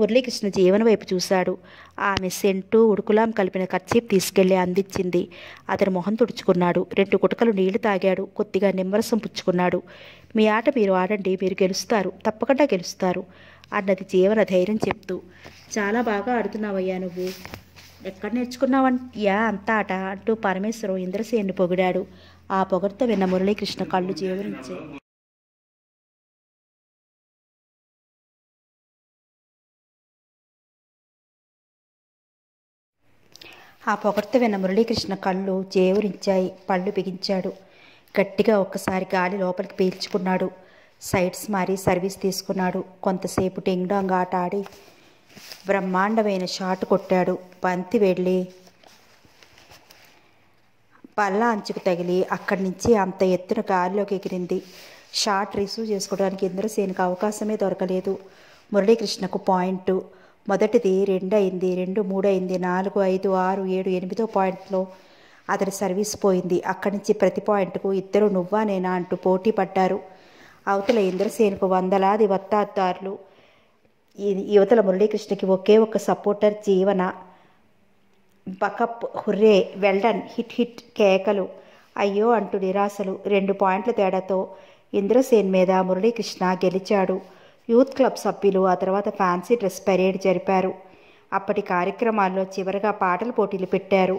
మురళీకృష్ణ జీవన వైపు చూశాడు ఆమె సెంటు ఉడుకులాం కలిపిన కర్చీప్ తీసుకెళ్లి అందించింది అతను మొహం తుడుచుకున్నాడు రెండు గుటకలు నీళ్లు తాగాడు కొద్దిగా నిమ్మరసం పుచ్చుకున్నాడు మీ ఆట మీరు ఆడండి మీరు గెలుస్తారు తప్పకుండా గెలుస్తారు అన్నది జీవన ధైర్యం చెప్తూ చాలా బాగా ఆడుతున్నావయ్యా నువ్వు ఎక్కడ నేర్చుకున్నావన్ యా అంత ఆట అంటూ పరమేశ్వరం ఇంద్రసేన్ని పొగిడాడు ఆ పొగడ్తో విన్న మురళీకృష్ణ కళ్ళు జీవరించే ఆ పొగడ్త విన్న మురళీకృష్ణ కళ్ళు జేవురించాయి పళ్ళు బిగించాడు గట్టిగా ఒక్కసారి గాలి లోపలికి పీల్చుకున్నాడు సైడ్స్ మారి సర్వీస్ తీసుకున్నాడు కొంతసేపు టెంగ్డాంగ్ ఆట ఆడి బ్రహ్మాండమైన షాట్ కొట్టాడు బంతి వెళ్ళి పళ్ళ అంచుకు తగిలి అక్కడి నుంచి అంత ఎత్తున గాలిలోకి ఎగిరింది షార్ట్ రిసీవ్ చేసుకోవడానికి ఇంద్రసేనుకు అవకాశమే దొరకలేదు మురళీకృష్ణకు పాయింట్ మొదటిది రెండు అయింది రెండు మూడు అయింది నాలుగు ఐదు ఆరు ఏడు ఎనిమిదో పాయింట్లో అతని సర్వీస్ పోయింది అక్కడి నుంచి ప్రతి పాయింట్కు ఇద్దరు నువ్వా నేనా అంటూ పోటీ పడ్డారు అవతల ఇంద్రసేనుకు వందలాది వత్తాదారులు యువతల మురళీకృష్ణకి ఒకే ఒక్క సపోర్టర్ జీవన buck up hurray well done hit hit కేకలు అయ్యో అంటూ నిరాశలు రెండు పాయింట్ల తేడాతో ఇంద్రసేన్ మీద మురళీకృష్ణ గెలిచాడు యూత్ క్లబ్ సభ్యులు ఆ తర్వాత ఫ్యాన్సీ డ్రెస్ పరేడ్ జరిపారు అప్పటి కార్యక్రమాల్లో చివరిగా పాటల పోటీలు పెట్టారు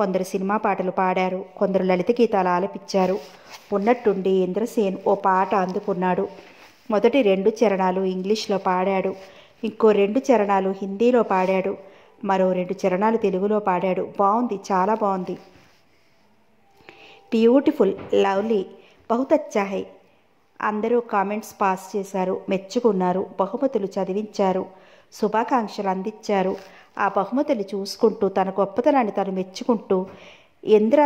కొందరు సినిమా పాటలు పాడారు కొందరు లలిత గీతాలు ఆలపించారు ఉన్నట్టుండి ఇంద్రసేన్ ఓ పాట అందుకున్నాడు మొదటి రెండు చరణాలు ఇంగ్లీష్లో పాడాడు ఇంకో రెండు చరణాలు హిందీలో పాడాడు మరో రెండు చరణాలు తెలుగులో పాడాడు బాగుంది చాలా బాగుంది బ్యూటిఫుల్ లవ్లీ బహుత హై అందరూ కామెంట్స్ పాస్ చేశారు మెచ్చుకున్నారు బహుమతులు చదివించారు శుభాకాంక్షలు అందించారు ఆ బహుమతులు చూసుకుంటూ తన గొప్పతనాన్ని తను మెచ్చుకుంటూ ఇంద్ర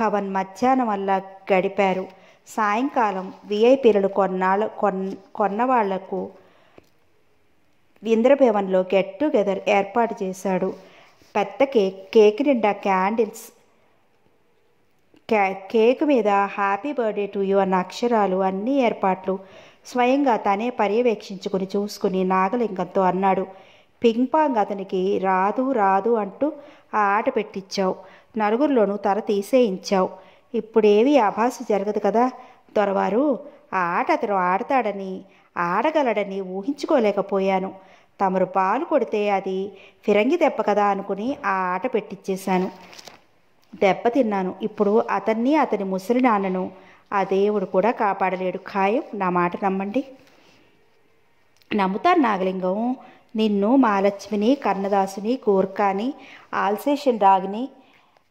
భవన్ మధ్యాహ్నం వల్ల గడిపారు సాయంకాలం విఐపీలను కొన్నాళ్ళ కొన్ కొన్న ఇంద్రభవన్లో గెట్ టుగెదర్ ఏర్పాటు చేశాడు పెద్ద కేక్ కేక్ నిండా క్యాండిల్స్ కేక్ మీద హ్యాపీ బర్త్డే టు యు అన్న అక్షరాలు అన్ని ఏర్పాట్లు స్వయంగా తనే పర్యవేక్షించుకుని చూసుకుని నాగలింగంతో అన్నాడు పింగ్ పాంగ్ అతనికి రాదు రాదు అంటూ ఆ ఆట పెట్టించావు నలుగురిలోనూ తల తీసేయించావు ఇప్పుడేవి ఆభాస జరగదు కదా దొరవారు ఆ ఆట అతను ఆడతాడని ఆడగలడని ఊహించుకోలేకపోయాను తమరు పాలు కొడితే అది ఫిరంగి దెబ్బ కదా అనుకుని ఆ ఆట పెట్టించేశాను దెబ్బతిన్నాను ఇప్పుడు అతన్ని అతని ముసలి నాన్నను ఆ దేవుడు కూడా కాపాడలేడు ఖాయం నా మాట నమ్మండి నమ్ముతాను నాగలింగం నిన్ను మహాలక్ష్మిని కన్నదాసుని గోర్ఖాని ఆల్సేషన్ రాగిని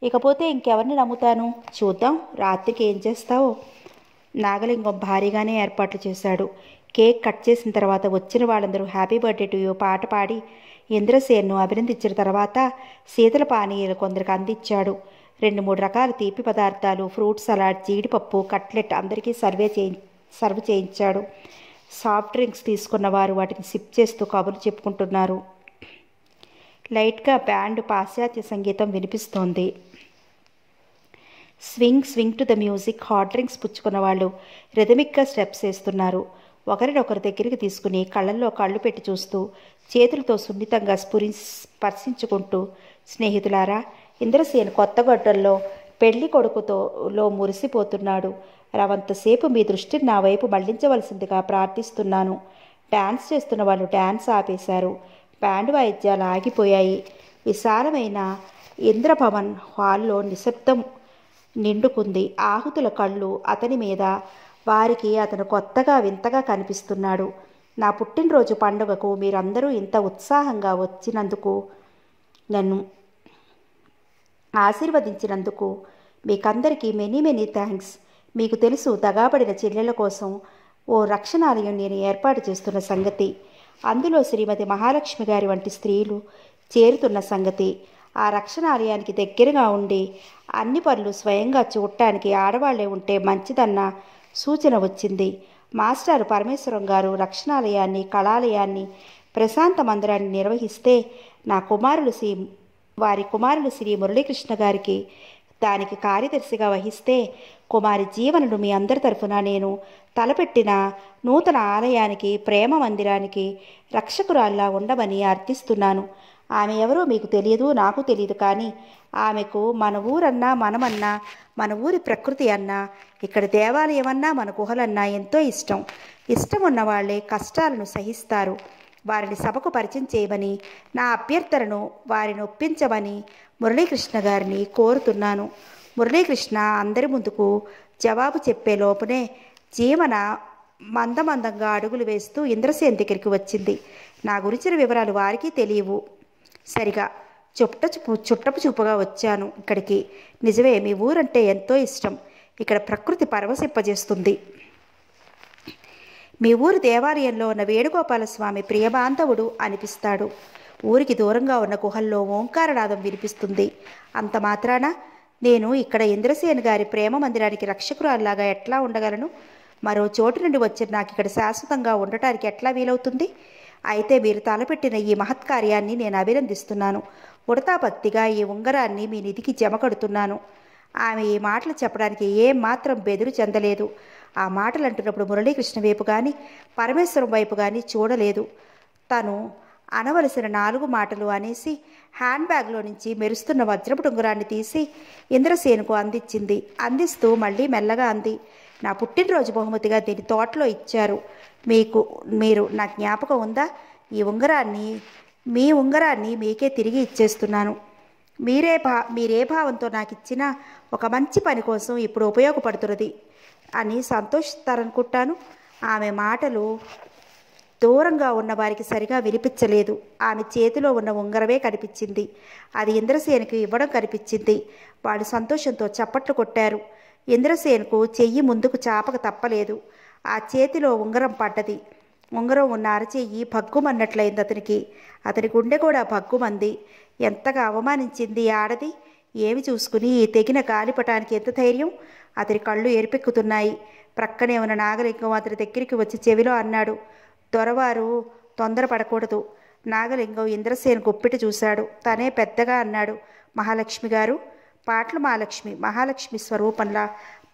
ఇకపోతే ఇంకెవరిని నమ్ముతాను చూద్దాం రాత్రికి ఏం చేస్తావో నాగలింగం భారీగానే ఏర్పాట్లు చేశాడు కేక్ కట్ చేసిన తర్వాత వచ్చిన వాళ్ళందరూ హ్యాపీ బర్త్డే టు యూ పాట పాడి ఇంద్రసేన్ను అభినందించిన తర్వాత శీతల పానీయాలు కొందరికి అందించాడు రెండు మూడు రకాల తీపి పదార్థాలు ఫ్రూట్ సలాడ్ జీడిపప్పు కట్లెట్ అందరికీ సర్వే చేయి సర్వ్ చేయించాడు సాఫ్ట్ డ్రింక్స్ తీసుకున్న వారు వాటిని సిప్ చేస్తూ కబులు చెప్పుకుంటున్నారు లైట్గా బ్యాండ్ పాశ్చాత్య సంగీతం వినిపిస్తోంది swing swing to the music hot drinks పుచ్చుకున్న వాళ్ళు రిథమిక్గా స్టెప్స్ వేస్తున్నారు ఒకరినొకరి దగ్గరికి తీసుకుని కళ్ళల్లో కళ్ళు పెట్టి చూస్తూ చేతులతో సున్నితంగా స్ఫురి స్పర్శించుకుంటూ స్నేహితులారా ఇంద్రసేన్ కొత్తగొడ్డల్లో పెళ్లి కొడుకుతో లో మురిసిపోతున్నాడు రవంతసేపు మీ దృష్టిని నా వైపు మళ్లించవలసిందిగా ప్రార్థిస్తున్నాను డ్యాన్స్ చేస్తున్న వాళ్ళు డ్యాన్స్ ఆపేశారు బ్యాండ్ వాయిద్యాలు ఆగిపోయాయి విశాలమైన ఇంద్రభవన్ హాల్లో నిశ్శబ్దం నిండుకుంది ఆహుతుల కళ్ళు అతని మీద వారికి అతను కొత్తగా వింతగా కనిపిస్తున్నాడు నా పుట్టినరోజు పండుగకు మీరందరూ ఇంత ఉత్సాహంగా వచ్చినందుకు నన్ను ఆశీర్వదించినందుకు మీకందరికీ మెనీ మెనీ థ్యాంక్స్ మీకు తెలుసు దగాబడిన చెల్లెల కోసం ఓ రక్షణాలయం నేను ఏర్పాటు చేస్తున్న సంగతి అందులో శ్రీమతి మహాలక్ష్మి గారి వంటి స్త్రీలు చేరుతున్న సంగతి ఆ రక్షణాలయానికి దగ్గరగా ఉండి అన్ని పనులు స్వయంగా చూడటానికి ఆడవాళ్లే ఉంటే మంచిదన్న సూచన వచ్చింది మాస్టారు పరమేశ్వరం గారు రక్షణాలయాన్ని కళాలయాన్ని ప్రశాంత మందిరాన్ని నిర్వహిస్తే నా కుమారులు శ్రీ వారి కుమారులు శ్రీ మురళీకృష్ణ గారికి దానికి కార్యదర్శిగా వహిస్తే కుమారి జీవనుడు మీ అందరి తరఫున నేను తలపెట్టిన నూతన ఆలయానికి ప్రేమ మందిరానికి రక్షకురాల్లా ఉండమని అర్థిస్తున్నాను ఆమె ఎవరో మీకు తెలియదు నాకు తెలియదు కానీ ఆమెకు మన ఊరన్నా మనమన్నా మన ఊరి ప్రకృతి అన్నా ఇక్కడ దేవాలయమన్నా మన గుహలన్నా ఎంతో ఇష్టం ఇష్టం ఉన్న వాళ్ళే కష్టాలను సహిస్తారు వారిని సభకు పరిచయం చేయమని నా అభ్యర్థనను వారిని ఒప్పించమని మురళీకృష్ణ గారిని కోరుతున్నాను మురళీకృష్ణ అందరి ముందుకు జవాబు చెప్పే లోపునే జీవన మందమందంగా అడుగులు వేస్తూ ఇంద్రసేన్ దగ్గరికి వచ్చింది నా గురించిన వివరాలు వారికి తెలియవు సరిగా చుట్ట చూపు చుట్టపు చూపుగా వచ్చాను ఇక్కడికి నిజమే మీ ఊరంటే ఎంతో ఇష్టం ఇక్కడ ప్రకృతి పరవశింపజేస్తుంది మీ ఊరు దేవాలయంలో ఉన్న వేణుగోపాలస్వామి ప్రియబాంధవుడు అనిపిస్తాడు ఊరికి దూరంగా ఉన్న గుహల్లో ఓంకారనాదం వినిపిస్తుంది అంత మాత్రాన నేను ఇక్కడ ఇంద్రసేన్ గారి ప్రేమ మందిరానికి రక్షకురాల్లాగా ఎట్లా ఉండగలను మరో చోటు నుండి వచ్చిన నాకు ఇక్కడ శాశ్వతంగా ఉండటానికి ఎట్లా వీలవుతుంది అయితే మీరు తలపెట్టిన ఈ మహత్కార్యాన్ని నేను అభినందిస్తున్నాను ఉడతాభక్తిగా ఈ ఉంగరాన్ని మీ నిధికి జమ కడుతున్నాను ఆమె ఈ మాటలు చెప్పడానికి ఏం మాత్రం బెదురు చెందలేదు ఆ మాటలు అంటున్నప్పుడు మురళీకృష్ణ వైపు కానీ పరమేశ్వరం వైపు కానీ చూడలేదు తను అనవలసిన నాలుగు మాటలు అనేసి హ్యాండ్ బ్యాగ్లో నుంచి మెరుస్తున్న వజ్రపు టుంగరాన్ని తీసి ఇంద్రసేనుకు అందించింది అందిస్తూ మళ్ళీ మెల్లగా అంది నా పుట్టినరోజు బహుమతిగా దీని తోటలో ఇచ్చారు మీకు మీరు నా జ్ఞాపకం ఉందా ఈ ఉంగరాన్ని మీ ఉంగరాన్ని మీకే తిరిగి ఇచ్చేస్తున్నాను మీరే భా మీరే భావంతో నాకు ఇచ్చిన ఒక మంచి పని కోసం ఇప్పుడు ఉపయోగపడుతున్నది అని సంతోషిస్తారనుకుంటాను ఆమె మాటలు దూరంగా ఉన్న వారికి సరిగా వినిపించలేదు ఆమె చేతిలో ఉన్న ఉంగరమే కనిపించింది అది ఇంద్రసేనకి ఇవ్వడం కనిపించింది వాళ్ళు సంతోషంతో చప్పట్లు కొట్టారు ఇంద్రసేన్కు చెయ్యి ముందుకు చాపక తప్పలేదు ఆ చేతిలో ఉంగరం పడ్డది ఉంగరం ఉన్న అరచెయ్యి భగ్గుమన్నట్లయింది అతనికి అతని గుండె కూడా భగ్గుమంది ఎంతగా అవమానించింది ఆడది ఏమి చూసుకుని తెగిన గాలిపటానికి ఎంత ధైర్యం అతని కళ్ళు ఎరిపెక్కుతున్నాయి ప్రక్కనే ఉన్న నాగలింగం అతని దగ్గరికి వచ్చి చెవిలో అన్నాడు దొరవారు తొందరపడకూడదు నాగలింగం ఇంద్రసేన్ గుప్పిటి చూశాడు తనే పెద్దగా అన్నాడు మహాలక్ష్మి గారు పాటలు మహాలక్ష్మి మహాలక్ష్మి స్వరూపంలా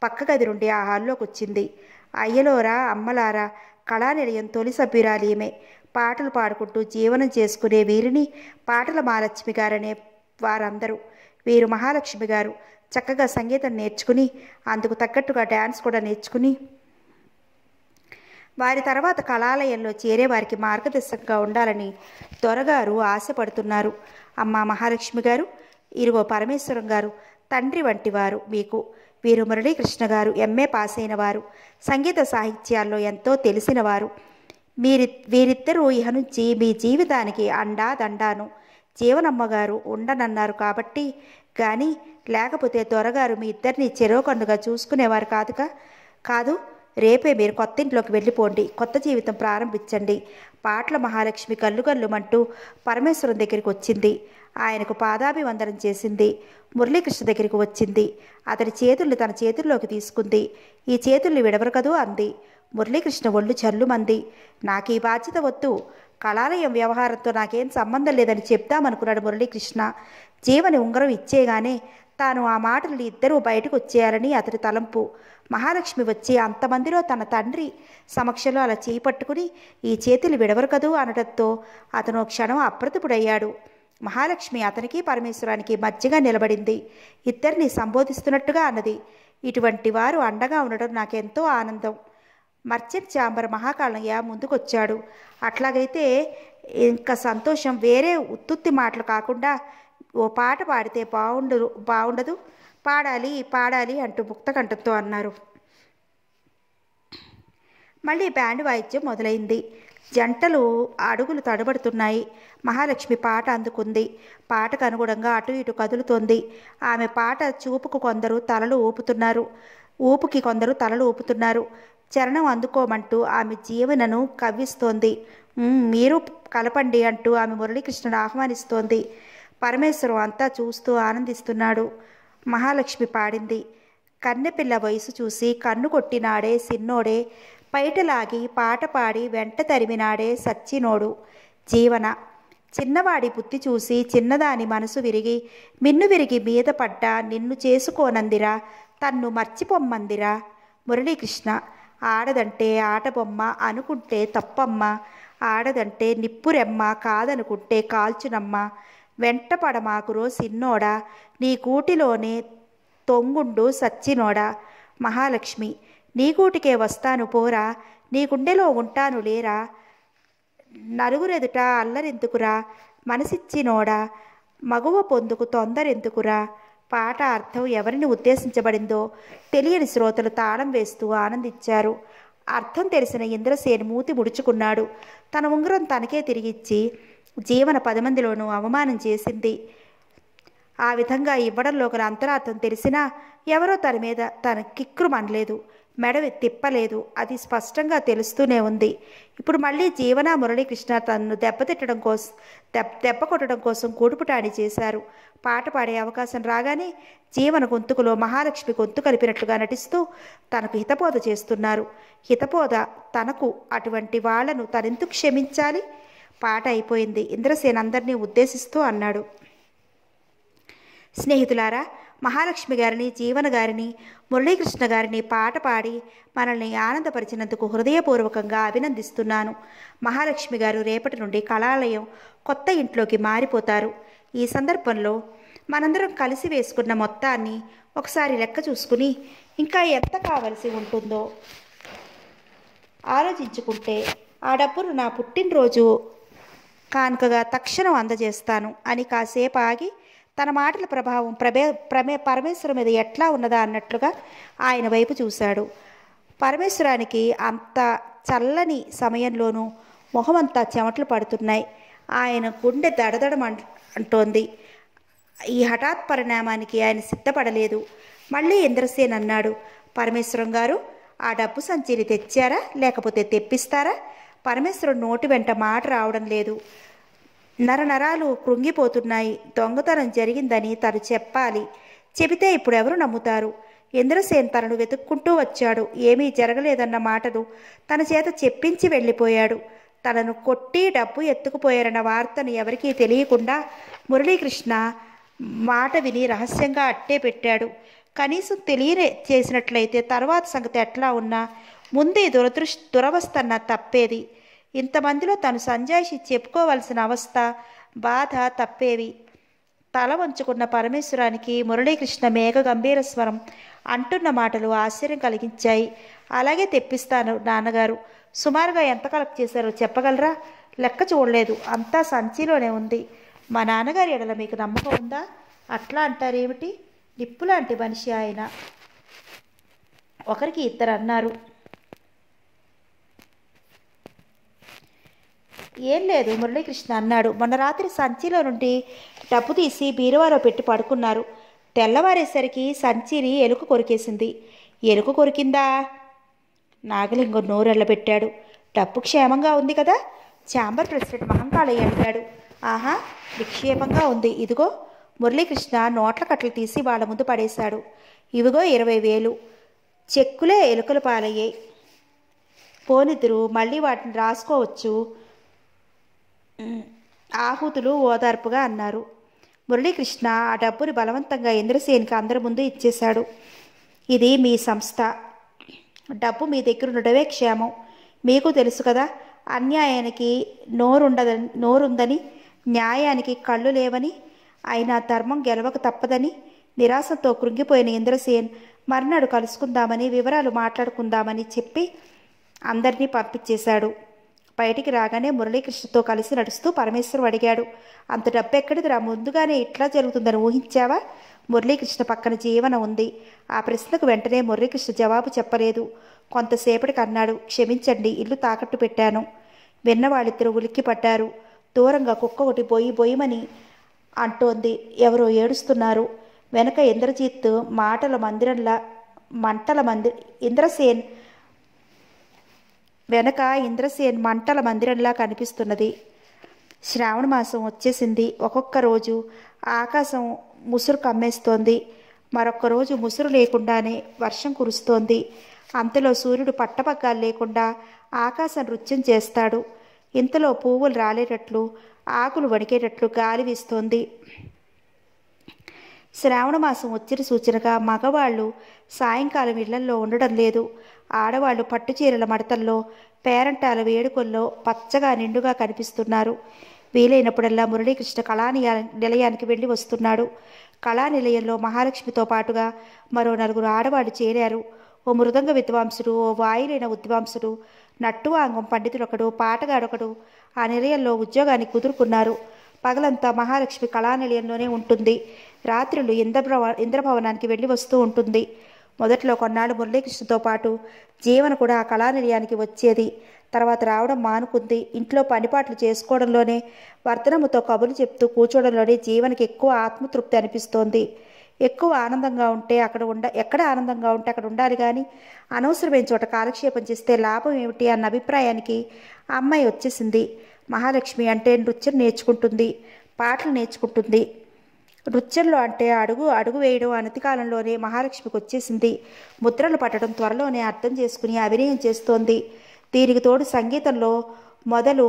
పక్క గది నుండి ఆ హాల్లోకి వచ్చింది అయ్యలోరా అమ్మలారా కళానిలయం తొలి సభ్యురాలు పాటలు పాడుకుంటూ జీవనం చేసుకునే వీరిని పాటల మహాలక్ష్మి గారనే వారందరూ వీరు మహాలక్ష్మి గారు చక్కగా సంగీతం నేర్చుకుని అందుకు తగ్గట్టుగా డ్యాన్స్ కూడా నేర్చుకుని వారి తర్వాత కళాలయంలో చేరే వారికి మార్గదర్శకంగా ఉండాలని దొరగారు ఆశపడుతున్నారు అమ్మ మహాలక్ష్మి గారు ఇరువో పరమేశ్వరం గారు తండ్రి వంటివారు మీకు వీరు మురళీకృష్ణ గారు ఎంఏ పాస్ అయిన వారు సంగీత సాహిత్యాల్లో ఎంతో తెలిసినవారు మీరి వీరిద్దరూ ఇహ నుంచి మీ జీవితానికి అండా దండాను జీవనమ్మగారు ఉండనన్నారు కాబట్టి కానీ లేకపోతే దొరగారు మీ ఇద్దరిని చెరోకండుగా చూసుకునేవారు కాదుగా కాదు రేపే మీరు కొత్త ఇంట్లోకి వెళ్ళిపోండి కొత్త జీవితం ప్రారంభించండి పాటల మహాలక్ష్మి కల్లుగల్లుమంటూ పరమేశ్వరం దగ్గరికి వచ్చింది ఆయనకు పాదాభివందనం చేసింది మురళీకృష్ణ దగ్గరికి వచ్చింది అతని చేతుల్ని తన చేతుల్లోకి తీసుకుంది ఈ చేతుల్ని విడవరు కదూ అంది మురళీకృష్ణ ఒళ్ళు చల్లుమంది నాకు ఈ బాధ్యత వద్దు కళాలయం వ్యవహారంతో నాకేం సంబంధం లేదని చెప్దామనుకున్నాడు మురళీకృష్ణ జీవని ఉంగరం ఇచ్చేగానే తాను ఆ మాటలు ఇద్దరూ బయటకు వచ్చేయాలని అతడి తలంపు మహాలక్ష్మి వచ్చి అంతమందిలో తన తండ్రి సమక్షంలో అలా చేపట్టుకుని ఈ చేతులు విడవరు కదూ అనడంతో అతను క్షణం అప్రతిపుడయ్యాడు మహాలక్ష్మి అతనికి పరమేశ్వరానికి మధ్యగా నిలబడింది ఇద్దరిని సంబోధిస్తున్నట్టుగా అన్నది ఇటువంటి వారు అండగా ఉండడం నాకెంతో ఆనందం మర్చెంట్ చాంబర్ మహాకాళయ్య ముందుకొచ్చాడు అట్లాగైతే ఇంకా సంతోషం వేరే ఉత్తుత్తి మాటలు కాకుండా ఓ పాట పాడితే బాగుండు బాగుండదు పాడాలి పాడాలి అంటూ ముక్తకంఠంతో అన్నారు మళ్ళీ బ్యాండ్ వాయిద్యం మొదలైంది జంటలు అడుగులు తడబడుతున్నాయి మహాలక్ష్మి పాట అందుకుంది పాటకు అనుగుణంగా అటు ఇటు కదులుతోంది ఆమె పాట చూపుకు కొందరు తలలు ఊపుతున్నారు ఊపుకి కొందరు తలలు ఊపుతున్నారు చరణం అందుకోమంటూ ఆమె జీవనను కవ్విస్తోంది మీరు కలపండి అంటూ ఆమె మురళీకృష్ణుడు ఆహ్వానిస్తోంది పరమేశ్వరం అంతా చూస్తూ ఆనందిస్తున్నాడు మహాలక్ష్మి పాడింది కన్నెపిల్ల వయసు చూసి కన్ను కొట్టినాడే సిన్నోడే పైటలాగి పాట పాడి వెంట తరిమినాడే సచ్చినోడు జీవన చిన్నవాడి బుద్ధి చూసి చిన్నదాని మనసు విరిగి మిన్ను విరిగి మీద పడ్డా నిన్ను చేసుకోనందిరా తన్ను మర్చిపోమ్మందిరా మురళీకృష్ణ ఆడదంటే ఆటబొమ్మ అనుకుంటే తప్పమ్మ ఆడదంటే నిప్పురెమ్మ కాదనుకుంటే కాల్చునమ్మ పడమాకురో సిన్నోడా నీ కూటిలోనే తొంగుండు సచ్చినోడా మహాలక్ష్మి నీగూటికే వస్తాను పోరా నీ గుండెలో ఉంటాను లేరా నలుగురెదుట అల్లరెందుకురా మనసిచ్చినోడా మగువ పొందుకు తొందరెందుకురా పాట అర్థం ఎవరిని ఉద్దేశించబడిందో తెలియని శ్రోతలు తాళం వేస్తూ ఆనందించారు అర్థం తెలిసిన ఇంద్రసేను మూతి ముడుచుకున్నాడు తన ఉంగరం తనకే తిరిగిచ్చి జీవన పదమందిలోనూ అవమానం చేసింది ఆ విధంగా ఇవ్వడంలో ఒక అంతరార్థం తెలిసినా ఎవరో తన మీద తన కిక్కురు మనలేదు మెడ తిప్పలేదు అది స్పష్టంగా తెలుస్తూనే ఉంది ఇప్పుడు మళ్ళీ జీవన మురళీకృష్ణ తనను దెబ్బతిట్టడం కోసం దెబ్బ దెబ్బ కొట్టడం కోసం గూడుపుటాడి చేశారు పాట పాడే అవకాశం రాగానే జీవన గొంతుకులో మహాలక్ష్మి గొంతు కలిపినట్లుగా నటిస్తూ తనకు హితబోధ చేస్తున్నారు హితబోధ తనకు అటువంటి వాళ్లను తనెందుకు క్షమించాలి పాట అయిపోయింది అందరినీ ఉద్దేశిస్తూ అన్నాడు స్నేహితులారా మహాలక్ష్మి గారిని జీవన గారిని మురళీకృష్ణ గారిని పాట పాడి మనల్ని ఆనందపరిచినందుకు హృదయపూర్వకంగా అభినందిస్తున్నాను మహాలక్ష్మి గారు రేపటి నుండి కళాలయం కొత్త ఇంట్లోకి మారిపోతారు ఈ సందర్భంలో మనందరం కలిసి వేసుకున్న మొత్తాన్ని ఒకసారి లెక్క చూసుకుని ఇంకా ఎంత కావలసి ఉంటుందో ఆలోచించుకుంటే ఆ డబ్బును నా పుట్టినరోజు కానుకగా తక్షణం అందజేస్తాను అని కాసేపు ఆగి తన మాటల ప్రభావం ప్రభే ప్రమే పరమేశ్వరం మీద ఎట్లా ఉన్నదా అన్నట్లుగా ఆయన వైపు చూశాడు పరమేశ్వరానికి అంత చల్లని సమయంలోనూ మొహమంతా చెమట్లు పడుతున్నాయి ఆయన గుండె దడదడం అంటోంది ఈ హఠాత్ పరిణామానికి ఆయన సిద్ధపడలేదు మళ్ళీ ఇంద్రసేన్ అన్నాడు పరమేశ్వరం గారు ఆ డబ్బు సంచిని తెచ్చారా లేకపోతే తెప్పిస్తారా పరమేశ్వరం నోటి వెంట మాట రావడం లేదు నరనరాలు కృంగిపోతున్నాయి దొంగతనం జరిగిందని తను చెప్పాలి చెబితే ఇప్పుడు ఎవరు నమ్ముతారు ఇంద్రసేన్ తనను వెతుక్కుంటూ వచ్చాడు ఏమీ జరగలేదన్న మాటను తన చేత చెప్పించి వెళ్ళిపోయాడు తనను కొట్టి డబ్బు ఎత్తుకుపోయారన్న వార్తను ఎవరికీ తెలియకుండా మురళీకృష్ణ మాట విని రహస్యంగా అట్టే పెట్టాడు కనీసం తెలియనే చేసినట్లయితే తర్వాత సంగతి ఎట్లా ఉన్నా ముందే దురదృష్ దురవస్థన్న తప్పేది ఇంతమందిలో తను సంజాయిషి చెప్పుకోవలసిన అవస్థ బాధ తప్పేవి తల వంచుకున్న పరమేశ్వరానికి మురళీకృష్ణ మేఘ గంభీర స్వరం అంటున్న మాటలు ఆశ్చర్యం కలిగించాయి అలాగే తెప్పిస్తాను నాన్నగారు సుమారుగా ఎంత కలెక్ట్ చేశారో చెప్పగలరా లెక్క చూడలేదు అంతా సంచిలోనే ఉంది మా నాన్నగారి ఎడల మీకు నమ్మకం ఉందా అట్లా అంటారేమిటి నిప్పులాంటి మనిషి ఆయన ఒకరికి ఇద్దరు అన్నారు ఏం లేదు మురళీకృష్ణ అన్నాడు మొన్న రాత్రి సంచిలో నుండి డబ్బు తీసి బీరువాలో పెట్టి పడుకున్నారు తెల్లవారేసరికి సంచిని ఎలుక కొరికేసింది ఎలుక కొరికిందా నాగలింగం పెట్టాడు డబ్బు క్షేమంగా ఉంది కదా ఛాంబర్ ప్రెసిడెంట్ మహంకాళయ్య అడిగాడు ఆహా నిక్షేపంగా ఉంది ఇదిగో మురళీకృష్ణ నోట్ల కట్టలు తీసి వాళ్ళ ముందు పడేశాడు ఇవిగో ఇరవై వేలు చెక్కులే ఎలుకలు పాలయ్యాయి పోనిద్దరు మళ్ళీ వాటిని రాసుకోవచ్చు ఆహుతులు ఓదార్పుగా అన్నారు మురళీకృష్ణ ఆ డబ్బుని బలవంతంగా ఇంద్రసేనికి అందరి ముందు ఇచ్చేశాడు ఇది మీ సంస్థ డబ్బు మీ దగ్గర ఉండడమే క్షేమం మీకు తెలుసు కదా అన్యాయానికి నోరుండదని నోరుందని న్యాయానికి కళ్ళు లేవని అయినా ధర్మం గెలవక తప్పదని నిరాశతో కృంగిపోయిన ఇంద్రసేన్ మర్నాడు కలుసుకుందామని వివరాలు మాట్లాడుకుందామని చెప్పి అందరినీ పంపించేశాడు బయటికి రాగానే మురళీకృష్ణతో కలిసి నడుస్తూ పరమేశ్వరం అడిగాడు అంత డబ్బు ఎక్కడిదిరా ముందుగానే ఇట్లా జరుగుతుందని ఊహించావా మురళీకృష్ణ పక్కన జీవన ఉంది ఆ ప్రశ్నకు వెంటనే మురళీకృష్ణ జవాబు చెప్పలేదు కొంతసేపటికి అన్నాడు క్షమించండి ఇల్లు తాకట్టు పెట్టాను విన్న ఉలిక్కి ఉలిక్కిపడ్డారు దూరంగా కుక్క ఒకటి బొయ్యి బొయ్యమని అంటోంది ఎవరో ఏడుస్తున్నారు వెనక ఇంద్రజిత్ మాటల మందిరంలా మంటల మందిర ఇంద్రసేన్ వెనక ఇంద్రసేన్ మంటల మందిరంలా కనిపిస్తున్నది శ్రావణ మాసం వచ్చేసింది ఒక్కొక్క రోజు ఆకాశం ముసురు కమ్మేస్తోంది మరొక్క రోజు ముసురు లేకుండానే వర్షం కురుస్తోంది అంతలో సూర్యుడు పట్టపగ్గాలు లేకుండా ఆకాశం నృత్యం చేస్తాడు ఇంతలో పువ్వులు రాలేటట్లు ఆకులు వణికేటట్లు గాలి వీస్తోంది శ్రావణ మాసం వచ్చిన సూచనగా మగవాళ్ళు సాయంకాలం ఇళ్లల్లో ఉండడం లేదు ఆడవాళ్లు పట్టుచీరల మడతల్లో పేరంటాల వేడుకల్లో పచ్చగా నిండుగా కనిపిస్తున్నారు వీలైనప్పుడల్లా మురళీకృష్ణ కళా నిలయానికి వెళ్ళి వస్తున్నాడు కళా నిలయంలో మహాలక్ష్మితో పాటుగా మరో నలుగురు ఆడవాళ్లు చేరారు ఓ మృదంగ విద్వాంసుడు ఓ వాయులైన విద్వాంసుడు నట్టువాంగం పండితులొకడు పాటగాడొకడు ఆ నిలయంలో ఉద్యోగానికి కుదురుకున్నారు పగలంతా మహాలక్ష్మి కళా నిలయంలోనే ఉంటుంది రాత్రులు ఇంద్రభవ ఇంద్రభవనానికి వెళ్ళి వస్తూ ఉంటుంది మొదట్లో కొన్నాళ్ళు మురళీకృష్ణతో పాటు జీవన కూడా ఆ కళానిలయానికి వచ్చేది తర్వాత రావడం మానుకుంది ఇంట్లో పనిపాట్లు చేసుకోవడంలోనే వర్తనముతో కబుర్లు చెప్తూ కూర్చోవడంలోనే జీవనకి ఎక్కువ ఆత్మతృప్తి అనిపిస్తోంది ఎక్కువ ఆనందంగా ఉంటే అక్కడ ఉండ ఎక్కడ ఆనందంగా ఉంటే అక్కడ ఉండాలి కానీ అనవసరమైన చోట కాలక్షేపం చేస్తే లాభం ఏమిటి అన్న అభిప్రాయానికి అమ్మాయి వచ్చేసింది మహాలక్ష్మి అంటే నృత్యం నేర్చుకుంటుంది పాటలు నేర్చుకుంటుంది నృత్యంలో అంటే అడుగు అడుగు వేయడం అనతి కాలంలోనే మహాలక్ష్మికి వచ్చేసింది ముద్రలు పట్టడం త్వరలోనే అర్థం చేసుకుని అభినయం చేస్తోంది దీనికి తోడు సంగీతంలో మొదలు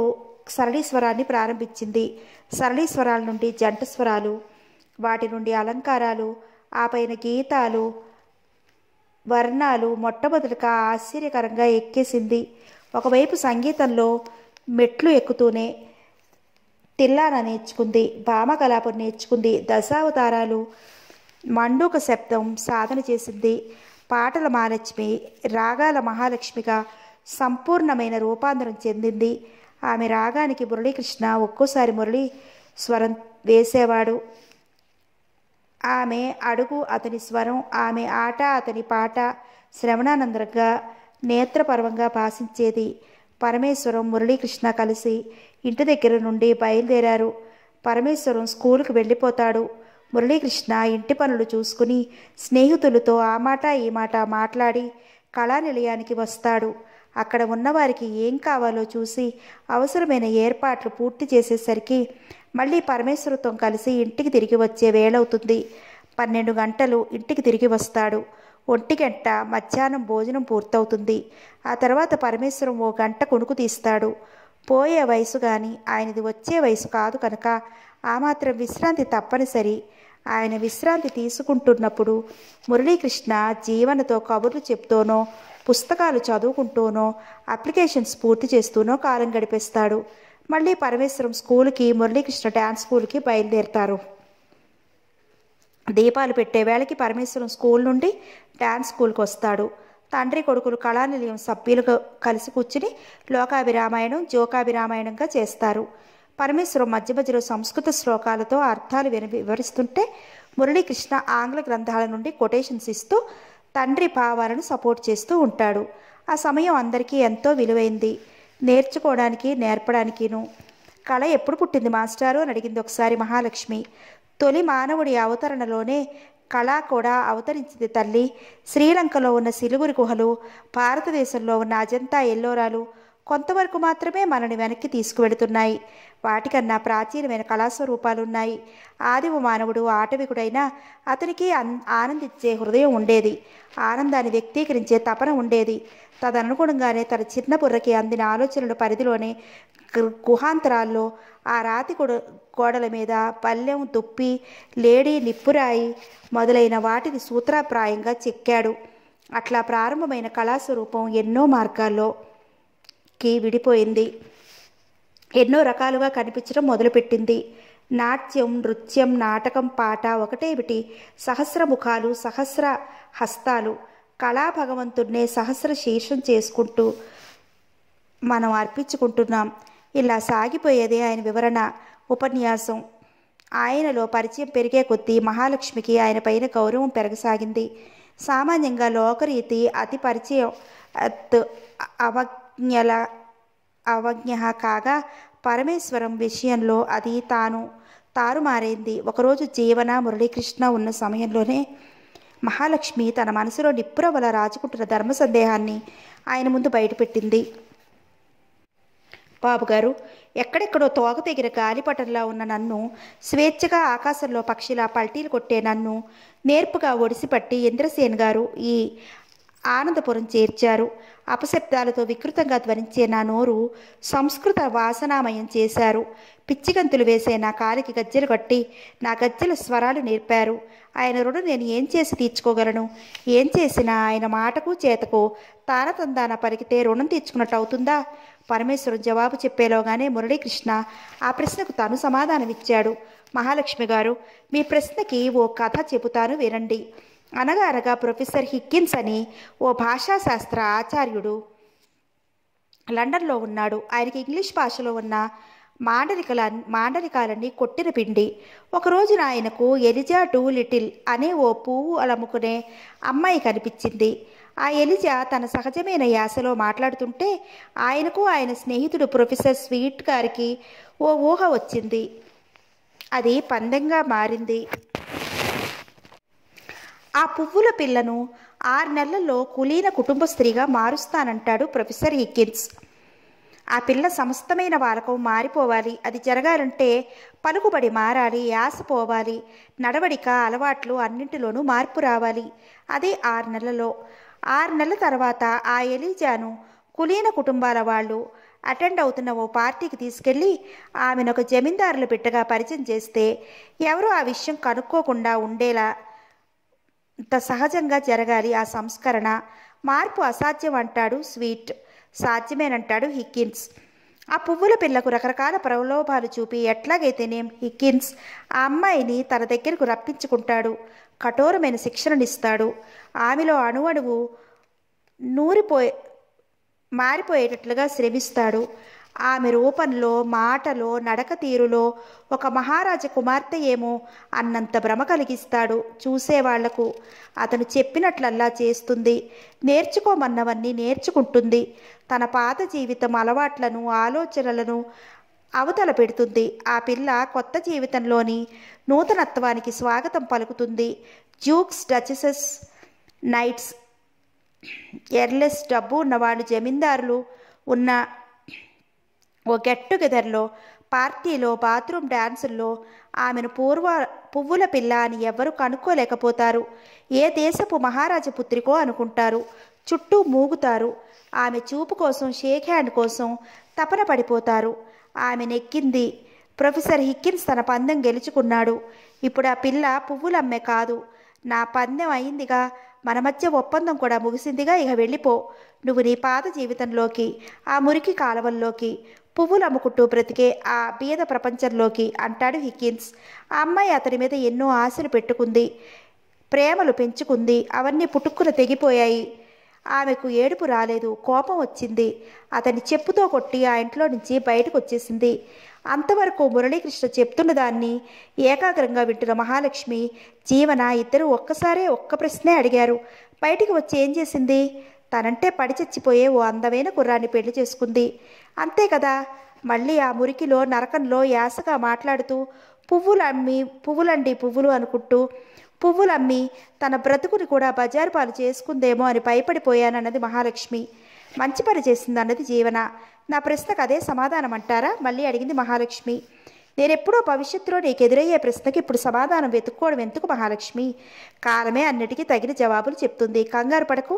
సరళీస్వరాన్ని ప్రారంభించింది సరళీస్వరాల నుండి జంట స్వరాలు వాటి నుండి అలంకారాలు ఆ పైన గీతాలు వర్ణాలు మొట్టమొదటిగా ఆశ్చర్యకరంగా ఎక్కేసింది ఒకవైపు సంగీతంలో మెట్లు ఎక్కుతూనే తిల్లాన నేర్చుకుంది భామకలాపం నేర్చుకుంది దశావతారాలు మండూక శబ్దం సాధన చేసింది పాటల మహాలక్ష్మి రాగాల మహాలక్ష్మిగా సంపూర్ణమైన రూపాంతరం చెందింది ఆమె రాగానికి మురళీకృష్ణ ఒక్కోసారి మురళీ స్వరం వేసేవాడు ఆమె అడుగు అతని స్వరం ఆమె ఆట అతని పాట శ్రవణానందరంగా నేత్రపర్వంగా భాషించేది పరమేశ్వరం మురళీకృష్ణ కలిసి ఇంటి దగ్గర నుండి బయలుదేరారు పరమేశ్వరం స్కూలుకు వెళ్ళిపోతాడు మురళీకృష్ణ ఇంటి పనులు చూసుకుని స్నేహితులతో ఆ మాట ఈ మాట మాట్లాడి కళానిలయానికి వస్తాడు అక్కడ ఉన్నవారికి ఏం కావాలో చూసి అవసరమైన ఏర్పాట్లు పూర్తి చేసేసరికి మళ్ళీ పరమేశ్వరతో కలిసి ఇంటికి తిరిగి వచ్చే వేళవుతుంది పన్నెండు గంటలు ఇంటికి తిరిగి వస్తాడు ఒంటి గంట మధ్యాహ్నం భోజనం పూర్తవుతుంది ఆ తర్వాత పరమేశ్వరం ఓ గంట కొనుకు తీస్తాడు పోయే వయసు కానీ ఆయనది వచ్చే వయసు కాదు కనుక ఆ మాత్రం విశ్రాంతి తప్పనిసరి ఆయన విశ్రాంతి తీసుకుంటున్నప్పుడు మురళీకృష్ణ జీవనతో కబుర్లు చెప్తూనో పుస్తకాలు చదువుకుంటూనో అప్లికేషన్స్ పూర్తి చేస్తూనో కాలం గడిపేస్తాడు మళ్ళీ పరమేశ్వరం స్కూల్కి మురళీకృష్ణ డ్యాన్స్ స్కూల్కి బయలుదేరతారు దీపాలు పెట్టే వేళకి పరమేశ్వరం స్కూల్ నుండి డాన్స్ స్కూల్కి వస్తాడు తండ్రి కొడుకులు కళానిలయం సభ్యులుగా కలిసి కూర్చుని లోకాభిరామాయణం జోకాభిరామాయణంగా చేస్తారు పరమేశ్వరం మధ్య మధ్యలో సంస్కృత శ్లోకాలతో అర్థాలు విని వివరిస్తుంటే మురళీకృష్ణ ఆంగ్ల గ్రంథాల నుండి కొటేషన్స్ ఇస్తూ తండ్రి భావాలను సపోర్ట్ చేస్తూ ఉంటాడు ఆ సమయం అందరికీ ఎంతో విలువైంది నేర్చుకోవడానికి నేర్పడానికిను కళ ఎప్పుడు పుట్టింది మాస్టారు అని అడిగింది ఒకసారి మహాలక్ష్మి తొలి మానవుడి అవతరణలోనే కళ కూడా అవతరించింది తల్లి శ్రీలంకలో ఉన్న సిలుగురి గుహలు భారతదేశంలో ఉన్న అజంతా ఎల్లోరాలు కొంతవరకు మాత్రమే మనని వెనక్కి తీసుకువెడుతున్నాయి వాటికన్నా ప్రాచీనమైన కళాస్వరూపాలున్నాయి ఆదివ మానవుడు ఆటవికుడైనా అతనికి ఆనందించే హృదయం ఉండేది ఆనందాన్ని వ్యక్తీకరించే తపన ఉండేది తదనుగుణంగానే తన చిన్న బుర్రకి అందిన ఆలోచనల పరిధిలోనే గుహాంతరాల్లో ఆ రాతి గోడల మీద పల్లెం దుప్పి లేడీ నిప్పురాయి మొదలైన వాటిని సూత్రప్రాయంగా చెక్కాడు అట్లా ప్రారంభమైన కళాస్వరూపం ఎన్నో మార్గాల్లోకి విడిపోయింది ఎన్నో రకాలుగా కనిపించడం మొదలుపెట్టింది నాట్యం నృత్యం నాటకం పాట ఒకటేమిటి సహస్ర ముఖాలు సహస్ర హస్తాలు కళాభగవంతుడినే సహస్ర శీర్షం చేసుకుంటూ మనం అర్పించుకుంటున్నాం ఇలా సాగిపోయేదే ఆయన వివరణ ఉపన్యాసం ఆయనలో పరిచయం పెరిగే కొద్దీ మహాలక్ష్మికి ఆయన పైన గౌరవం పెరగసాగింది సామాన్యంగా లోకరీతి అతి పరిచయం అవజ్ఞల అవజ్ఞ కాగా పరమేశ్వరం విషయంలో అది తాను తారుమారైంది ఒకరోజు జీవన మురళీకృష్ణ ఉన్న సమయంలోనే మహాలక్ష్మి తన మనసులో నిప్పురవల రాజుకుంటున్న ధర్మ సందేహాన్ని ఆయన ముందు బయటపెట్టింది బాబుగారు ఎక్కడెక్కడో తోగ తెగిన గాలిపటంలా ఉన్న నన్ను స్వేచ్ఛగా ఆకాశంలో పక్షిలా పల్టీలు కొట్టే నన్ను నేర్పుగా ఒడిసిపట్టి ఇంద్రసేన్ గారు ఈ ఆనందపురం చేర్చారు అపశబ్దాలతో వికృతంగా ధ్వనించే నా నోరు సంస్కృత వాసనామయం చేశారు పిచ్చిగంతులు వేసే నా కాలికి గజ్జెలు కట్టి నా గజ్జెల స్వరాలు నేర్పారు ఆయన రుణం నేను ఏం చేసి తీర్చుకోగలను ఏం చేసినా ఆయన మాటకు చేతకు తానతందాన పలికితే రుణం తీర్చుకున్నట్టు అవుతుందా పరమేశ్వరుడు జవాబు చెప్పేలోగానే మురళీకృష్ణ ఆ ప్రశ్నకు తాను సమాధానమిచ్చాడు మహాలక్ష్మి గారు మీ ప్రశ్నకి ఓ కథ చెబుతాను వినండి అనగా అనగా ప్రొఫెసర్ హిక్కిన్స్ అని ఓ భాషాశాస్త్ర ఆచార్యుడు లండన్లో ఉన్నాడు ఆయనకి ఇంగ్లీష్ భాషలో ఉన్న మాండలికల మాండలికాలన్నీ కొట్టిన పిండి ఒకరోజున ఆయనకు ఎలిజా టూ లిటిల్ అనే ఓ పువ్వు అలముకునే అమ్మాయి కనిపించింది ఆ ఎలిజా తన సహజమైన యాసలో మాట్లాడుతుంటే ఆయనకు ఆయన స్నేహితుడు ప్రొఫెసర్ స్వీట్ గారికి ఓ ఊహ వచ్చింది అది పందెంగా మారింది ఆ పువ్వుల పిల్లను ఆరు నెలల్లో కులీన కుటుంబ స్త్రీగా మారుస్తానంటాడు ప్రొఫెసర్ హిక్కిన్స్ ఆ పిల్ల సమస్తమైన వాళ్ళకు మారిపోవాలి అది జరగాలంటే పలుకుబడి మారాలి యాస పోవాలి నడవడిక అలవాట్లు అన్నింటిలోనూ మార్పు రావాలి అదే ఆరు నెలల్లో ఆరు నెలల తర్వాత ఆ ఎలీజాను కులీన కుటుంబాల వాళ్ళు అటెండ్ అవుతున్న ఓ పార్టీకి తీసుకెళ్ళి ఆమెను ఒక జమీందారుల బిడ్డగా పరిచయం చేస్తే ఎవరూ ఆ విషయం కనుక్కోకుండా ఉండేలా ఇంత సహజంగా జరగాలి ఆ సంస్కరణ మార్పు అసాధ్యం అంటాడు స్వీట్ సాధ్యమేనంటాడు హిక్కిన్స్ ఆ పువ్వుల పిల్లకు రకరకాల ప్రలోభాలు చూపి ఎట్లాగైతేనే హిక్కిన్స్ ఆ అమ్మాయిని తన దగ్గరకు రప్పించుకుంటాడు కఠోరమైన శిక్షణనిస్తాడు ఆమెలో అణు అణువు నూరిపోయే మారిపోయేటట్లుగా శ్రమిస్తాడు ఆమె రూపంలో మాటలో నడక తీరులో ఒక మహారాజ కుమార్తె ఏమో అన్నంత భ్రమ కలిగిస్తాడు చూసేవాళ్లకు అతను చెప్పినట్లల్లా చేస్తుంది నేర్చుకోమన్నవన్నీ నేర్చుకుంటుంది తన పాత జీవితం అలవాట్లను ఆలోచనలను అవతల పెడుతుంది ఆ పిల్ల కొత్త జీవితంలోని నూతనత్వానికి స్వాగతం పలుకుతుంది జ్యూక్స్ డచెసెస్ నైట్స్ ఎర్లెస్ డబ్బు ఉన్నవాళ్ళు జమీందారులు ఉన్న ఓ గెట్ టుగెదర్లో పార్టీలో బాత్రూమ్ డ్యాన్సుల్లో ఆమెను పూర్వ పువ్వుల పిల్ల అని ఎవరు కనుక్కోలేకపోతారు ఏ దేశపు మహారాజ పుత్రికో అనుకుంటారు చుట్టూ మూగుతారు ఆమె చూపు కోసం షేక్ హ్యాండ్ కోసం తపన పడిపోతారు ఆమె నెక్కింది ప్రొఫెసర్ హిక్కిన్స్ తన పందెం గెలుచుకున్నాడు ఇప్పుడు ఆ పిల్ల పువ్వులమ్మే కాదు నా పందెం అయిందిగా మన మధ్య ఒప్పందం కూడా ముగిసిందిగా ఇక వెళ్ళిపో నువ్వు నీ పాత జీవితంలోకి ఆ మురికి కాలవల్లోకి పువ్వులు అమ్ముకుంటూ బ్రతికే ఆ బీద ప్రపంచంలోకి అంటాడు హికిన్స్ ఆ అమ్మాయి అతని మీద ఎన్నో ఆశలు పెట్టుకుంది ప్రేమలు పెంచుకుంది అవన్నీ పుట్టుక్కున తెగిపోయాయి ఆమెకు ఏడుపు రాలేదు కోపం వచ్చింది అతని చెప్పుతో కొట్టి ఆ ఇంట్లో నుంచి బయటకు వచ్చేసింది అంతవరకు మురళీకృష్ణ చెప్తున్న దాన్ని ఏకాగ్రంగా వింటున్న మహాలక్ష్మి జీవన ఇద్దరు ఒక్కసారే ఒక్క ప్రశ్నే అడిగారు బయటికి వచ్చి ఏం చేసింది తనంటే పడి చచ్చిపోయే ఓ అందమైన కుర్రాన్ని పెళ్లి చేసుకుంది అంతే కదా మళ్ళీ ఆ మురికిలో నరకంలో యాసగా మాట్లాడుతూ పువ్వులు అమ్మి పువ్వులండి పువ్వులు అనుకుంటూ పువ్వులమ్మి తన బ్రతుకుని కూడా బజారు పాలు చేసుకుందేమో అని భయపడిపోయానన్నది మహాలక్ష్మి మంచి పని చేసిందన్నది జీవన నా ప్రశ్నకు అదే సమాధానం అంటారా మళ్ళీ అడిగింది మహాలక్ష్మి నేనెప్పుడో భవిష్యత్తులో నీకు ఎదురయ్యే ప్రశ్నకి ఇప్పుడు సమాధానం వెతుక్కోవడం ఎందుకు మహాలక్ష్మి కాలమే అన్నిటికీ తగిన జవాబులు చెప్తుంది కంగారు పడకు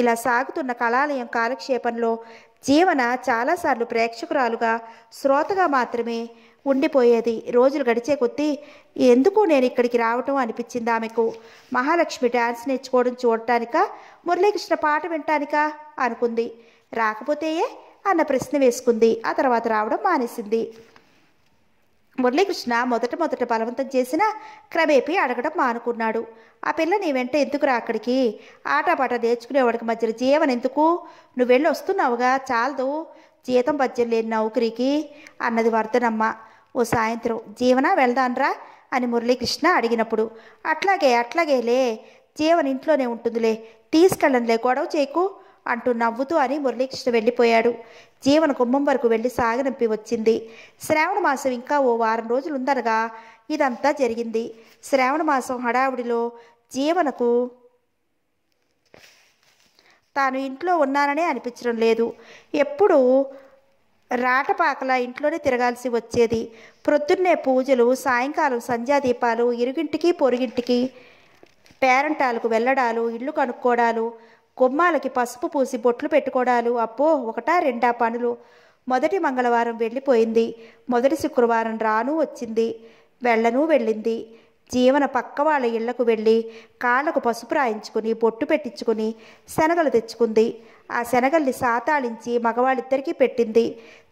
ఇలా సాగుతున్న కళాలయం కాలక్షేపంలో జీవన చాలాసార్లు ప్రేక్షకురాలుగా శ్రోతగా మాత్రమే ఉండిపోయేది రోజులు గడిచే కొద్దీ ఎందుకు నేను ఇక్కడికి రావటం అనిపించింది ఆమెకు మహాలక్ష్మి డ్యాన్స్ నేర్చుకోవడం చూడటానిక మురళీకృష్ణ పాట వినటానిక అనుకుంది రాకపోతేయే అన్న ప్రశ్న వేసుకుంది ఆ తర్వాత రావడం మానేసింది మురళీకృష్ణ మొదట మొదట బలవంతం చేసినా క్రమేపీ అడగడం మానుకున్నాడు ఆ పిల్ల నీ వెంట ఎందుకురా అక్కడికి ఆటపాట నేర్చుకునేవాడికి మధ్యలో జీవన ఎందుకు నువ్వు వెళ్ళి వస్తున్నావుగా చాలదు జీతం మధ్యలో లేని నౌకరికి అన్నది వర్ధనమ్మ ఓ సాయంత్రం జీవన వెళ్దాన్రా అని మురళీకృష్ణ అడిగినప్పుడు అట్లాగే అట్లాగేలే జీవన ఇంట్లోనే ఉంటుందిలే తీసుకెళ్ళనులే గొడవ చేయకు అంటూ నవ్వుతూ అని మురళీకృష్ణ వెళ్ళిపోయాడు జీవన కుంభం వరకు వెళ్ళి సాగనంపి వచ్చింది శ్రావణ మాసం ఇంకా ఓ వారం రోజులు ఉందనగా ఇదంతా జరిగింది శ్రావణ మాసం హడావుడిలో జీవనకు తాను ఇంట్లో ఉన్నాననే అనిపించడం లేదు ఎప్పుడూ రాటపాకల ఇంట్లోనే తిరగాల్సి వచ్చేది ప్రొద్దున్నే పూజలు సాయంకాలం సంధ్యాదీపాలు ఇరుగింటికి పొరుగింటికి పేరంటాలకు వెళ్ళడాలు ఇళ్ళు కనుక్కోవడాలు కుమ్మాలకి పసుపు పూసి బొట్లు పెట్టుకోవడాలు అప్పో ఒకటా రెండా పనులు మొదటి మంగళవారం వెళ్ళిపోయింది మొదటి శుక్రవారం రాను వచ్చింది వెళ్ళను వెళ్ళింది జీవన పక్క వాళ్ళ ఇళ్లకు వెళ్ళి కాళ్ళకు పసుపు రాయించుకుని బొట్టు పెట్టించుకుని శనగలు తెచ్చుకుంది ఆ శనగల్ని సాతాళించి మగవాళ్ళిద్దరికీ పెట్టింది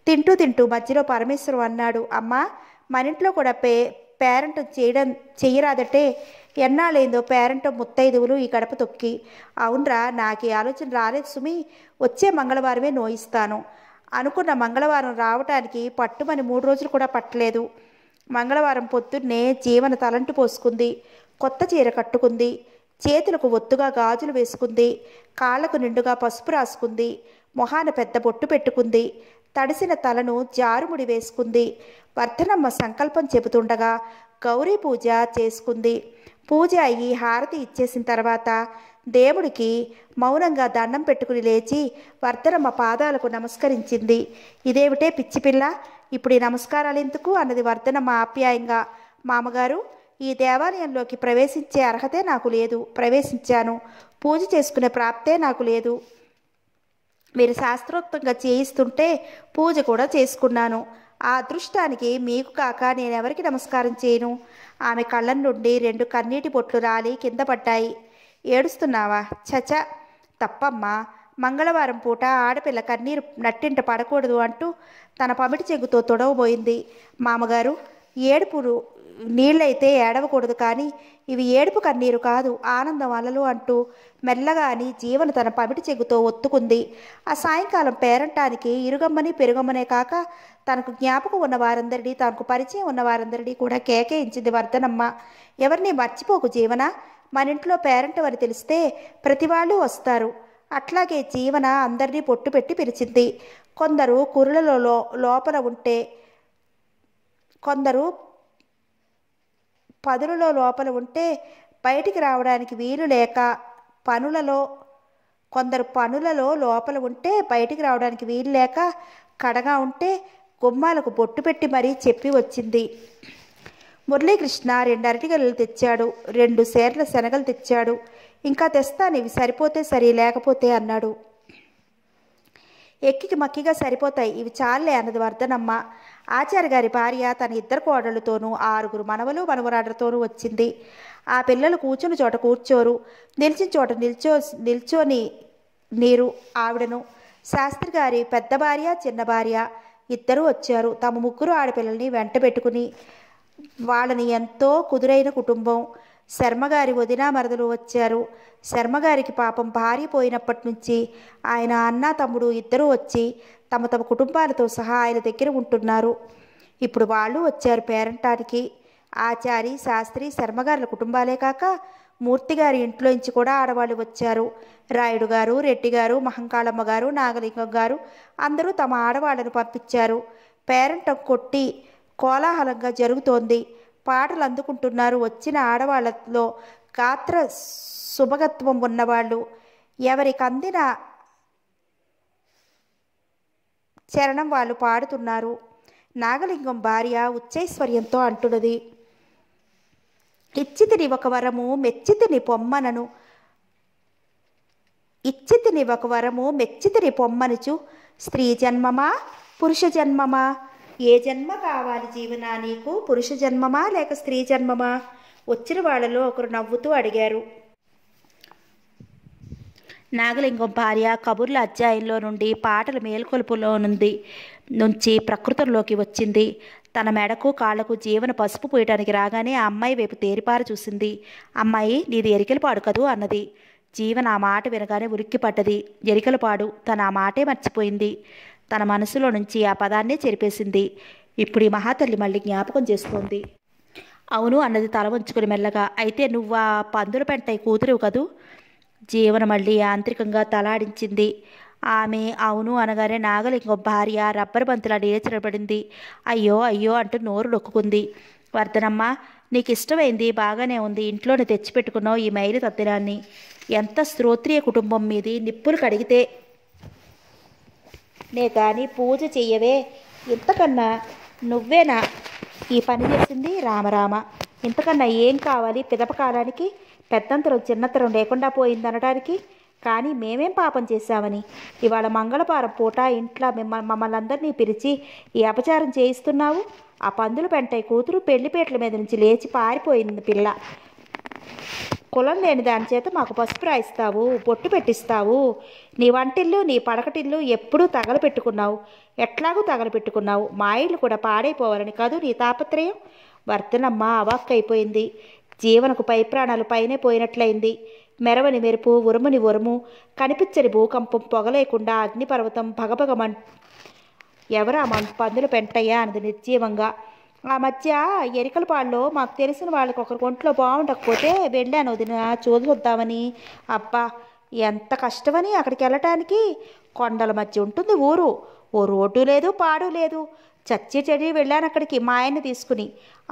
తింటూ తింటూ మధ్యలో పరమేశ్వరం అన్నాడు అమ్మ మన ఇంట్లో కూడా పే పేరెంట్ చేయడం చేయరాదటే ఎన్నాళ్ళైందో పేరెంట్ ముత్తైదువులు ఈ కడప తొక్కి అవునరా నాకు ఈ ఆలోచన రాలేదు సుమి వచ్చే మంగళవారమే నోయిస్తాను అనుకున్న మంగళవారం రావటానికి పట్టుమని మూడు రోజులు కూడా పట్టలేదు మంగళవారం పొద్దున్నే జీవన తలంటు పోసుకుంది కొత్త చీర కట్టుకుంది చేతులకు ఒత్తుగా గాజులు వేసుకుంది కాళ్లకు నిండుగా పసుపు రాసుకుంది మొహాన పెద్ద బొట్టు పెట్టుకుంది తడిసిన తలను జారుముడి వేసుకుంది వర్ధనమ్మ సంకల్పం చెబుతుండగా గౌరీ పూజ చేసుకుంది పూజ అయ్యి హారతి ఇచ్చేసిన తర్వాత దేవుడికి మౌనంగా దండం పెట్టుకుని లేచి వర్ధనమ్మ పాదాలకు నమస్కరించింది ఇదేమిటే పిచ్చిపిల్ల ఇప్పుడు ఈ నమస్కారాలు ఎందుకు అన్నది వర్ధనమ్మ ఆప్యాయంగా మామగారు ఈ దేవాలయంలోకి ప్రవేశించే అర్హతే నాకు లేదు ప్రవేశించాను పూజ చేసుకునే ప్రాప్తే నాకు లేదు మీరు శాస్త్రోక్తంగా చేయిస్తుంటే పూజ కూడా చేసుకున్నాను ఆ అదృష్టానికి మీకు కాక నేనెవరికి నమస్కారం చేయను ఆమె కళ్ళ నుండి రెండు కన్నీటి బొట్లు రాలి కింద పడ్డాయి ఏడుస్తున్నావా చచ తప్పమ్మా మంగళవారం పూట ఆడపిల్ల కన్నీరు నట్టింట పడకూడదు అంటూ తన పమిటి చెగుతో తొడవబోయింది మామగారు ఏడుపురు నీళ్ళైతే ఏడవకూడదు కానీ ఇవి ఏడుపు కన్నీరు కాదు ఆనందం అలలు అంటూ మెల్లగా అని జీవన తన పమిటి చెగుతో ఒత్తుకుంది ఆ సాయంకాలం పేరంటానికి ఇరుగమ్మని పెరుగమ్మనే కాక తనకు జ్ఞాపకం ఉన్న వారందరినీ తనకు పరిచయం ఉన్న వారందరినీ కూడా కేకేయించింది వర్ధనమ్మ ఎవరిని మర్చిపోకు జీవన మన ఇంట్లో పేరెంట్ అని తెలిస్తే ప్రతి వాళ్ళు వస్తారు అట్లాగే జీవన అందరినీ పొట్టు పెట్టి పిలిచింది కొందరు కురులలో లోపల ఉంటే కొందరు పదులలో లోపల ఉంటే బయటికి రావడానికి వీలు లేక పనులలో కొందరు పనులలో లోపల ఉంటే బయటికి రావడానికి వీలు లేక కడగా ఉంటే గుమ్మాలకు బొట్టు పెట్టి మరీ చెప్పి వచ్చింది మురళీకృష్ణ రెండు అరటిగలు తెచ్చాడు రెండు సేర్ల శనగలు తెచ్చాడు ఇంకా తెస్తాను ఇవి సరిపోతే సరి లేకపోతే అన్నాడు ఎక్కికి మక్కిగా సరిపోతాయి ఇవి చాలే అన్నది వర్ధనమ్మ ఆచార్య గారి భార్య తన ఇద్దరు కోడలతోనూ ఆరుగురు మనవలు మనవరాడలతోనూ వచ్చింది ఆ పిల్లలు కూర్చుని చోట కూర్చోరు నిలిచిన చోట నిల్చో నిల్చోని నీరు ఆవిడను శాస్త్రి గారి పెద్ద భార్య చిన్న భార్య ఇద్దరూ వచ్చారు తమ ముగ్గురు ఆడపిల్లల్ని వెంట పెట్టుకుని వాళ్ళని ఎంతో కుదురైన కుటుంబం శర్మగారి వదిన మరదలు వచ్చారు శర్మగారికి పాపం భార్య పోయినప్పటి నుంచి ఆయన అన్న తమ్ముడు ఇద్దరూ వచ్చి తమ తమ కుటుంబాలతో సహా ఆయన దగ్గర ఉంటున్నారు ఇప్పుడు వాళ్ళు వచ్చారు పేరంటానికి ఆచారి శాస్త్రి శర్మగారుల కుటుంబాలే కాక మూర్తిగారి ఇంట్లోంచి కూడా ఆడవాళ్ళు వచ్చారు రాయుడు గారు రెడ్డి గారు మహంకాళమ్మ గారు నాగలింగం గారు అందరూ తమ ఆడవాళ్ళను పంపించారు పేరంటం కొట్టి కోలాహలంగా జరుగుతోంది పాటలు అందుకుంటున్నారు వచ్చిన ఆడవాళ్లలో గాత్ర శుభగత్వం ఉన్నవాళ్ళు ఎవరికి అందిన చరణం వాళ్ళు పాడుతున్నారు నాగలింగం భార్య ఉచ్చైశ్వర్యంతో అంటున్నది ఇచ్చితిని ఒక వరము మెచ్చితిని పొమ్మనను ఇచ్చితిని ఒక వరము మెచ్చితిని పొమ్మనుచు స్త్రీ జన్మమా పురుష జన్మమా ఏ జన్మ కావాలి జీవనా నీకు పురుష జన్మమా లేక స్త్రీ జన్మమా వచ్చిన వాళ్ళలో ఒకరు నవ్వుతూ అడిగారు నాగలింగం భార్య కబుర్ల అధ్యాయంలో నుండి పాటల మేల్కొలుపులో నుండి నుంచి ప్రకృతంలోకి వచ్చింది తన మెడకు కాళ్లకు జీవన పసుపు పోయటానికి రాగానే ఆ అమ్మాయి వైపు తేరిపార చూసింది అమ్మాయి నీది పాడు కదూ అన్నది జీవన ఆ మాట వినగానే ఉలిక్కి పడ్డది ఎరికలపాడు తన ఆ మాటే మర్చిపోయింది తన మనసులో నుంచి ఆ పదాన్నే చెరిపేసింది ఇప్పుడు ఈ మహాతల్లి మళ్ళీ జ్ఞాపకం చేసుకుంది అవును అన్నది తల వంచుకుని మెల్లగా అయితే నువ్వు ఆ పందుల పెంటై కూతురువు కదూ జీవన మళ్ళీ యాంత్రికంగా తలాడించింది ఆమె అవును అనగానే నాగలింగం భార్య రబ్బర్ బంతులా నిలచడబడింది అయ్యో అయ్యో అంటూ నోరు నొక్కుంది వర్ధనమ్మ నీకు ఇష్టమైంది బాగానే ఉంది ఇంట్లోనే తెచ్చిపెట్టుకున్నావు ఈ మైలు తద్దినాన్ని ఎంత శ్రోత్రియ కుటుంబం మీది నిప్పులు కడిగితే నే కానీ పూజ చెయ్యవే ఇంతకన్నా నువ్వేనా ఈ పని చేసింది రామరామ ఇంతకన్నా ఏం కావాలి పిదపకాలానికి పెద్దంతరం చిన్నతరం లేకుండా పోయిందనడానికి కానీ మేమేం పాపం చేశామని ఇవాళ మంగళవారం పూట ఇంట్లో మిమ్మల్ని మమ్మల్ని అందరినీ పిలిచి ఈ అపచారం చేయిస్తున్నావు ఆ పందులు పెంటై కూతురు పెళ్లిపేటల మీద నుంచి లేచి పారిపోయింది పిల్ల కులం లేని దాని చేత మాకు పసుపు రాయిస్తావు బొట్టు పెట్టిస్తావు నీ వంటిల్లు నీ పడకటిల్లు ఎప్పుడూ తగలపెట్టుకున్నావు ఎట్లాగూ తగలపెట్టుకున్నావు మా ఇల్లు కూడా పాడైపోవాలని కాదు నీ తాపత్రయం వర్తనమ్మ అవాక్కైపోయింది జీవనకు పై ప్రాణాలు పైనే పోయినట్లయింది మెరవని మెరుపు ఉరుముని ఉరుము కనిపించని భూకంపం పొగలేకుండా అగ్నిపర్వతం భగభగమన్ ఎవరా మన పందులు పెంటయ్యా అన్నది నిర్జీవంగా ఆ మధ్య ఎరికల పాళ్ళలో మాకు తెలిసిన వాళ్ళకి ఒకరి ఒంట్లో బాగుండకపోతే వెళ్ళాను వదిన చూద్దామని అబ్బా ఎంత కష్టమని అక్కడికి వెళ్ళటానికి కొండల మధ్య ఉంటుంది ఊరు ఓ రోడ్డు లేదు పాడు లేదు చచ్చి చెడి వెళ్ళాను అక్కడికి మా ఆయన్ని తీసుకుని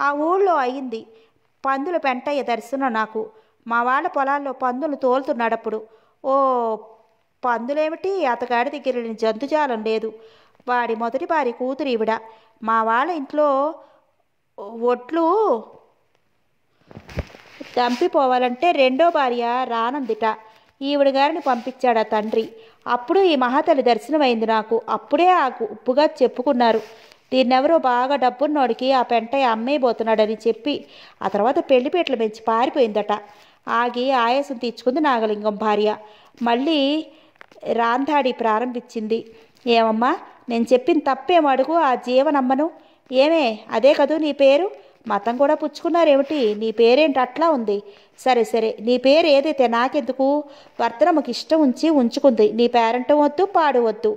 ఆ ఊళ్ళో అయింది పందుల పెంటయ్య దర్శనం నాకు మా వాళ్ళ పొలాల్లో పందులు తోలుతున్నాడప్పుడు ఓ పందులేమిటి అతగాడి దగ్గర జంతుజాలం లేదు వాడి మొదటి వారి కూతురు ఈవిడ మా వాళ్ళ ఇంట్లో ఒట్లు తంపిపోవాలంటే రెండో భార్య రానందిట ఈవిడ గారిని పంపించాడు ఆ తండ్రి అప్పుడు ఈ మహాతల్లి దర్శనమైంది నాకు అప్పుడే ఆ ఉప్పుగా చెప్పుకున్నారు దీన్నెవరో బాగా డబ్బున్నోడికి ఆ పెంటయ్య అమ్మేయబోతున్నాడని చెప్పి ఆ తర్వాత పెళ్లిపేటలు పెంచి పారిపోయిందట ఆగి ఆయాసం తీర్చుకుంది నాగలింగం భార్య మళ్ళీ రాంధాడి ప్రారంభించింది ఏమమ్మా నేను చెప్పిన తప్పేమడుగు ఆ జీవనమ్మను ఏమే అదే కదూ నీ పేరు మతం కూడా పుచ్చుకున్నారేమిటి నీ పేరేంటి అట్లా ఉంది సరే సరే నీ పేరు ఏదైతే నాకెందుకు వర్తనమ్మకి ఇష్టం ఉంచి ఉంచుకుంది నీ పేరెంట్ వద్దు పాడు వద్దు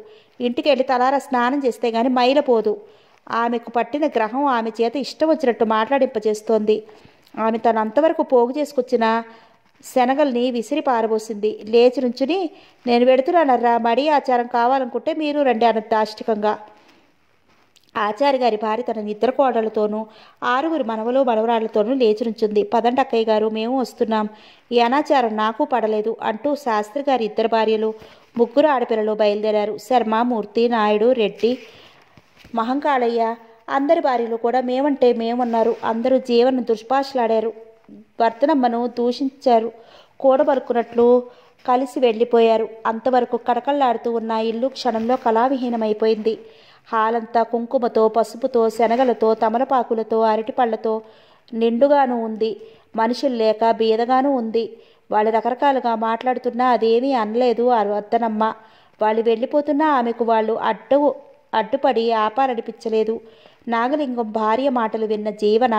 ఇంటికి వెళ్ళి తలారా స్నానం చేస్తే కానీ మైలపోదు ఆమెకు పట్టిన గ్రహం ఆమె చేత ఇష్టం వచ్చినట్టు మాట్లాడింపజేస్తోంది ఆమె తను అంతవరకు పోగు చేసుకొచ్చిన శనగల్ని విసిరి పారబోసింది లేచి నుంచుని నేను పెడుతున్నానర్రా మడి ఆచారం కావాలనుకుంటే మీరు రండి అన్న దాష్టికంగా ఆచారి గారి భార్య తన నిద్ర కోడలతోనూ ఆరుగురు మనవలు మనవరాళ్లతోనూ లేచి పదండి అక్కయ్య గారు మేము వస్తున్నాం ఈ అనాచారం నాకు పడలేదు అంటూ శాస్త్రి గారి ఇద్దరు భార్యలు ముగ్గురు ఆడపిల్లలు బయలుదేరారు శర్మ మూర్తి నాయుడు రెడ్డి మహంకాళయ్య అందరి భార్యలు కూడా మేమంటే మేమన్నారు అందరూ జీవన దుష్పాషలాడారు భర్తనమ్మను దూషించారు కూడబరుకున్నట్లు కలిసి వెళ్ళిపోయారు అంతవరకు కడకళ్లాడుతూ ఉన్న ఇల్లు క్షణంలో కళావిహీనమైపోయింది హాలంతా కుంకుమతో పసుపుతో శనగలతో తమలపాకులతో అరటిపళ్లతో నిండుగాను ఉంది మనుషులు లేక బీదగాను ఉంది వాళ్ళు రకరకాలుగా మాట్లాడుతున్నా అదేమీ అనలేదు వద్దనమ్మ వాళ్ళు వెళ్ళిపోతున్నా ఆమెకు వాళ్ళు అడ్డవు అడ్డుపడి ఆపాలనిపించలేదు నాగలింగం భార్య మాటలు విన్న జీవన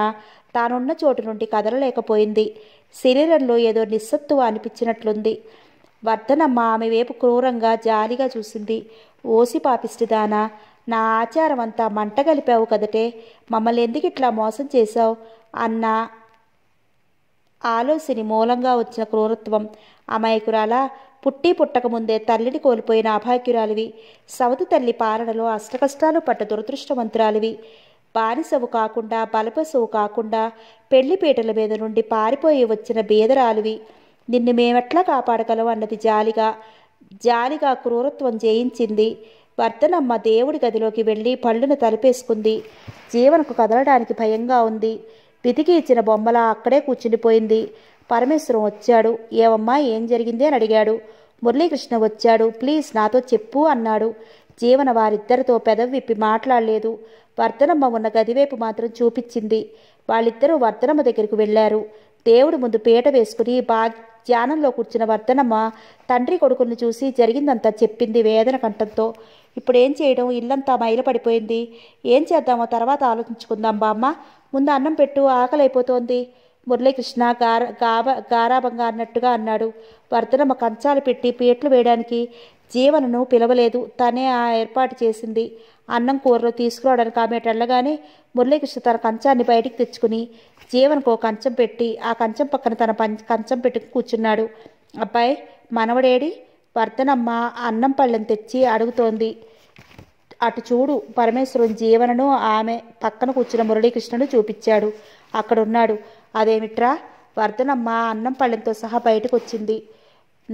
తానున్న చోటు నుండి కదలలేకపోయింది శరీరంలో ఏదో నిస్సత్తువ అనిపించినట్లుంది వర్ధనమ్మ ఆమె వైపు క్రూరంగా జాలిగా చూసింది ఓసి పాపిష్టిదానా నా ఆచారం అంతా మంట కలిపావు కదటే మమ్మల్ని ఎందుకు ఇట్లా మోసం చేశావు అన్న ఆలోచని మూలంగా వచ్చిన క్రూరత్వం అమాయకురాలా పుట్టి పుట్టకముందే తల్లిని కోల్పోయిన అభాగ్యురాలివి సవతి తల్లి పాలనలో అష్టకష్టాలు పట్ట దురదృష్టవంతురాలివి బానిసవు కాకుండా బలపసవు కాకుండా పెళ్లిపీటల మీద నుండి పారిపోయి వచ్చిన బీదరాలివి నిన్ను మేమెట్లా కాపాడగలం అన్నది జాలిగా జాలిగా క్రూరత్వం జయించింది వర్ధనమ్మ దేవుడి గదిలోకి వెళ్ళి పళ్ళును తలిపేసుకుంది జీవనకు కదలడానికి భయంగా ఉంది పితికి ఇచ్చిన బొమ్మలా అక్కడే కూర్చునిపోయింది పరమేశ్వరం వచ్చాడు ఏవమ్మా ఏం జరిగింది అని అడిగాడు మురళీకృష్ణ వచ్చాడు ప్లీజ్ నాతో చెప్పు అన్నాడు జీవన వారిద్దరితో పెదవి విప్పి మాట్లాడలేదు వర్ధనమ్మ ఉన్న గదివైపు మాత్రం చూపించింది వాళ్ళిద్దరూ వర్ధనమ్మ దగ్గరికి వెళ్ళారు దేవుడి ముందు పీట వేసుకుని బా ధ్యానంలో కూర్చున్న వర్ధనమ్మ తండ్రి కొడుకుని చూసి జరిగిందంతా చెప్పింది వేదన కంఠంతో ఇప్పుడు ఏం చేయడం ఇల్లంతా మైల పడిపోయింది ఏం చేద్దామో తర్వాత ఆలోచించుకుందాం బామ్మ ముందు అన్నం పెట్టు ఆకలి అయిపోతోంది మురళీకృష్ణ గార గాబ గారాభంగా అన్నట్టుగా అన్నాడు వర్ధనమ్మ కంచాలు పెట్టి పీట్లు వేయడానికి జీవనను పిలవలేదు తనే ఆ ఏర్పాటు చేసింది అన్నం కూరలో తీసుకురావడానికి ఆమె వెళ్ళగానే మురళీకృష్ణ తన కంచాన్ని బయటికి తెచ్చుకుని జీవనకు కంచం పెట్టి ఆ కంచం పక్కన తన కంచం పెట్టి కూర్చున్నాడు అబ్బాయి మనవడేడి వర్ధనమ్మ అన్నం పళ్ళెం తెచ్చి అడుగుతోంది అటు చూడు పరమేశ్వరుని జీవనను ఆమె పక్కన కూర్చున్న మురళీకృష్ణుడు చూపించాడు అక్కడున్నాడు అదేమిట్రా వర్ధనమ్మ అన్నం పళ్ళెంతో సహా బయటకు వచ్చింది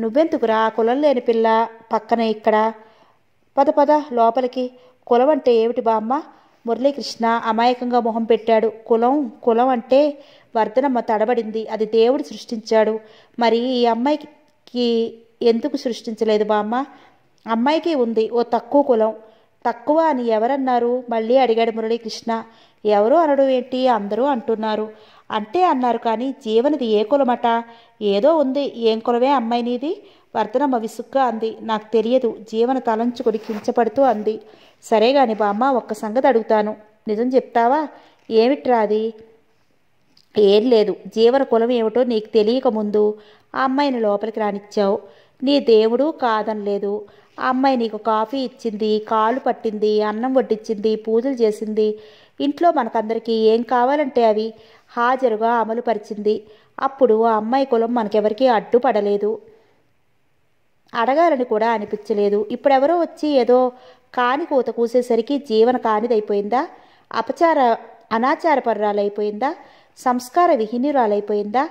నువ్వెందుకురా కులం లేని పిల్ల పక్కన ఇక్కడ పద పద లోపలికి కులం అంటే ఏమిటి బామ్మ మురళీకృష్ణ అమాయకంగా మొహం పెట్టాడు కులం కులం అంటే వర్ధనమ్మ తడబడింది అది దేవుడు సృష్టించాడు మరి ఈ అమ్మాయికి ఎందుకు సృష్టించలేదు బామ్మ అమ్మాయికి ఉంది ఓ తక్కువ కులం తక్కువ అని ఎవరన్నారు మళ్ళీ అడిగాడు మురళీకృష్ణ ఎవరు అనడం ఏంటి అందరూ అంటున్నారు అంటే అన్నారు కానీ జీవనది ఏ కులమట ఏదో ఉంది ఏం కులమే అమ్మాయి నీది వర్ధనమ్మ విసుగ్గా అంది నాకు తెలియదు జీవన తలంచుకొని కించపడుతూ అంది సరే గాని బామ్మ ఒక్క సంగతి అడుగుతాను నిజం చెప్తావా ఏమిట్రా అది ఏం లేదు జీవన కులం ఏమిటో నీకు తెలియకముందు ఆ అమ్మాయిని లోపలికి రానిచ్చావు నీ దేవుడు కాదనలేదు ఆ అమ్మాయి నీకు కాఫీ ఇచ్చింది కాళ్ళు పట్టింది అన్నం వడ్డించింది పూజలు చేసింది ఇంట్లో మనకందరికీ ఏం కావాలంటే అవి హాజరుగా అమలుపరిచింది అప్పుడు ఆ అమ్మాయి కులం మనకెవరికీ అడ్డుపడలేదు అడగాలని కూడా అనిపించలేదు ఇప్పుడెవరో వచ్చి ఏదో కాని కూత కూసేసరికి జీవన కానిదైపోయిందా అపచార అనాచారపరురాలైపోయిందా సంస్కార విహీనురాలైపోయిందా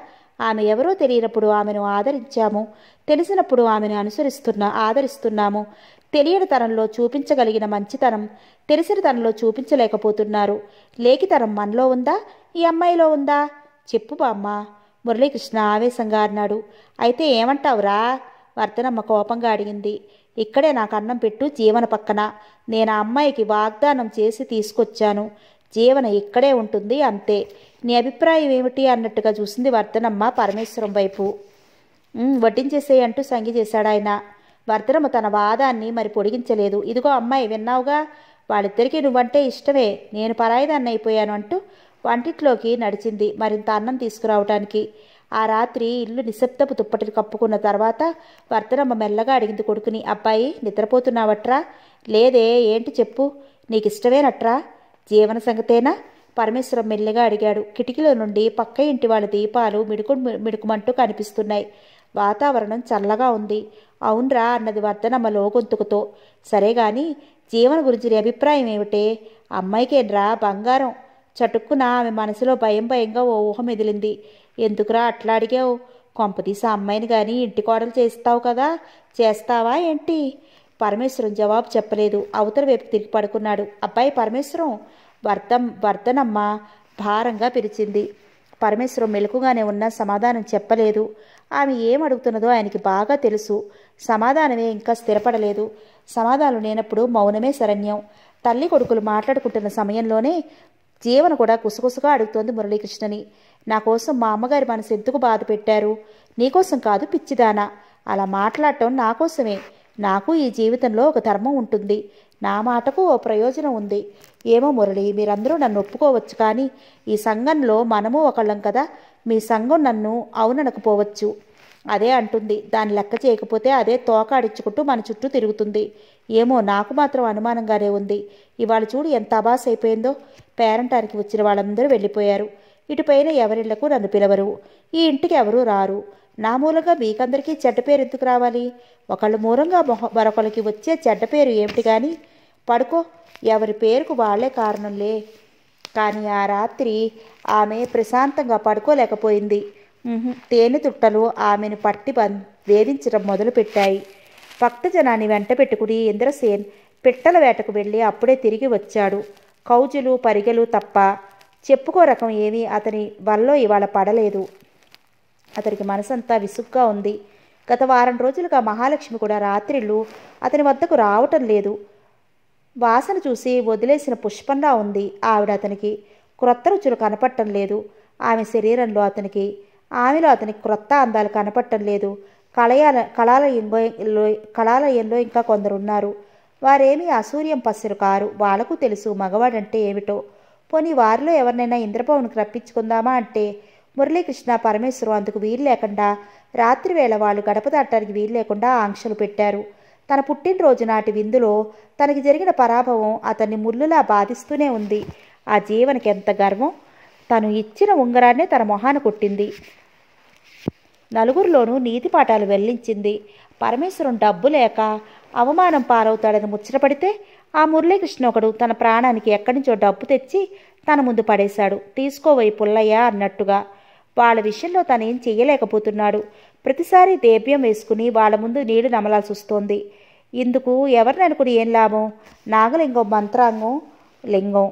ఆమె ఎవరో తెలియనప్పుడు ఆమెను ఆదరించాము తెలిసినప్పుడు ఆమెను అనుసరిస్తున్నా ఆదరిస్తున్నాము తెలియని తరంలో చూపించగలిగిన మంచితనం తెలిసిన తనంలో చూపించలేకపోతున్నారు లేఖితరం మనలో ఉందా ఈ అమ్మాయిలో ఉందా చెప్పు బామ్మ మురళీకృష్ణ ఆవేశంగా అన్నాడు అయితే ఏమంటావురా వర్ధనమ్మ కోపంగా అడిగింది ఇక్కడే నాకు అన్నం పెట్టు జీవన పక్కన నేను అమ్మాయికి వాగ్దానం చేసి తీసుకొచ్చాను జీవన ఇక్కడే ఉంటుంది అంతే నీ అభిప్రాయం ఏమిటి అన్నట్టుగా చూసింది వర్ధనమ్మ పరమేశ్వరం వైపు వడ్డించేసేయంటూ సంగి చేశాడు ఆయన భర్తరమ్మ తన వాదాన్ని మరి పొడిగించలేదు ఇదిగో అమ్మాయి విన్నావుగా వాళ్ళిద్దరికీ నువ్వంటే ఇష్టమే నేను పరాయిదాన్ని అయిపోయాను అంటూ వంటిట్లోకి నడిచింది మరింత అన్నం తీసుకురావటానికి ఆ రాత్రి ఇల్లు నిశ్శబ్దపు దుప్పటిని కప్పుకున్న తర్వాత భర్తరమ్మ మెల్లగా అడిగింది కొడుకుని అబ్బాయి నిద్రపోతున్నావట్రా లేదే ఏంటి చెప్పు నీకు ఇష్టమేనట్రా జీవన సంగతేనా పరమేశ్వరం మెల్లగా అడిగాడు కిటికీలో నుండి పక్క ఇంటి వాళ్ళ దీపాలు మిడుకు మిడుకుమంటూ కనిపిస్తున్నాయి వాతావరణం చల్లగా ఉంది అవునరా అన్నది వర్ధనమ్మలో గొంతుకుతో సరే జీవన గురించి నీ అభిప్రాయం ఏమిటే అమ్మాయికేంరా బంగారం చటుక్కున ఆమె మనసులో భయం భయంగా ఓ ఊహ మెదిలింది ఎందుకురా అట్లా అడిగావు కొంపదీసి అమ్మాయిని కానీ ఇంటి కోడలు చేస్తావు కదా చేస్తావా ఏంటి పరమేశ్వరం జవాబు చెప్పలేదు అవతల వైపు తిరిగి పడుకున్నాడు అబ్బాయి పరమేశ్వరం వర్ధం వర్ధనమ్మ భారంగా పిలిచింది పరమేశ్వరం మెలకుగానే ఉన్న సమాధానం చెప్పలేదు ఆమె ఏం అడుగుతున్నదో ఆయనకి బాగా తెలుసు సమాధానమే ఇంకా స్థిరపడలేదు సమాధానం లేనప్పుడు మౌనమే శరణ్యం తల్లి కొడుకులు మాట్లాడుకుంటున్న సమయంలోనే జీవన కూడా కుసగుసగా అడుగుతోంది మురళీకృష్ణని నా కోసం మా అమ్మగారి మనసు ఎందుకు బాధ పెట్టారు నీకోసం కాదు పిచ్చిదానా అలా మాట్లాడటం నా కోసమే నాకు ఈ జీవితంలో ఒక ధర్మం ఉంటుంది నా మాటకు ఓ ప్రయోజనం ఉంది ఏమో మురళి మీరందరూ నన్ను ఒప్పుకోవచ్చు కానీ ఈ సంఘంలో మనము ఒకళ్ళం కదా మీ సంఘం నన్ను అవుననకపోవచ్చు అదే అంటుంది దాని లెక్క చేయకపోతే అదే తోక అడిచుకుంటూ మన చుట్టూ తిరుగుతుంది ఏమో నాకు మాత్రం అనుమానంగానే ఉంది ఇవాళ చూడు ఎంత అబాస్ అయిపోయిందో పేరంటానికి వచ్చిన వాళ్ళందరూ వెళ్ళిపోయారు ఇటుపైన ఎవరిళ్లకు నన్ను పిలవరు ఈ ఇంటికి ఎవరూ రారు నా మూలంగా మీకందరికీ చెడ్డ పేరు ఎందుకు రావాలి ఒకళ్ళ మూలంగా మరొకళ్ళకి వచ్చే చెడ్డ పేరు ఏమిటి కానీ పడుకో ఎవరి పేరుకు వాళ్లే కారణంలే కానీ ఆ రాత్రి ఆమె ప్రశాంతంగా పడుకోలేకపోయింది తేనె తుట్టలు ఆమెను పట్టి వేధించడం మొదలుపెట్టాయి జనాన్ని వెంట పెట్టుకుని ఇంద్రసేన్ పిట్టల వేటకు వెళ్ళి అప్పుడే తిరిగి వచ్చాడు కౌజులు పరిగెలు తప్ప చెప్పుకో రకం ఏమీ అతని వల్ల ఇవాళ పడలేదు అతనికి మనసంతా విసుగ్గా ఉంది గత వారం రోజులుగా మహాలక్ష్మి కూడా రాత్రిళ్ళు అతని వద్దకు రావటం లేదు వాసన చూసి వదిలేసిన పుష్పంలా ఉంది ఆవిడ అతనికి క్రొత్త రుచులు కనపడటం లేదు ఆమె శరీరంలో అతనికి ఆమెలో అతనికి క్రొత్త అందాలు కనపడటం లేదు కళయాల కళాలయంలో కళాలయంలో ఇంకా కొందరున్నారు వారేమీ అసూర్యం పసురు కారు వాళ్లకు తెలుసు మగవాడంటే ఏమిటో పోనీ వారిలో ఎవరినైనా ఇంద్రభవన్కి రప్పించుకుందామా అంటే మురళీకృష్ణ పరమేశ్వరం అందుకు వీలు లేకుండా రాత్రివేళ వాళ్ళు గడప దాటానికి వీలు లేకుండా ఆంక్షలు పెట్టారు తన పుట్టినరోజు నాటి విందులో తనకి జరిగిన పరాభవం అతన్ని ముళ్ళులా బాధిస్తూనే ఉంది ఆ జీవనకి ఎంత గర్వం తను ఇచ్చిన ఉంగరాన్నే తన మొహాన కొట్టింది నలుగురిలోనూ నీతి పాఠాలు వెల్లించింది పరమేశ్వరం డబ్బు లేక అవమానం పాలవుతాడని ముచ్చటపడితే ఆ మురళీకృష్ణ ఒకడు తన ప్రాణానికి ఎక్కడి నుంచో డబ్బు తెచ్చి తన ముందు పడేశాడు తీసుకోవై పుల్లయ్య అన్నట్టుగా వాళ్ళ విషయంలో తనేం చెయ్యలేకపోతున్నాడు ప్రతిసారి దేవ్యం వేసుకుని వాళ్ళ ముందు నీడు నమలాల్సి వస్తోంది ఇందుకు ఎవరిని అనుకుని ఏం లాభం నాగలింగం మంత్రాంగం లింగం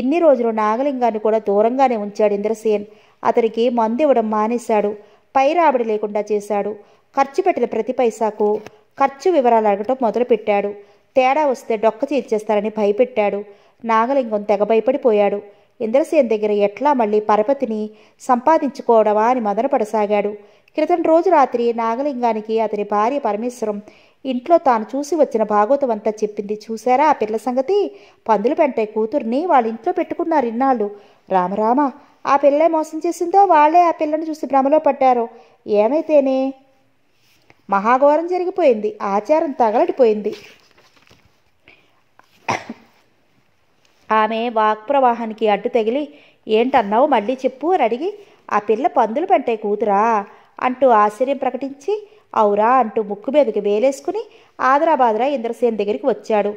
ఇన్ని రోజులు నాగలింగాన్ని కూడా దూరంగానే ఉంచాడు ఇంద్రసేన్ అతనికి మందు ఇవ్వడం మానేశాడు పైరాబడి లేకుండా చేశాడు ఖర్చు పెట్టిన ప్రతి పైసాకు ఖర్చు వివరాలు అడగటం మొదలుపెట్టాడు తేడా వస్తే డొక్క చేర్చేస్తారని భయపెట్టాడు నాగలింగం తెగ భయపడిపోయాడు ఇంద్రసేన్ దగ్గర ఎట్లా మళ్ళీ పరపతిని సంపాదించుకోవడమా అని మదనపడసాగాడు క్రితం రోజు రాత్రి నాగలింగానికి అతని భార్య పరమేశ్వరం ఇంట్లో తాను చూసి వచ్చిన భాగవతం అంతా చెప్పింది చూశారా ఆ పిల్ల సంగతి పందులు పెంటే కూతుర్ని వాళ్ళ ఇంట్లో పెట్టుకున్నారు ఇన్నాళ్ళు రామరామ ఆ పిల్ల మోసం చేసిందో వాళ్ళే ఆ పిల్లని చూసి భ్రమలో పట్టారు ఏమైతేనే మహాఘోరం జరిగిపోయింది ఆచారం తగలడిపోయింది ఆమె వాక్ ప్రవాహానికి అడ్డు తగిలి ఏంటన్నావు మళ్ళీ చెప్పు అని అడిగి ఆ పిల్ల పందులు పంటే కూతురా అంటూ ఆశ్చర్యం ప్రకటించి అవురా అంటూ ముక్కు మీదకి వేలేసుకుని ఆదరాబాదరా ఇంద్రసేన్ దగ్గరికి వచ్చాడు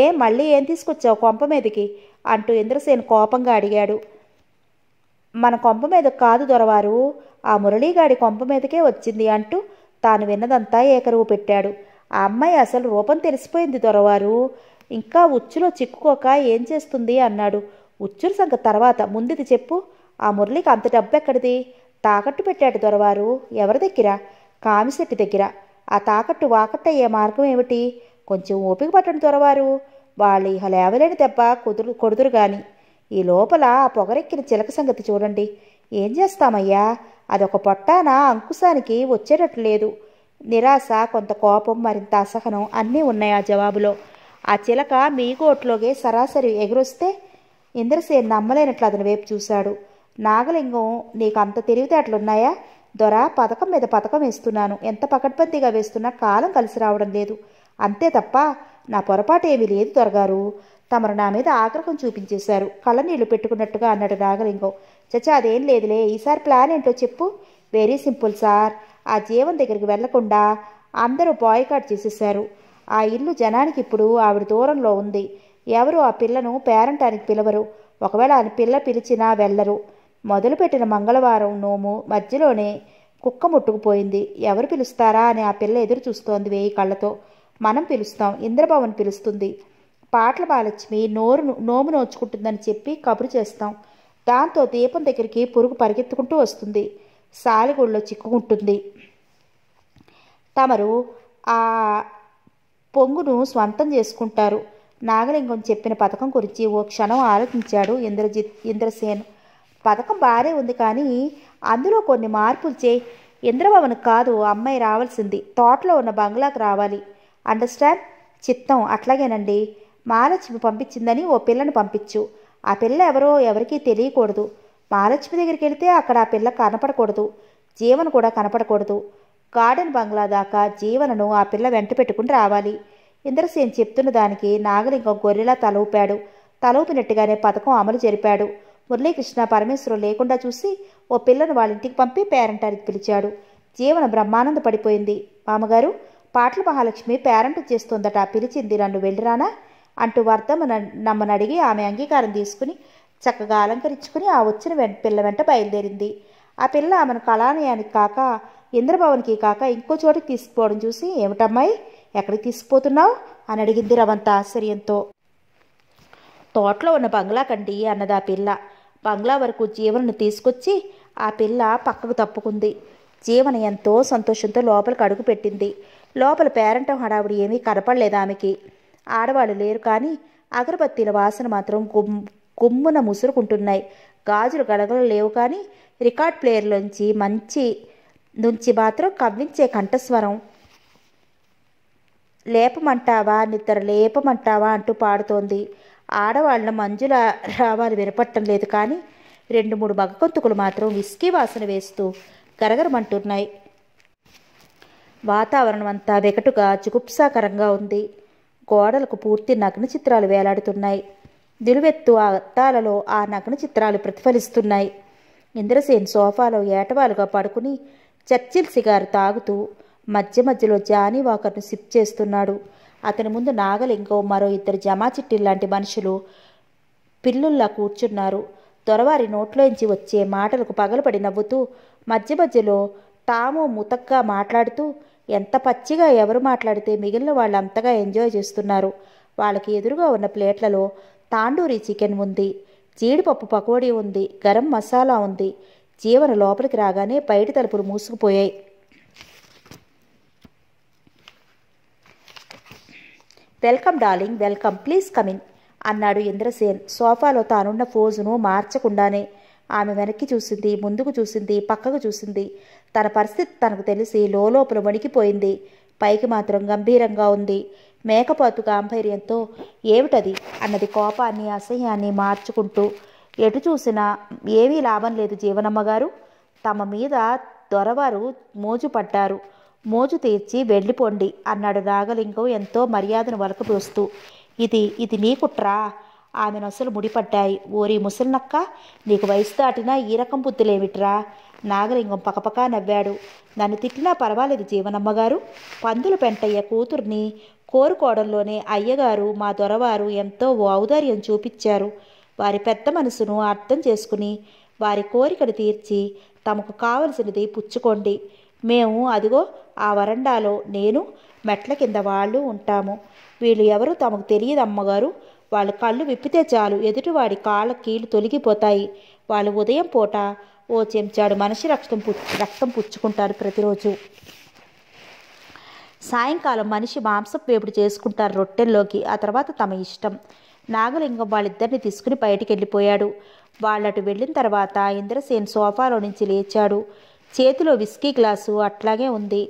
ఏ మళ్ళీ ఏం తీసుకొచ్చావు కొంప మీదకి అంటూ ఇంద్రసేన్ కోపంగా అడిగాడు మన కొంప మీద కాదు దొరవారు ఆ మురళీగాడి కొంప మీదకే వచ్చింది అంటూ తాను విన్నదంతా ఏకరువు పెట్టాడు ఆ అమ్మాయి అసలు రూపం తెలిసిపోయింది దొరవారు ఇంకా ఉచ్చులో చిక్కుకోక ఏం చేస్తుంది అన్నాడు ఉచ్చుల సంఖ తర్వాత ముందుది చెప్పు ఆ మురళికి అంత డబ్బు ఎక్కడిది తాకట్టు పెట్టాడు దొరవారు ఎవరి దగ్గర కామిశెట్టి దగ్గర ఆ తాకట్టు వాకట్టు అయ్యే మార్గం ఏమిటి కొంచెం ఓపిక పట్టండి దొరవారు వాళ్ళు ఇహ లేవలేని దెబ్బ కుదురు కొడుదురు కానీ ఈ లోపల ఆ పొగరెక్కిన చిలక సంగతి చూడండి ఏం చేస్తామయ్యా అదొక పొట్టాన అంకుశానికి వచ్చేటట్లు లేదు నిరాశ కొంత కోపం మరింత అసహనం అన్నీ ఉన్నాయి ఆ జవాబులో ఆ చిలక మీ గోట్లోకి సరాసరి ఎగురొస్తే ఇంద్రసేన్ నమ్మలేనట్లు అతని వైపు చూశాడు నాగలింగం నీకు అంత తెలివితేటలున్నాయా దొర పథకం మీద పథకం వేస్తున్నాను ఎంత పకడ్బందీగా వేస్తున్నా కాలం కలిసి రావడం లేదు అంతే తప్ప నా పొరపాటు ఏమీ లేదు దొరగారు తమరు నా మీద ఆగ్రహం చూపించేశారు కళ్ళనీళ్లు పెట్టుకున్నట్టుగా అన్నాడు నాగలింగం చచ్చా అదేం లేదులే ఈసారి ప్లాన్ ఏంటో చెప్పు వెరీ సింపుల్ సార్ ఆ జీవన్ దగ్గరికి వెళ్లకుండా అందరూ బాయ్కాట్ చేసేసారు ఆ ఇల్లు జనానికి ఇప్పుడు ఆవిడ దూరంలో ఉంది ఎవరు ఆ పిల్లను పేరెంట్ అని పిలవరు ఒకవేళ ఆ పిల్ల పిలిచినా వెళ్ళరు మొదలుపెట్టిన మంగళవారం నోము మధ్యలోనే కుక్క ముట్టుకుపోయింది ఎవరు పిలుస్తారా అని ఆ పిల్ల ఎదురు చూస్తోంది వేయి కళ్ళతో మనం పిలుస్తాం ఇంద్రభవన్ పిలుస్తుంది పాటల బాలక్ష్మి నోరు నోము నోచుకుంటుందని చెప్పి కబురు చేస్తాం దాంతో దీపం దగ్గరికి పురుగు పరిగెత్తుకుంటూ వస్తుంది సాలిగుళ్ళలో చిక్కుకుంటుంది తమరు ఆ పొంగును స్వంతం చేసుకుంటారు నాగలింగం చెప్పిన పథకం గురించి ఓ క్షణం ఆలోచించాడు ఇంద్రజిత్ ఇంద్రసేన్ పథకం బాగానే ఉంది కానీ అందులో కొన్ని మార్పులు చేయి ఇంద్రభవన్ కాదు అమ్మాయి రావాల్సింది తోటలో ఉన్న బంగ్లాకు రావాలి అండర్స్టాండ్ చిత్తం అట్లాగేనండి మహాలక్ష్మి పంపించిందని ఓ పిల్లను పంపించు ఆ పిల్ల ఎవరో ఎవరికీ తెలియకూడదు మహాలక్ష్మి దగ్గరికి వెళితే అక్కడ ఆ పిల్ల కనపడకూడదు జీవన కూడా కనపడకూడదు గార్డెన్ బంగ్లా దాకా జీవనను ఆ పిల్ల వెంట పెట్టుకుని రావాలి ఇంద్రసేన్ చెప్తున్న దానికి నాగలింగం గొర్రెలా తలూపాడు తలూపినట్టుగానే పథకం అమలు జరిపాడు మురళీకృష్ణ పరమేశ్వరం లేకుండా చూసి ఓ పిల్లను వాళ్ళ ఇంటికి పంపి పేరంటానికి పిలిచాడు జీవన బ్రహ్మానంద పడిపోయింది మామగారు పాటల మహాలక్ష్మి పేరెంట్ చేస్తుందట పిలిచింది నన్ను వెళ్ళిరానా అంటూ భర్త మన అడిగి ఆమె అంగీకారం తీసుకుని చక్కగా అలంకరించుకుని ఆ వచ్చిన వెంట పిల్ల వెంట బయలుదేరింది ఆ పిల్ల ఆమెను కళానయానికి కాక ఇంద్రభవన్కి కాక ఇంకో చోటుకి తీసుకుపోవడం చూసి ఏమిటమ్మాయి ఎక్కడికి తీసుకుపోతున్నావు అని అడిగింది రవంత ఆశ్చర్యంతో తోటలో ఉన్న బంగ్లా కండి అన్నది ఆ పిల్ల బంగ్లా వరకు జీవనను తీసుకొచ్చి ఆ పిల్ల పక్కకు తప్పుకుంది జీవన ఎంతో సంతోషంతో లోపలికి పెట్టింది లోపల పేరంటం హడావుడి ఏమీ కనపడలేదు ఆమెకి ఆడవాళ్ళు లేరు కానీ అగరబత్తీల వాసన మాత్రం గుమ్ గుమ్మున ముసురుకుంటున్నాయి గాజులు గడగలు లేవు కానీ రికార్డ్ ప్లేయర్లోంచి మంచి నుంచి మాత్రం కవ్వించే కంఠస్వరం లేపమంటావా నిద్ర లేపమంటావా అంటూ పాడుతోంది ఆడవాళ్ళ మంజుల రావాలు వినపట్టం లేదు కానీ రెండు మూడు మగకొంతుకులు మాత్రం విస్కీ వాసన వేస్తూ గరగరమంటున్నాయి వాతావరణం అంతా వెకటుగా జుగుప్సాకరంగా ఉంది గోడలకు పూర్తి నగ్న చిత్రాలు వేలాడుతున్నాయి దిలువెత్తు ఆ అద్దాలలో ఆ నగ్న చిత్రాలు ప్రతిఫలిస్తున్నాయి ఇంద్రసేన్ సోఫాలో ఏటవాలుగా పడుకుని చర్చిల్ సిగారు తాగుతూ మధ్య మధ్యలో జానీ వాకర్ను సిప్ చేస్తున్నాడు అతని ముందు నాగలింగో మరో ఇద్దరు జమాచిట్టిల్ లాంటి మనుషులు పిల్లుల్లా కూర్చున్నారు దొరవారి నోట్లోంచి వచ్చే మాటలకు పగలపడి నవ్వుతూ మధ్య మధ్యలో తాము ముతగ్గా మాట్లాడుతూ ఎంత పచ్చిగా ఎవరు మాట్లాడితే మిగిలిన వాళ్ళు అంతగా ఎంజాయ్ చేస్తున్నారు వాళ్ళకి ఎదురుగా ఉన్న ప్లేట్లలో తాండూరి చికెన్ ఉంది జీడిపప్పు పకోడీ ఉంది గరం మసాలా ఉంది జీవన లోపలికి రాగానే బయట తలుపులు మూసుకుపోయాయి welcome darling welcome please come in అన్నాడు ఇంద్రసేన్ సోఫాలో తానున్న ఫోజును మార్చకుండానే ఆమె వెనక్కి చూసింది ముందుకు చూసింది పక్కకు చూసింది తన పరిస్థితి తనకు తెలిసి లోపల వణికిపోయింది పైకి మాత్రం గంభీరంగా ఉంది మేకపోతు గాంభీర్యంతో ఏమిటది అన్నది కోపాన్ని అసహ్యాన్ని మార్చుకుంటూ ఎటు చూసినా ఏమీ లాభం లేదు జీవనమ్మగారు తమ మీద దొరవారు మోజు పడ్డారు మోజు తీర్చి వెళ్ళిపోండి అన్నాడు నాగలింగం ఎంతో మర్యాదను వలకబూస్తూ ఇది ఇది నీకుట్రా ఆమె నొసలు ముడిపడ్డాయి ఓరి ముసలినక్క నీకు వయసు దాటినా ఈ రకం బుద్ధులేమిట్రా నాగలింగం పకపకా నవ్వాడు నన్ను తిట్టినా పర్వాలేదు జీవనమ్మగారు పందుల పెంటయ్య కూతుర్ని కోరుకోవడంలోనే అయ్యగారు మా దొరవారు ఎంతో ఔదార్యం చూపించారు వారి పెద్ద మనసును అర్థం చేసుకుని వారి కోరికను తీర్చి తమకు కావలసినది పుచ్చుకోండి మేము అదిగో ఆ వరండాలో నేను మెట్ల కింద వాళ్ళు ఉంటాము వీళ్ళు ఎవరు తమకు తెలియదు అమ్మగారు వాళ్ళు కళ్ళు విప్పితే చాలు ఎదుటివాడి కాళ్ళ కీళ్ళు తొలగిపోతాయి వాళ్ళు ఉదయం పూట ఓ చెంచాడు మనిషి రక్తం పుచ్చు రక్తం పుచ్చుకుంటారు ప్రతిరోజు సాయంకాలం మనిషి మాంసం వేపుడు చేసుకుంటారు రొట్టెల్లోకి ఆ తర్వాత తమ ఇష్టం నాగలింగం వాళ్ళిద్దరిని తీసుకుని బయటికి వెళ్ళిపోయాడు వాళ్ళటు వెళ్ళిన తర్వాత ఇంద్రసేన్ సోఫాలో నుంచి లేచాడు చేతిలో విస్కీ గ్లాసు అట్లాగే ఉంది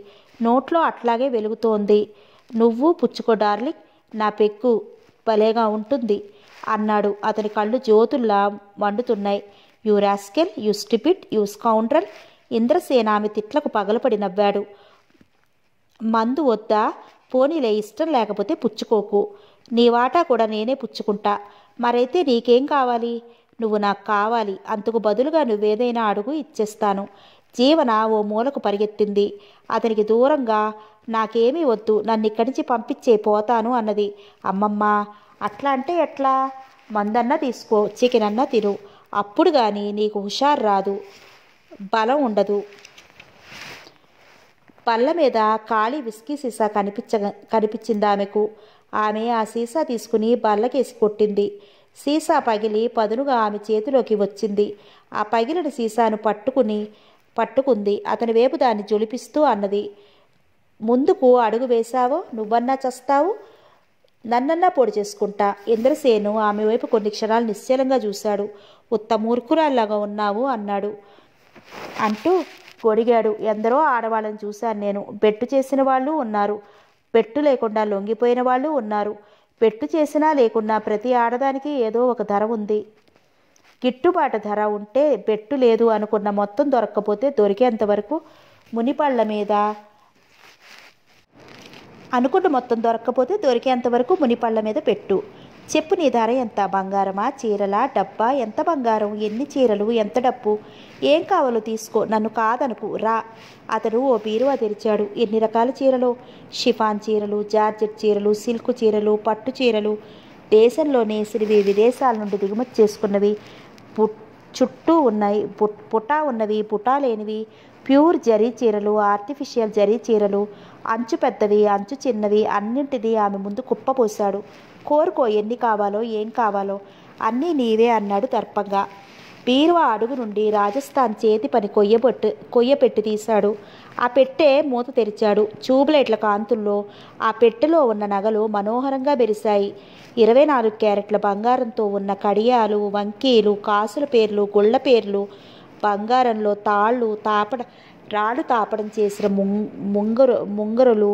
నోట్లో అట్లాగే వెలుగుతోంది నువ్వు పుచ్చుకో డార్లింగ్ నా పెక్కు భలేగా ఉంటుంది అన్నాడు అతని కళ్ళు జ్యోతుల్లా వండుతున్నాయి you rascal you stupid you scoundrel Indrasena ఆమె తిట్లకు పగలపడి నవ్వాడు మందు వద్దా పోనీలే ఇష్టం లేకపోతే పుచ్చుకోకు నీ వాటా కూడా నేనే పుచ్చుకుంటా మరైతే నీకేం కావాలి నువ్వు నాకు కావాలి అంతకు బదులుగా నువ్వేదైనా అడుగు ఇచ్చేస్తాను జీవన ఓ మూలకు పరిగెత్తింది అతనికి దూరంగా నాకేమీ వద్దు నన్ను ఇక్కడి నుంచి పంపించే పోతాను అన్నది అమ్మమ్మ అట్లా అంటే ఎట్లా మందన్నా తీసుకో చికెన్ అన్న తిను అప్పుడు కానీ నీకు హుషారు రాదు బలం ఉండదు పళ్ళ మీద ఖాళీ విస్కీ సీసా కనిపించ కనిపించింది ఆమెకు ఆమె ఆ సీసా తీసుకుని బళ్ళకేసి కొట్టింది సీసా పగిలి పదునుగా ఆమె చేతిలోకి వచ్చింది ఆ పగిలిన సీసాను పట్టుకుని పట్టుకుంది అతని వైపు దాన్ని జొలిపిస్తూ అన్నది ముందుకు అడుగు వేశావో నువ్వన్నా చస్తావు నన్నన్నా పొడి చేసుకుంటా ఇంద్రసేను ఆమె వైపు కొన్ని క్షణాలు నిశ్చలంగా చూశాడు ఉత్త మూర్ఖురాల్లాగా ఉన్నావు అన్నాడు అంటూ గొడిగాడు ఎందరో ఆడవాళ్ళని చూశాను నేను బెట్టు చేసిన వాళ్ళు ఉన్నారు పెట్టు లేకుండా లొంగిపోయిన వాళ్ళు ఉన్నారు పెట్టు చేసినా లేకున్నా ప్రతి ఆడదానికి ఏదో ఒక ధర ఉంది గిట్టుబాటు ధర ఉంటే బెట్టు లేదు అనుకున్న మొత్తం దొరక్కపోతే దొరికేంతవరకు మునిపళ్ళ మీద అనుకున్న మొత్తం దొరక్కపోతే దొరికేంతవరకు మునిపళ్ళ మీద పెట్టు చెప్పు నీ ధర ఎంత బంగారమా చీరలా డబ్బా ఎంత బంగారం ఎన్ని చీరలు ఎంత డబ్బు ఏం కావాలో తీసుకో నన్ను కాదనుకు రా అతడు ఓ బీరువా తెరిచాడు ఎన్ని రకాల చీరలు షిఫాన్ చీరలు జార్జెట్ చీరలు సిల్క్ చీరలు పట్టు చీరలు దేశంలోనే సిరివి విదేశాల నుండి దిగుమతి చేసుకున్నవి పు చుట్టూ ఉన్నాయి పుటా ఉన్నవి పుటా లేనివి ప్యూర్ జరీ చీరలు ఆర్టిఫిషియల్ జరీ చీరలు అంచు పెద్దవి అంచు చిన్నవి అన్నింటిది ఆమె ముందు కుప్పపోశాడు కోరుకో ఎన్ని కావాలో ఏం కావాలో అన్నీ నీవే అన్నాడు దర్పంగా బీరువా అడుగు నుండి రాజస్థాన్ చేతి పని కొయ్యబొట్టు కొయ్యపెట్టి తీశాడు ఆ పెట్టే మూత తెరిచాడు ట్యూబ్లైట్ల కాంతుల్లో ఆ పెట్టెలో ఉన్న నగలు మనోహరంగా మెరిశాయి ఇరవై నాలుగు క్యారెట్ల బంగారంతో ఉన్న కడియాలు వంకీలు కాసుల పేర్లు గుళ్ళ పేర్లు బంగారంలో తాళ్ళు తాపడ రాళ్ళు తాపడం చేసిన ముంగరు ముంగరులు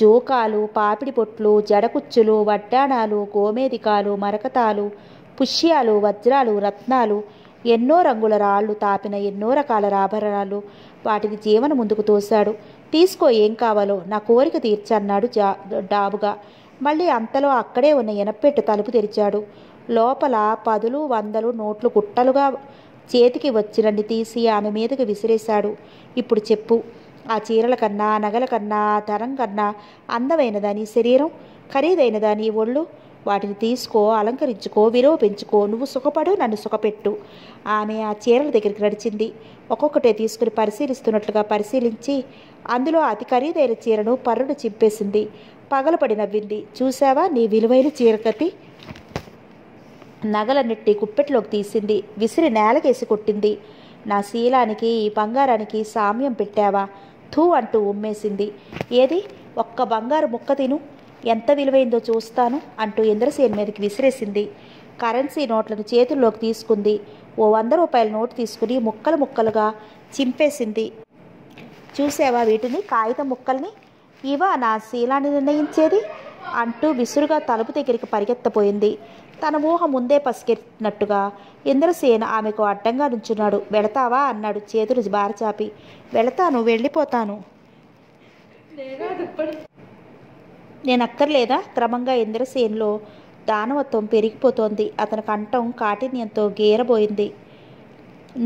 జూకాలు పాపిడి పొట్లు జడకుచ్చులు వడ్డాణాలు గోమేదికాలు మరకతాలు పుష్యాలు వజ్రాలు రత్నాలు ఎన్నో రంగుల రాళ్ళు తాపిన ఎన్నో రకాల రాభరణాలు వాటిని జీవన ముందుకు తోశాడు తీసుకో ఏం కావాలో నా కోరిక తీర్చన్నాడు జా డాబుగా మళ్ళీ అంతలో అక్కడే ఉన్న ఎనపెట్టు తలుపు తెరిచాడు లోపల పదులు వందలు నోట్లు కుట్టలుగా చేతికి వచ్చినన్ని తీసి ఆమె మీదకి విసిరేశాడు ఇప్పుడు చెప్పు ఆ చీరల కన్నా నగల కన్నా తరం కన్నా అందమైనదాని శరీరం ఖరీదైనదాని ఒళ్ళు వాటిని తీసుకో అలంకరించుకో పెంచుకో నువ్వు సుఖపడు నన్ను సుఖపెట్టు ఆమె ఆ చీరల దగ్గరికి నడిచింది ఒక్కొక్కటే తీసుకుని పరిశీలిస్తున్నట్లుగా పరిశీలించి అందులో అతి ఖరీదైన చీరను పర్రుడు చింపేసింది పగలపడి నవ్వింది చూసావా నీ విలువైన చీరకతి నగలన్నిటి కుప్పెట్లోకి తీసింది విసిరి నేలకేసి కొట్టింది నా శీలానికి ఈ బంగారానికి సామ్యం పెట్టావా ధూ అంటూ ఉమ్మేసింది ఏది ఒక్క బంగారు ముక్క తిను ఎంత విలువైందో చూస్తాను అంటూ ఇంద్రసేన్ మీదకి విసిరేసింది కరెన్సీ నోట్లను చేతుల్లోకి తీసుకుంది ఓ వంద రూపాయల నోటు తీసుకుని ముక్కలు ముక్కలుగా చింపేసింది చూసావా వీటిని కాగిత ముక్కల్ని ఇవా నా శీలాన్ని నిర్ణయించేది అంటూ విసురుగా తలుపు దగ్గరికి పరిగెత్తపోయింది తన ఊహ ముందే పసిగెట్టినట్టుగా ఇంద్రసేన ఆమెకు అడ్డంగా నుంచున్నాడు వెళతావా అన్నాడు చేతులు బారచాపి వెళతాను వెళ్ళిపోతాను నేను అక్కర్లేదా క్రమంగా ఇంద్రసేన్లో దానవత్వం పెరిగిపోతోంది అతని కంఠం కాఠిన్యంతో గీరబోయింది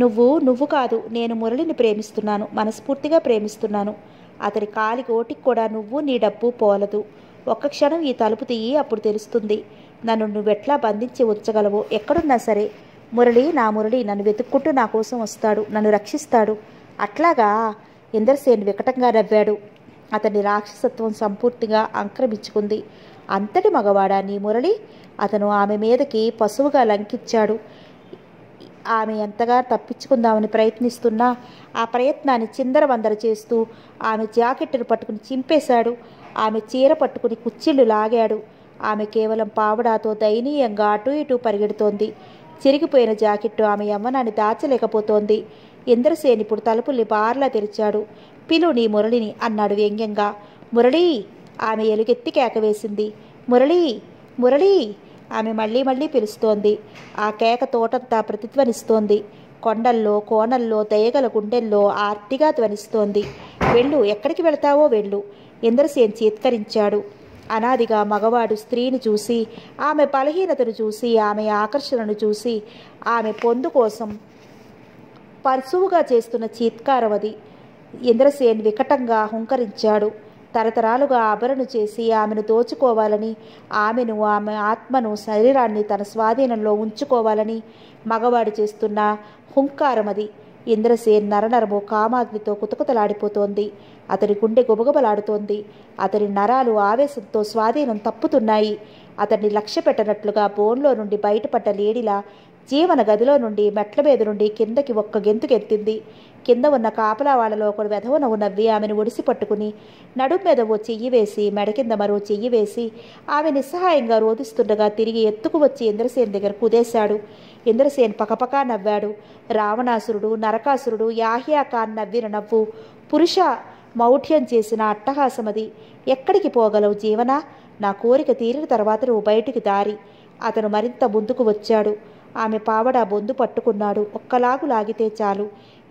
నువ్వు నువ్వు కాదు నేను మురళిని ప్రేమిస్తున్నాను మనస్ఫూర్తిగా ప్రేమిస్తున్నాను అతడి కాలి ఓటికి కూడా నువ్వు నీ డబ్బు పోలదు ఒక్క క్షణం ఈ తలుపు తీయి అప్పుడు తెలుస్తుంది నన్ను నువ్వెట్లా బంధించి ఉంచగలవో ఎక్కడున్నా సరే మురళి నా మురళి నన్ను వెతుక్కుంటూ నా కోసం వస్తాడు నన్ను రక్షిస్తాడు అట్లాగా ఇంద్రసేన్ వికటంగా నవ్వాడు అతని రాక్షసత్వం సంపూర్తిగా అంక్రమించుకుంది అంతటి మగవాడా నీ మురళి అతను ఆమె మీదకి పశువుగా లంకించాడు ఆమె ఎంతగా తప్పించుకుందామని ప్రయత్నిస్తున్నా ఆ ప్రయత్నాన్ని చిందరవందర చేస్తూ ఆమె జాకెట్ను పట్టుకుని చింపేశాడు ఆమె చీర పట్టుకుని కుచ్చిళ్ళు లాగాడు ఆమె కేవలం పావడాతో దయనీయంగా అటు ఇటు పరిగెడుతోంది చిరిగిపోయిన జాకెట్టు ఆమె యవ్వనాన్ని దాచలేకపోతోంది ఇంద్రసేన్ ఇప్పుడు తలుపుల్ని బార్లా తెరిచాడు పిలు నీ మురళిని అన్నాడు వ్యంగ్యంగా మురళీ ఆమె ఎలుగెత్తి కేకవేసింది మురళీ మురళీ ఆమె మళ్ళీ మళ్ళీ పిలుస్తోంది ఆ కేక తోటంతా ప్రతిధ్వనిస్తోంది కొండల్లో కోనల్లో దయగల గుండెల్లో ఆర్తిగా ధ్వనిస్తోంది వెళ్ళు ఎక్కడికి వెళతావో వెళ్ళు ఇంద్రసేన్ చీత్కరించాడు అనాదిగా మగవాడు స్త్రీని చూసి ఆమె బలహీనతను చూసి ఆమె ఆకర్షణను చూసి ఆమె పొందు కోసం పరుసువుగా చేస్తున్న చీత్కారవది ఇంద్రసేన్ వికటంగా హుంకరించాడు తరతరాలుగా అబరణ చేసి ఆమెను దోచుకోవాలని ఆమెను ఆమె ఆత్మను శరీరాన్ని తన స్వాధీనంలో ఉంచుకోవాలని మగవాడు చేస్తున్న హుంకారమది ఇంద్రసేన్ నరనరము కామాగ్నితో కుతకుతలాడిపోతోంది అతని గుండె గుబగుబలాడుతోంది అతని నరాలు ఆవేశంతో స్వాధీనం తప్పుతున్నాయి అతన్ని లక్ష్య పెట్టనట్లుగా బోన్లో నుండి బయటపడ్డ లేడిలా జీవన గదిలో నుండి మెట్ల మీద నుండి కిందకి ఒక్క గెంతుకెత్తింది కింద ఉన్న కాపలా వాళ్ళలో ఒకడు వెధవన ఉన్నవి ఆమెను ఒడిసి పట్టుకుని నడుం మీద ఓ చెయ్యి వేసి మెడ కింద మరో చెయ్యి వేసి ఆమె నిస్సహాయంగా రోధిస్తుండగా తిరిగి ఎత్తుకు వచ్చి ఇంద్రసేన్ దగ్గర కుదేశాడు ఇంద్రసేన్ పకపకా నవ్వాడు రావణాసురుడు నరకాసురుడు యాహ్యాఖాన్ నవ్విన నవ్వు పురుష మౌఢ్యం చేసిన అట్టహాసమది ఎక్కడికి పోగలవు జీవన నా కోరిక తీరిన తర్వాత నువ్వు బయటికి దారి అతను మరింత ముందుకు వచ్చాడు ఆమె పావడ బొందు పట్టుకున్నాడు ఒక్కలాగు లాగితే చాలు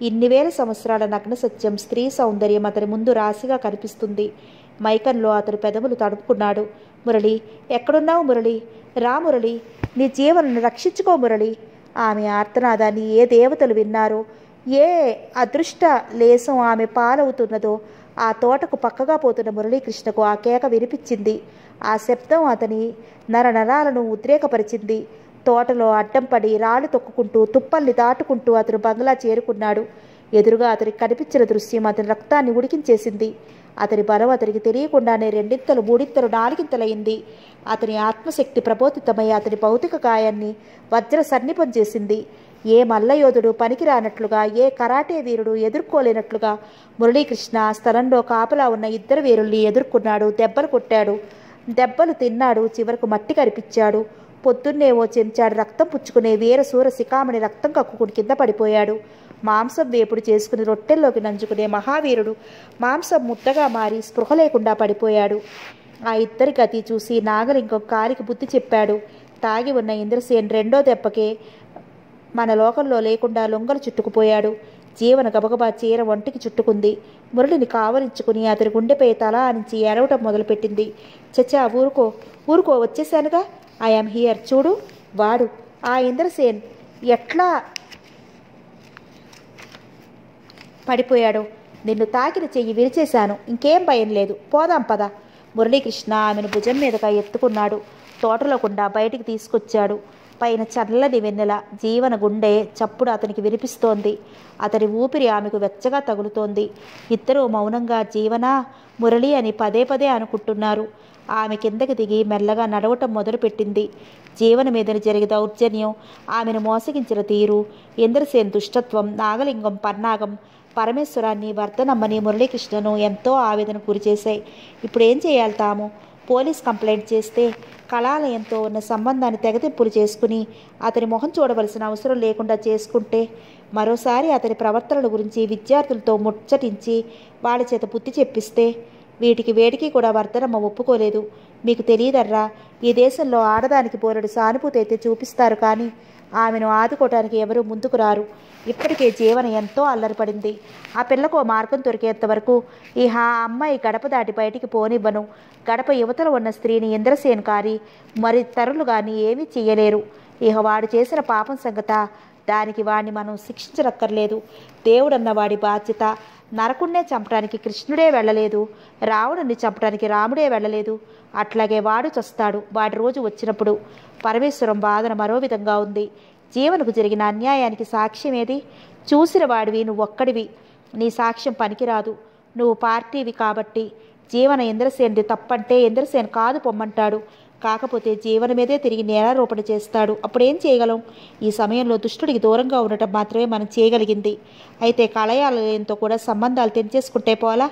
ఇన్ని వేల సంవత్సరాల నగ్న సత్యం స్త్రీ సౌందర్యం అతని ముందు రాశిగా కనిపిస్తుంది మైకంలో అతను పెదవులు తడుపుకున్నాడు మురళి ఎక్కడున్నావు మురళి రా మురళి నీ జీవనను రక్షించుకో మురళి ఆమె ఆర్తనాదాన్ని ఏ దేవతలు విన్నారో ఏ అదృష్ట లేసం ఆమె పాలవుతున్నదో ఆ తోటకు పక్కగా పోతున్న మురళీకృష్ణకు ఆ కేక వినిపించింది ఆ శబ్దం అతని నరనరాలను ఉద్రేకపరిచింది తోటలో అడ్డం పడి రాళ్ళు తొక్కుకుంటూ తుప్పల్ని దాటుకుంటూ అతను బంగ్లా చేరుకున్నాడు ఎదురుగా అతనికి కనిపించిన దృశ్యం అతని రక్తాన్ని ఉడికించేసింది అతని బలం అతనికి తెలియకుండానే రెండింతలు మూడింతలు నాలుగింతలయింది అతని ఆత్మశక్తి ప్రబోధితమై అతని భౌతిక గాయాన్ని వజ్ర సన్నిపం చేసింది ఏ మల్లయోధుడు పనికిరానట్లుగా ఏ కరాటే వీరుడు ఎదుర్కోలేనట్లుగా మురళీకృష్ణ స్థలంలో కాపలా ఉన్న ఇద్దరు వీరుల్ని ఎదుర్కొన్నాడు దెబ్బలు కొట్టాడు దెబ్బలు తిన్నాడు చివరకు మట్టి కరిపించాడు పొద్దున్నే ఓ చెంచాడు రక్తం పుచ్చుకునే వీరసూర శిఖామణి రక్తం కక్కుకుని కింద పడిపోయాడు మాంసం వేపుడు చేసుకుని రొట్టెల్లోకి నంచుకునే మహావీరుడు మాంసం ముద్దగా మారి స్పృహ లేకుండా పడిపోయాడు ఆ ఇద్దరి గతి చూసి నాగలింగం కాలికి బుద్ధి చెప్పాడు తాగి ఉన్న ఇంద్రసేన్ రెండో దెబ్బకే మన లోకంలో లేకుండా లొంగలు చుట్టుకుపోయాడు జీవన గబగబా చీర ఒంటికి చుట్టుకుంది మురళిని కావలించుకుని అతని గుండెపై తల ఆనించి ఏడవటం మొదలుపెట్టింది చచ్చా ఊరుకో ఊరుకో వచ్చేశానుగా ఐఎమ్ హియర్ చూడు వాడు ఆ ఇంద్రసేన్ ఎట్లా పడిపోయాడో నిన్ను తాకిన చెయ్యి విరిచేశాను ఇంకేం భయం లేదు పోదాం పద మురళీకృష్ణ ఆమెను భుజం మీదగా ఎత్తుకున్నాడు తోటలోకుండా బయటికి తీసుకొచ్చాడు పైన చల్లని వెన్నెల జీవన గుండె చప్పుడు అతనికి వినిపిస్తోంది అతని ఊపిరి ఆమెకు వెచ్చగా తగులుతోంది ఇద్దరు మౌనంగా జీవన మురళి అని పదే పదే అనుకుంటున్నారు ఆమె కిందకి దిగి మెల్లగా నడవటం మొదలుపెట్టింది జీవన మీదని జరిగే దౌర్జన్యం ఆమెను మోసగించిన తీరు ఇంద్రసేన్ దుష్టత్వం నాగలింగం పన్నాగం పరమేశ్వరాన్ని వర్ధనమ్మని మురళీకృష్ణను ఎంతో ఆవేదన గురిచేశాయి ఇప్పుడు ఏం చేయాలి తాము పోలీస్ కంప్లైంట్ చేస్తే కళాలయంతో ఉన్న సంబంధాన్ని తెగతింపులు చేసుకుని అతని మొహం చూడవలసిన అవసరం లేకుండా చేసుకుంటే మరోసారి అతని ప్రవర్తనల గురించి విద్యార్థులతో ముచ్చటించి వాళ్ళ చేత బుద్ధి చెప్పిస్తే వీటికి వేటికి కూడా వర్ధనమ్మ ఒప్పుకోలేదు మీకు తెలియదర్రా ఈ దేశంలో ఆడదానికి పోరడు సానుభూతి అయితే చూపిస్తారు కానీ ఆమెను ఆదుకోవటానికి ఎవరూ ముందుకు రారు ఇప్పటికే జీవన ఎంతో అల్లరిపడింది ఆ పిల్లకు మార్గం దొరికేంత వరకు ఈ ఆ అమ్మాయి గడప దాటి బయటికి పోనివ్వను గడప యువతలో ఉన్న స్త్రీని ఇంద్రసేన్ కారి మరి తరులు కానీ ఏమీ చేయలేరు ఇహ వాడు చేసిన పాపం సంగత దానికి వాడిని మనం శిక్షించరక్కర్లేదు దేవుడన్న వాడి బాధ్యత నరకుణ్ణే చంపడానికి కృష్ణుడే వెళ్ళలేదు రావణుని చంపడానికి రాముడే వెళ్ళలేదు అట్లాగే వాడు చస్తాడు వాడి రోజు వచ్చినప్పుడు పరమేశ్వరం బాధన మరో విధంగా ఉంది జీవనకు జరిగిన అన్యాయానికి సాక్ష్యం ఏది చూసిన వాడివి నువ్వొక్కడివి నీ సాక్ష్యం పనికిరాదు నువ్వు పార్టీవి కాబట్టి జీవన ఇంద్రసేనుడి తప్పంటే ఇంద్రసేన్ కాదు పొమ్మంటాడు కాకపోతే జీవన మీదే తిరిగి నేలారోపణ చేస్తాడు అప్పుడేం చేయగలం ఈ సమయంలో దుష్టుడికి దూరంగా ఉండటం మాత్రమే మనం చేయగలిగింది అయితే కళయాలయంతో కూడా సంబంధాలు తెంచేసుకుంటే పోలా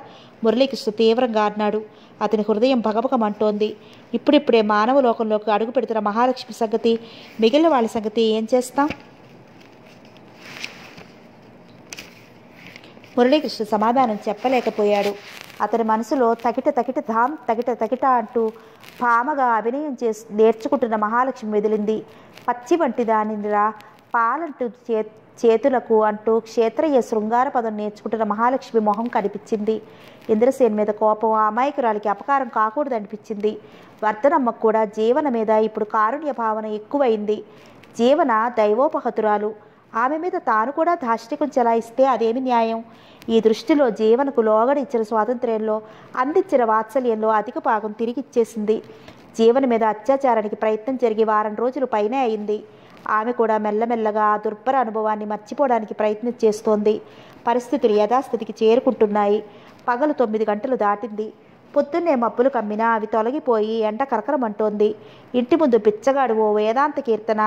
మురళీకృష్ణ తీవ్రంగా అన్నాడు అతని హృదయం భగభగమంటోంది ఇప్పుడిప్పుడే మానవ లోకంలోకి అడుగు పెడుతున్న మహాలక్ష్మి సంగతి మిగిలిన వాళ్ళ సంగతి ఏం చేస్తాం మురళీకృష్ణ సమాధానం చెప్పలేకపోయాడు అతని మనసులో తగిట తగిట ధామ్ తగిట తగిట అంటూ పామగా అభినయం చేసి నేర్చుకుంటున్న మహాలక్ష్మి మెదిలింది పచ్చి వంటి దానిరా పాలంటూ చే చేతులకు అంటూ క్షేత్రయ్య శృంగార పదం నేర్చుకుంటున్న మహాలక్ష్మి మొహం కనిపించింది ఇంద్రసేన్ మీద కోపం ఆ అమాయకురాలికి అపకారం కాకూడదనిపించింది వర్ధనమ్మకు కూడా జీవన మీద ఇప్పుడు కారుణ్య భావన ఎక్కువైంది జీవన దైవోపహతురాలు ఆమె మీద తాను కూడా దాష్టికం చెలాయిస్తే అదేమి న్యాయం ఈ దృష్టిలో జీవనకు లోగడిచ్చిన స్వాతంత్ర్యంలో అందించిన వాత్సల్యంలో అధిక భాగం తిరిగిచ్చేసింది జీవన మీద అత్యాచారానికి ప్రయత్నం జరిగి వారం రోజులు పైనే అయింది ఆమె కూడా మెల్లమెల్లగా ఆ దుర్భర అనుభవాన్ని మర్చిపోవడానికి ప్రయత్నం చేస్తోంది పరిస్థితులు యథాస్థితికి చేరుకుంటున్నాయి పగలు తొమ్మిది గంటలు దాటింది పొద్దున్నే మబ్బులు కమ్మినా అవి తొలగిపోయి ఎండ కరకరమంటోంది ఇంటి ముందు పిచ్చగాడు ఓ వేదాంత కీర్తన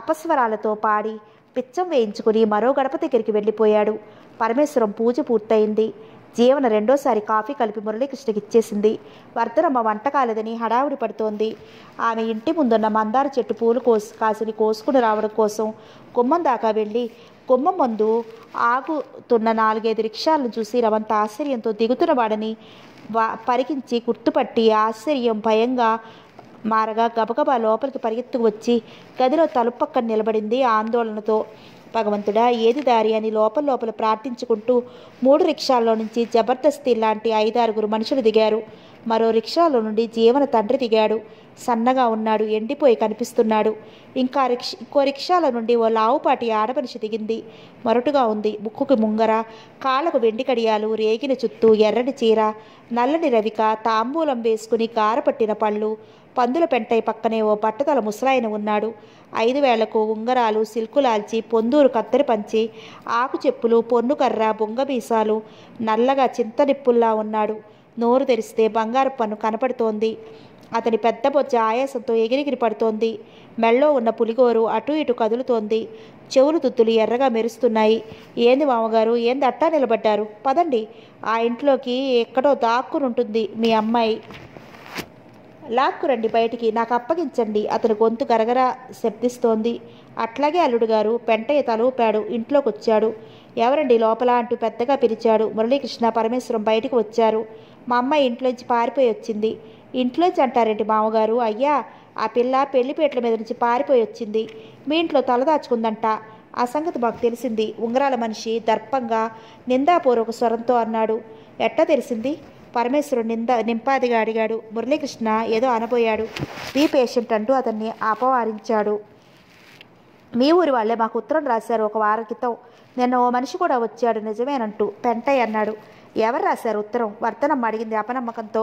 అపస్వరాలతో పాడి పిచ్చం వేయించుకుని మరో గడప దగ్గరికి వెళ్ళిపోయాడు పరమేశ్వరం పూజ పూర్తయింది జీవన రెండోసారి కాఫీ కలిపి మురళీకృష్ణకి ఇచ్చేసింది వర్ధనమ్మ వంట కాలేదని హడావుడి పడుతోంది ఆమె ఇంటి ముందున్న మందార చెట్టు పూలు కోసి కాసిని కోసుకుని రావడం కోసం కుమ్మం దాకా వెళ్ళి కుమ్మం ముందు ఆగుతున్న నాలుగైదు రిక్షాలను చూసి రవంత ఆశ్చర్యంతో దిగుతున్న వాడని వా పరికించి గుర్తుపట్టి ఆశ్చర్యం భయంగా మారగా గబగబా లోపలికి పరిగెత్తుకు వచ్చి గదిలో తలుపక్కన నిలబడింది ఆందోళనతో భగవంతుడా ఏది దారి అని లోపల లోపల ప్రార్థించుకుంటూ మూడు రిక్షాల్లో నుంచి జబర్దస్తి లాంటి ఐదారుగురు మనుషులు దిగారు మరో రిక్షాలో నుండి జీవన తండ్రి దిగాడు సన్నగా ఉన్నాడు ఎండిపోయి కనిపిస్తున్నాడు ఇంకా రిక్ష ఇంకో రిక్షాల నుండి ఓ లావుపాటి ఆడమనిషి దిగింది మొరటుగా ఉంది ముక్కుకి ముంగర కాళ్ళకు వెండి కడియాలు రేగిన చుట్టూ ఎర్రని చీర నల్లని రవిక తాంబూలం వేసుకుని కారపట్టిన పళ్ళు పందుల పెంటై పక్కనే ఓ బట్టతల ముసలాయన ఉన్నాడు ఐదు వేలకు ఉంగరాలు సిల్కులాల్చి పొందూరు కత్తెర పంచి ఆకు చెప్పులు పొన్నుకర్ర బొంగ మీసాలు నల్లగా చింతనిప్పుల్లా ఉన్నాడు నోరు తెరిస్తే బంగారు పన్ను కనపడుతోంది అతని పెద్ద బొచ్చ ఆయాసంతో ఎగిరిగిరి పడుతోంది మెళ్ళో ఉన్న పులిగోరు అటు ఇటు కదులుతోంది చెవులు తుత్తులు ఎర్రగా మెరుస్తున్నాయి ఏంది మామగారు ఏంది అట్టా నిలబడ్డారు పదండి ఆ ఇంట్లోకి ఎక్కడో దాక్కునుంటుంది మీ అమ్మాయి లాక్కు రండి బయటికి నాకు అప్పగించండి అతని గొంతు గరగర శబ్దిస్తోంది అట్లాగే అల్లుడు గారు పెంటయ్య తలూపాడు ఇంట్లోకి వచ్చాడు ఎవరండి లోపల అంటూ పెద్దగా పిలిచాడు మురళీకృష్ణ పరమేశ్వరం బయటకు వచ్చారు మా అమ్మ ఇంట్లోంచి పారిపోయి వచ్చింది ఇంట్లోంచి అంటారండి మామగారు అయ్యా ఆ పిల్ల పెళ్లిపేటల మీద నుంచి పారిపోయి వచ్చింది మీ ఇంట్లో తలదాచుకుందంట ఆ సంగతి మాకు తెలిసింది ఉంగరాల మనిషి దర్పంగా నిందాపూర్వక స్వరంతో అన్నాడు ఎట్టా తెలిసింది పరమేశ్వరుడు నింద నింపాదిగా అడిగాడు మురళీకృష్ణ ఏదో అనబోయాడు బీ పేషెంట్ అంటూ అతన్ని అపవారించాడు మీ ఊరి వాళ్ళే మాకు ఉత్తరం రాశారు ఒక వారం క్రితం నిన్న ఓ మనిషి కూడా వచ్చాడు నిజమేనంటూ పెంటయ్య అన్నాడు ఎవరు రాశారు ఉత్తరం వర్తనమ్మ అడిగింది అపనమ్మకంతో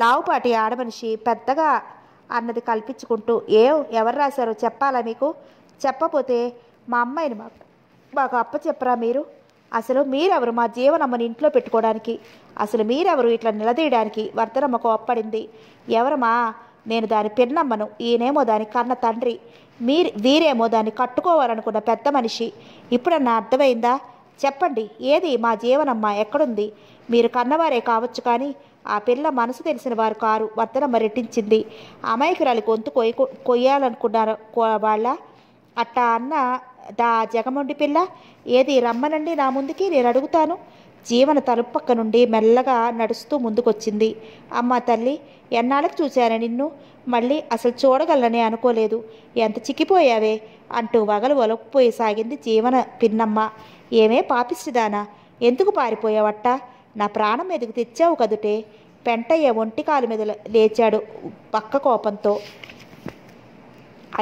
లావుపాటి ఆడమనిషి పెద్దగా అన్నది కల్పించుకుంటూ ఏ ఎవరు రాశారో చెప్పాలా మీకు చెప్పపోతే మా అమ్మాయిని మాకు మాకు అప్ప చెప్పరా మీరు అసలు మీరెవరు మా జీవనమ్మని ఇంట్లో పెట్టుకోవడానికి అసలు మీరెవరు ఇట్లా నిలదీయడానికి వర్ధనమ్మకు అప్పడింది ఎవరమ్మా నేను దాని పిన్నమ్మను ఈయనేమో దాని కన్న తండ్రి మీరు వీరేమో దాన్ని కట్టుకోవాలనుకున్న పెద్ద మనిషి ఇప్పుడన్నా అర్థమైందా చెప్పండి ఏది మా జీవనమ్మ ఎక్కడుంది మీరు కన్నవారే కావచ్చు కానీ ఆ పిల్ల మనసు తెలిసిన వారు కారు వర్ధనమ్మ రెట్టించింది అమాయకురాలి గొంతు కొయ్య కొయ్యాలనుకున్నారు వాళ్ళ అట్టా అన్న దా జగమండి పిల్ల ఏది రమ్మనండి నా ముందుకి నేను అడుగుతాను జీవన తలుపు పక్క నుండి మెల్లగా నడుస్తూ ముందుకొచ్చింది అమ్మ తల్లి ఎన్నాళ్ళకి చూశాను నిన్ను మళ్ళీ అసలు చూడగలనని అనుకోలేదు ఎంత చిక్కిపోయావే అంటూ వగలు ఒలకపోయి సాగింది జీవన పిన్నమ్మ ఏమే పాపిస్తుదానా ఎందుకు పారిపోయావట్ట నా ప్రాణం ఎదుగు తెచ్చావు కదుటే పెంటయ్య ఒంటి కాలు మీద లేచాడు పక్క కోపంతో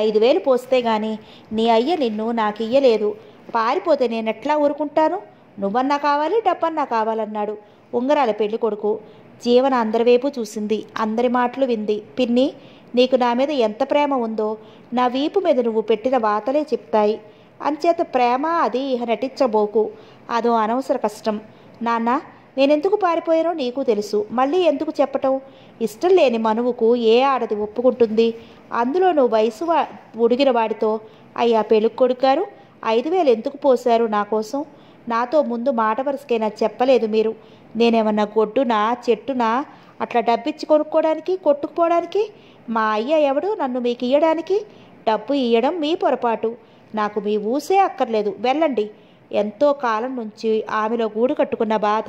ఐదు వేలు పోస్తే గాని నీ అయ్య నిన్ను నాకు ఇయ్యలేదు పారిపోతే నేనెట్లా ఊరుకుంటాను నువ్వన్నా కావాలి డబ్బన్నా కావాలన్నాడు ఉంగరాల పెళ్లి కొడుకు జీవన అందరివైపు చూసింది అందరి మాటలు వింది పిన్ని నీకు నా మీద ఎంత ప్రేమ ఉందో నా వీపు మీద నువ్వు పెట్టిన వాతలే చెప్తాయి అంచేత ప్రేమ అది ఇహ నటించబోకు అదో అనవసర కష్టం నాన్న నేనెందుకు పారిపోయానో నీకు తెలుసు మళ్ళీ ఎందుకు చెప్పటం ఇష్టం లేని మనువుకు ఏ ఆడది ఒప్పుకుంటుంది అందులో నువ్వు వయసు ఉడిగిన వాడితో అయ్యా పెళ్ళికొడుకు గారు ఐదు వేలు ఎందుకు పోశారు నా కోసం నాతో ముందు మాట వరుసకైనా చెప్పలేదు మీరు నేనేమన్నా గొడ్డునా చెట్టునా అట్లా డబ్బిచ్చి కొనుక్కోవడానికి కొట్టుకుపోవడానికి మా అయ్య ఎవడు నన్ను మీకు ఇయ్యడానికి డబ్బు ఇయ్యడం మీ పొరపాటు నాకు మీ ఊసే అక్కర్లేదు వెళ్ళండి ఎంతో కాలం నుంచి ఆమెలో గూడు కట్టుకున్న బాధ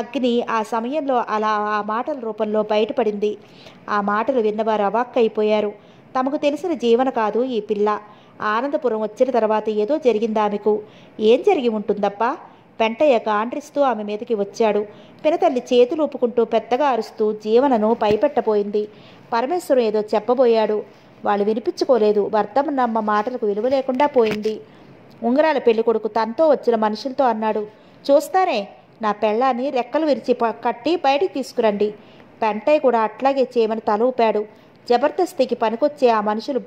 అగ్ని ఆ సమయంలో అలా ఆ మాటల రూపంలో బయటపడింది ఆ మాటలు విన్నవారు అవాక్కైపోయారు తమకు తెలిసిన జీవన కాదు ఈ పిల్ల ఆనందపురం వచ్చిన తర్వాత ఏదో జరిగింది ఆమెకు ఏం జరిగి ఉంటుందప్ప వెంటయ్య గాండ్రిస్తూ ఆమె మీదకి వచ్చాడు పినతల్లి చేతులు ఒప్పుకుంటూ పెద్దగా అరుస్తూ జీవనను పైపెట్టబోయింది పరమేశ్వరం ఏదో చెప్పబోయాడు వాళ్ళు వినిపించుకోలేదు వర్ధమన్నమ్మ మాటలకు విలువ లేకుండా పోయింది ఉంగరాల పెళ్లి కొడుకు తనతో వచ్చిన మనుషులతో అన్నాడు చూస్తానే నా పెళ్ళాన్ని రెక్కలు విరిచి కట్టి బయటికి తీసుకురండి పెంటయ్య కూడా అట్లాగే చేయమని తల ఊపాడు జబర్దస్తికి పనికొచ్చే ఆ మనుషులు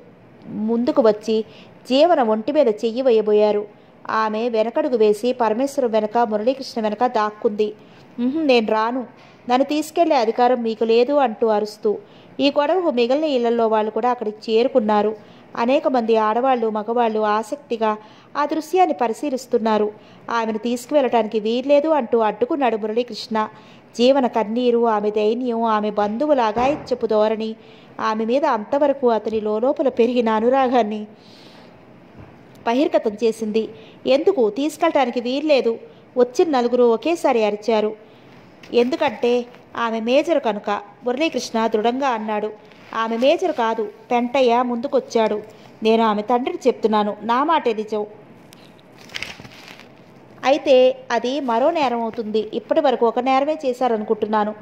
ముందుకు వచ్చి జీవన ఒంటి మీద చెయ్యి వేయబోయారు ఆమె వెనకడుగు వేసి పరమేశ్వరం వెనక మురళీకృష్ణ వెనక దాక్కుంది నేను రాను నన్ను తీసుకెళ్లే అధికారం మీకు లేదు అంటూ అరుస్తూ ఈ గొడవకు మిగిలిన ఇళ్లలో వాళ్ళు కూడా అక్కడికి చేరుకున్నారు అనేక మంది ఆడవాళ్ళు మగవాళ్ళు ఆసక్తిగా ఆ దృశ్యాన్ని పరిశీలిస్తున్నారు ఆమెను తీసుకువెళ్ళటానికి వీల్లేదు అంటూ అడ్డుకున్నాడు మురళీకృష్ణ జీవన కన్నీరు ఆమె దైన్యం ఆమె బంధువుల చెప్పు ధోరణి ఆమె మీద అంతవరకు అతని లోపల పెరిగిన అనురాగాన్ని బహిర్గతం చేసింది ఎందుకు తీసుకెళ్ళటానికి వీల్లేదు వచ్చిన నలుగురు ఒకేసారి అరిచారు ఎందుకంటే ఆమె మేజరు కనుక మురళీకృష్ణ దృఢంగా అన్నాడు ఆమె మేజరు కాదు పెంటయ్య ముందుకొచ్చాడు నేను ఆమె తండ్రిని చెప్తున్నాను నా మాటే నిజం అయితే అది మరో నేరం అవుతుంది ఇప్పటి వరకు ఒక నేరమే చేశారనుకుంటున్నాను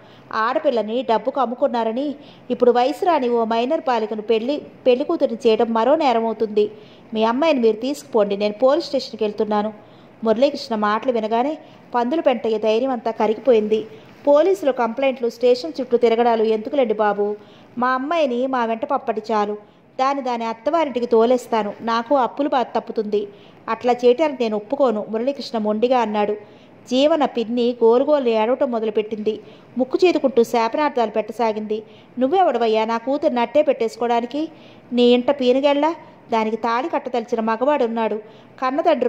ఆడపిల్లని డబ్బుకు అమ్ముకున్నారని ఇప్పుడు వయసు రాని ఓ మైనర్ బాలికను పెళ్లి పెళ్లి కూతురిని చేయడం మరో నేరం అవుతుంది మీ అమ్మాయిని మీరు తీసుకుపోండి నేను పోలీస్ స్టేషన్కి వెళ్తున్నాను మురళీకృష్ణ మాటలు వినగానే పందులు పెంటయ్య ధైర్యం అంతా కరిగిపోయింది పోలీసులు కంప్లైంట్లు స్టేషన్ చుట్టూ తిరగడాలు ఎందుకులేండి బాబు మా అమ్మాయిని మా వెంట పప్పటి చాలు దాని దాని అత్తవారింటికి తోలేస్తాను నాకు అప్పులు బాధ తప్పుతుంది అట్లా చేయటానికి నేను ఒప్పుకోను మురళీకృష్ణ మొండిగా అన్నాడు జీవన పిన్ని గోరుగోలు ఏడవటం మొదలుపెట్టింది ముక్కు చేతుకుంటూ శాపనార్థాలు పెట్టసాగింది నువ్వెవడవయ్యా నా కూతురు నట్టే పెట్టేసుకోవడానికి నీ ఇంట పీనుగెళ్ళా దానికి తాళి కట్టదలిచిన మగవాడున్నాడు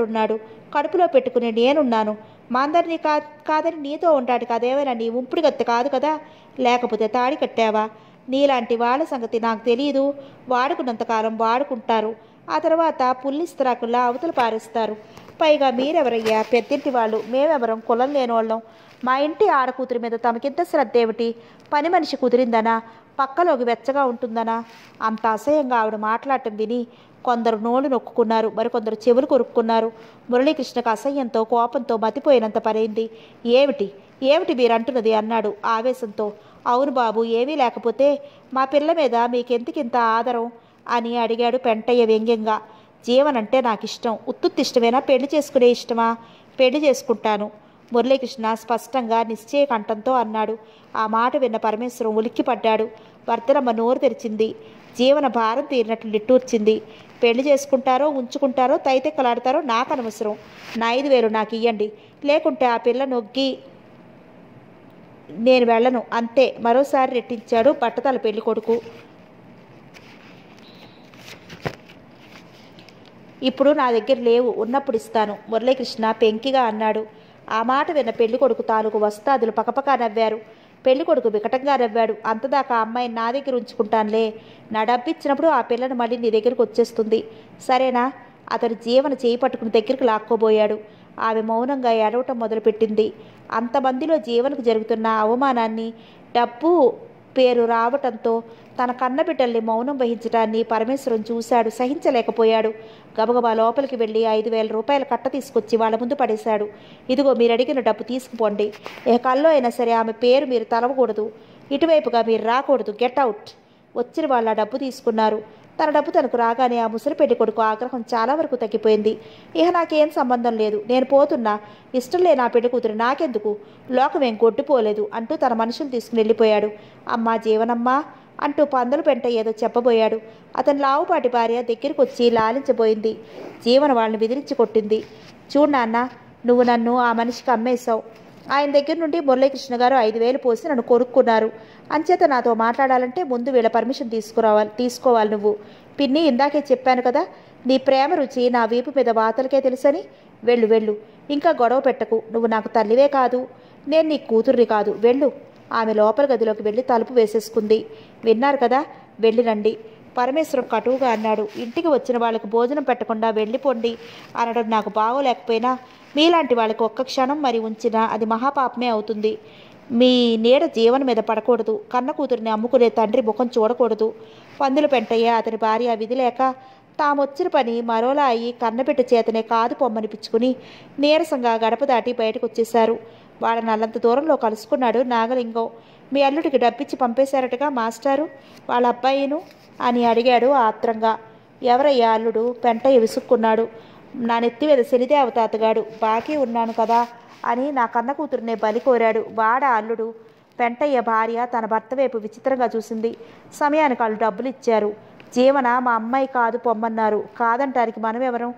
ఉన్నాడు కడుపులో పెట్టుకునే నేనున్నాను మా అందరినీ కా కాదని నీతో ఉంటాడు కాదేమైనా నీ ఉంపుడుగత్త కాదు కదా లేకపోతే తాళి కట్టావా నీలాంటి వాళ్ళ సంగతి నాకు తెలియదు వాడుకున్నంతకాలం వాడుకుంటారు ఆ తర్వాత పుల్లిస్తరాకులా అవతలు పారేస్తారు పైగా మీరెవరయ్యా పెద్దింటి వాళ్ళు మేమెవరం కులం లేని వాళ్ళం మా ఇంటి ఆడకూతురి మీద తమకింత శ్రద్ధ ఏమిటి పని మనిషి కుదిరిందనా పక్కలోకి వెచ్చగా ఉంటుందనా అంత అసహ్యంగా ఆవిడ మాట్లాడటం విని కొందరు నోళ్ళు నొక్కున్నారు మరికొందరు చెవులు కొరుక్కున్నారు మురళీకృష్ణకు అసహ్యంతో కోపంతో మతిపోయినంత పనైంది ఏమిటి ఏమిటి మీరంటున్నది అన్నాడు ఆవేశంతో అవును బాబు ఏమీ లేకపోతే మా పిల్ల మీద మీకెంతకింత ఆదరం అని అడిగాడు పెంటయ్య వ్యంగ్యంగా జీవన్ అంటే నాకు ఇష్టం ఉత్తుత్తి ఇష్టమేనా పెళ్లి చేసుకునే ఇష్టమా పెళ్లి చేసుకుంటాను మురళీకృష్ణ స్పష్టంగా నిశ్చయ కంఠంతో అన్నాడు ఆ మాట విన్న పరమేశ్వరం ఉలిక్కిపడ్డాడు భర్తనమ్మ నోరు తెరిచింది జీవన భారం తీరినట్లు నిట్టూర్చింది పెళ్లి చేసుకుంటారో ఉంచుకుంటారో తైతెక్కలాడతారో నాకు అనవసరం నా ఐదు వేలు నాకు ఇయ్యండి లేకుంటే ఆ పిల్ల నొగ్గి నేను వెళ్ళను అంతే మరోసారి రెట్టించాడు బట్టతల పెళ్లి కొడుకు ఇప్పుడు నా దగ్గర లేవు ఉన్నప్పుడు ఇస్తాను మురళీకృష్ణ పెంకిగా అన్నాడు ఆ మాట విన్న పెళ్లి కొడుకు తాలూకు వస్తాదులు పకపకా నవ్వారు పెళ్లి కొడుకు వికటంగా నవ్వాడు అంతదాకా అమ్మాయి నా దగ్గర ఉంచుకుంటానులే నా డబ్బిచ్చినప్పుడు ఆ పిల్లను మళ్ళీ నీ దగ్గరకు వచ్చేస్తుంది సరేనా అతడు జీవన చేయి పట్టుకుని దగ్గరికి లాక్కోబోయాడు ఆమె మౌనంగా ఏడవటం మొదలుపెట్టింది అంతమందిలో జీవనకు జరుగుతున్న అవమానాన్ని డబ్బు పేరు రావటంతో తన కన్నబిడ్డల్ని మౌనం వహించడాన్ని పరమేశ్వరం చూశాడు సహించలేకపోయాడు గబగబా లోపలికి వెళ్ళి ఐదు వేల రూపాయల కట్ట తీసుకొచ్చి వాళ్ళ ముందు పడేశాడు ఇదిగో మీరు అడిగిన డబ్బు తీసుకుపోండి ఏ కల్లో అయినా సరే ఆమె పేరు మీరు తలవకూడదు ఇటువైపుగా మీరు రాకూడదు గెట్ అవుట్ వచ్చిన వాళ్ళు ఆ డబ్బు తీసుకున్నారు తన డబ్బు తనకు రాగానే ఆ ముసలి కొడుకు ఆగ్రహం చాలా వరకు తగ్గిపోయింది ఇక నాకేం సంబంధం లేదు నేను పోతున్నా ఇష్టం లేని ఆ పెళ్లి కూతురు నాకెందుకు లోకమేం కొట్టుపోలేదు అంటూ తన మనుషులు తీసుకుని వెళ్ళిపోయాడు అమ్మా జీవనమ్మా అంటూ పందులు పెంట ఏదో చెప్పబోయాడు అతని లావుపాటి భార్య దగ్గరికి వచ్చి లాలించబోయింది జీవన వాళ్ళని బెదిరించి కొట్టింది చూడు నువ్వు నన్ను ఆ మనిషికి అమ్మేశావు ఆయన దగ్గర నుండి మురళీకృష్ణ గారు ఐదు వేలు పోసి నన్ను కొనుక్కున్నారు అంచేత నాతో మాట్లాడాలంటే ముందు వీళ్ళ పర్మిషన్ తీసుకురావాలి తీసుకోవాలి నువ్వు పిన్ని ఇందాకే చెప్పాను కదా నీ ప్రేమ రుచి నా వీపు మీద వాతలకే తెలుసని వెళ్ళు వెళ్ళు ఇంకా గొడవ పెట్టకు నువ్వు నాకు తల్లివే కాదు నేను నీ కూతుర్ని కాదు వెళ్ళు ఆమె లోపల గదిలోకి వెళ్ళి తలుపు వేసేసుకుంది విన్నారు కదా వెళ్ళినండి పరమేశ్వరం కటువుగా అన్నాడు ఇంటికి వచ్చిన వాళ్ళకు భోజనం పెట్టకుండా వెళ్ళిపోండి అనడం నాకు బాగోలేకపోయినా మీలాంటి వాళ్ళకి ఒక్క క్షణం మరి ఉంచినా అది మహాపాపమే అవుతుంది మీ నీడ జీవన మీద పడకూడదు కన్న కూతురిని అమ్ముకునే తండ్రి ముఖం చూడకూడదు పందుల పెంటయ్య అతని భార్య విధి లేక తాము వచ్చిన పని మరోలా అయ్యి కన్నబిడ్డ చేతనే కాదు పొమ్మనిపించుకుని నీరసంగా గడప దాటి బయటకు వచ్చేశారు వాళ్ళని అల్లంత దూరంలో కలుసుకున్నాడు నాగలింగం మీ అల్లుడికి డబ్బిచ్చి పంపేశారటగా మాస్టారు వాళ్ళ అబ్బాయిను అని అడిగాడు ఆత్రంగా ఎవరయ్యా అల్లుడు పెంటయ్య విసుక్కున్నాడు నా నెత్తి మీద శనిదేవత అతగాడు బాకీ ఉన్నాను కదా అని నా కన్న కూతురునే బలి కోరాడు వాడ అల్లుడు పెంటయ్య భార్య తన భర్త వైపు విచిత్రంగా చూసింది సమయానికి వాళ్ళు డబ్బులు ఇచ్చారు జీవన మా అమ్మాయి కాదు పొమ్మన్నారు కాదంటానికి మనమెవరం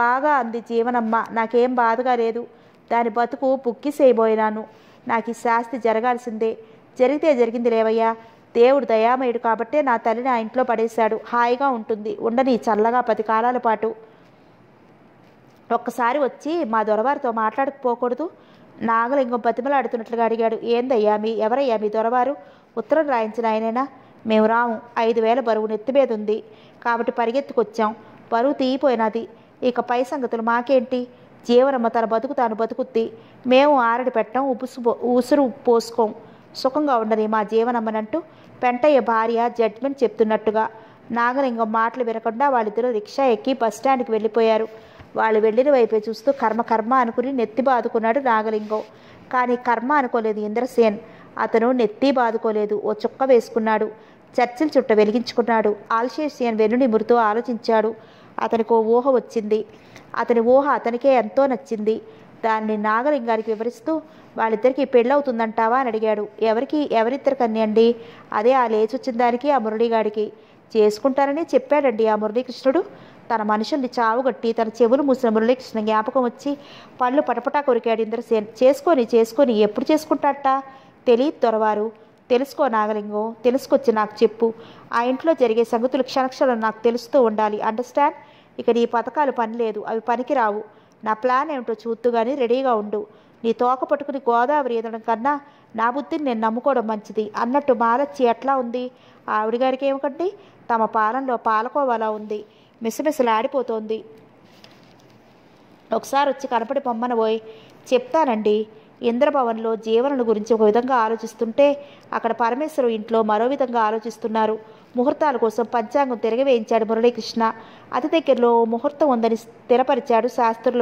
బాగా అంది జీవనమ్మ నాకేం బాధగా లేదు దాని బతుకు చేయబోయినాను నాకు ఈ శాస్తి జరగాల్సిందే జరిగితే జరిగింది లేవయ్యా దేవుడు దయామయుడు కాబట్టే నా తల్లిని ఆ ఇంట్లో పడేశాడు హాయిగా ఉంటుంది ఉండని చల్లగా పది కాలాల పాటు ఒక్కసారి వచ్చి మా దొరవారితో మాట్లాడకపోకూడదు నాగలింగం ఆడుతున్నట్లుగా అడిగాడు ఏందయ్యా మీ ఎవరయ్యా మీ దొరవారు ఉత్తరం రాయించిన ఆయనైనా మేము రాము ఐదు వేల బరువు నెత్తిమీద ఉంది కాబట్టి పరిగెత్తుకొచ్చాం బరువు తీయిపోయినది ఇక పై సంగతులు మాకేంటి జీవనమ్మ తన బతుకు తాను బతుకుద్ది మేము ఆరడి పెట్టం ఉపుసు ఉసురు పోసుకోం సుఖంగా ఉండని మా జీవనమ్మనంటూ పెంటయ్య భార్య జడ్జ్మెంట్ చెప్తున్నట్టుగా నాగలింగం మాటలు వినకుండా వాళ్ళిద్దరూ రిక్షా ఎక్కి బస్టాండ్కి వెళ్ళిపోయారు వాళ్ళు వెళ్ళిన వైపే చూస్తూ కర్మ కర్మ అనుకుని నెత్తి బాదుకున్నాడు నాగలింగం కానీ కర్మ అనుకోలేదు ఇంద్రసేన్ అతను నెత్తి బాదుకోలేదు ఓ చుక్క వేసుకున్నాడు చర్చిల చుట్ట వెలిగించుకున్నాడు ఆల్షేసియన్ వెన్నుని మృతూ ఆలోచించాడు అతనికి ఓ ఊహ వచ్చింది అతని ఊహ అతనికే ఎంతో నచ్చింది దాన్ని నాగలింగానికి వివరిస్తూ వాళ్ళిద్దరికీ పెళ్ళవుతుందంటావా అని అడిగాడు ఎవరికి ఎవరిద్దరు అండి అదే ఆ లేచొచ్చిన దానికి ఆ మురళిగాడికి చేసుకుంటారని చెప్పాడండి ఆ మురళీకృష్ణుడు తన మనుషుల్ని చావుగట్టి తన చెవులు మూసిన మురళీకృష్ణ జ్ఞాపకం వచ్చి పళ్ళు పటపటా కొరికాడు ఇంద్రసేన్ చేసుకొని చేసుకొని ఎప్పుడు చేసుకుంటాట తెలియదు త్వరవారు తెలుసుకో నాగలింగం తెలుసుకొచ్చి నాకు చెప్పు ఆ ఇంట్లో జరిగే సంగతులు క్షణక్షణం నాకు తెలుస్తూ ఉండాలి అండర్స్టాండ్ ఇక నీ పథకాలు పనిలేదు అవి పనికిరావు నా ప్లాన్ ఏమిటో చూద్దుగాని రెడీగా ఉండు నీ తోక పట్టుకుని గోదావరి ఎదడం కన్నా నా బుద్ధిని నేను నమ్ముకోవడం మంచిది అన్నట్టు మాలచ్చి ఎట్లా ఉంది ఆవిడ గారికి ఏమికండి తమ పాలనలో పాలకోవాలా ఉంది మిసమిసలాడిపోతోంది ఒకసారి వచ్చి కనపడి పొమ్మన పోయి చెప్తానండి ఇంద్రభవన్లో జీవనను గురించి ఒక విధంగా ఆలోచిస్తుంటే అక్కడ పరమేశ్వరు ఇంట్లో మరో విధంగా ఆలోచిస్తున్నారు ముహూర్తాల కోసం పంచాంగం తిరగవేయించాడు మురళీకృష్ణ అతి దగ్గరలో ముహూర్తం ఉందని స్థిరపరిచాడు శాస్త్రులు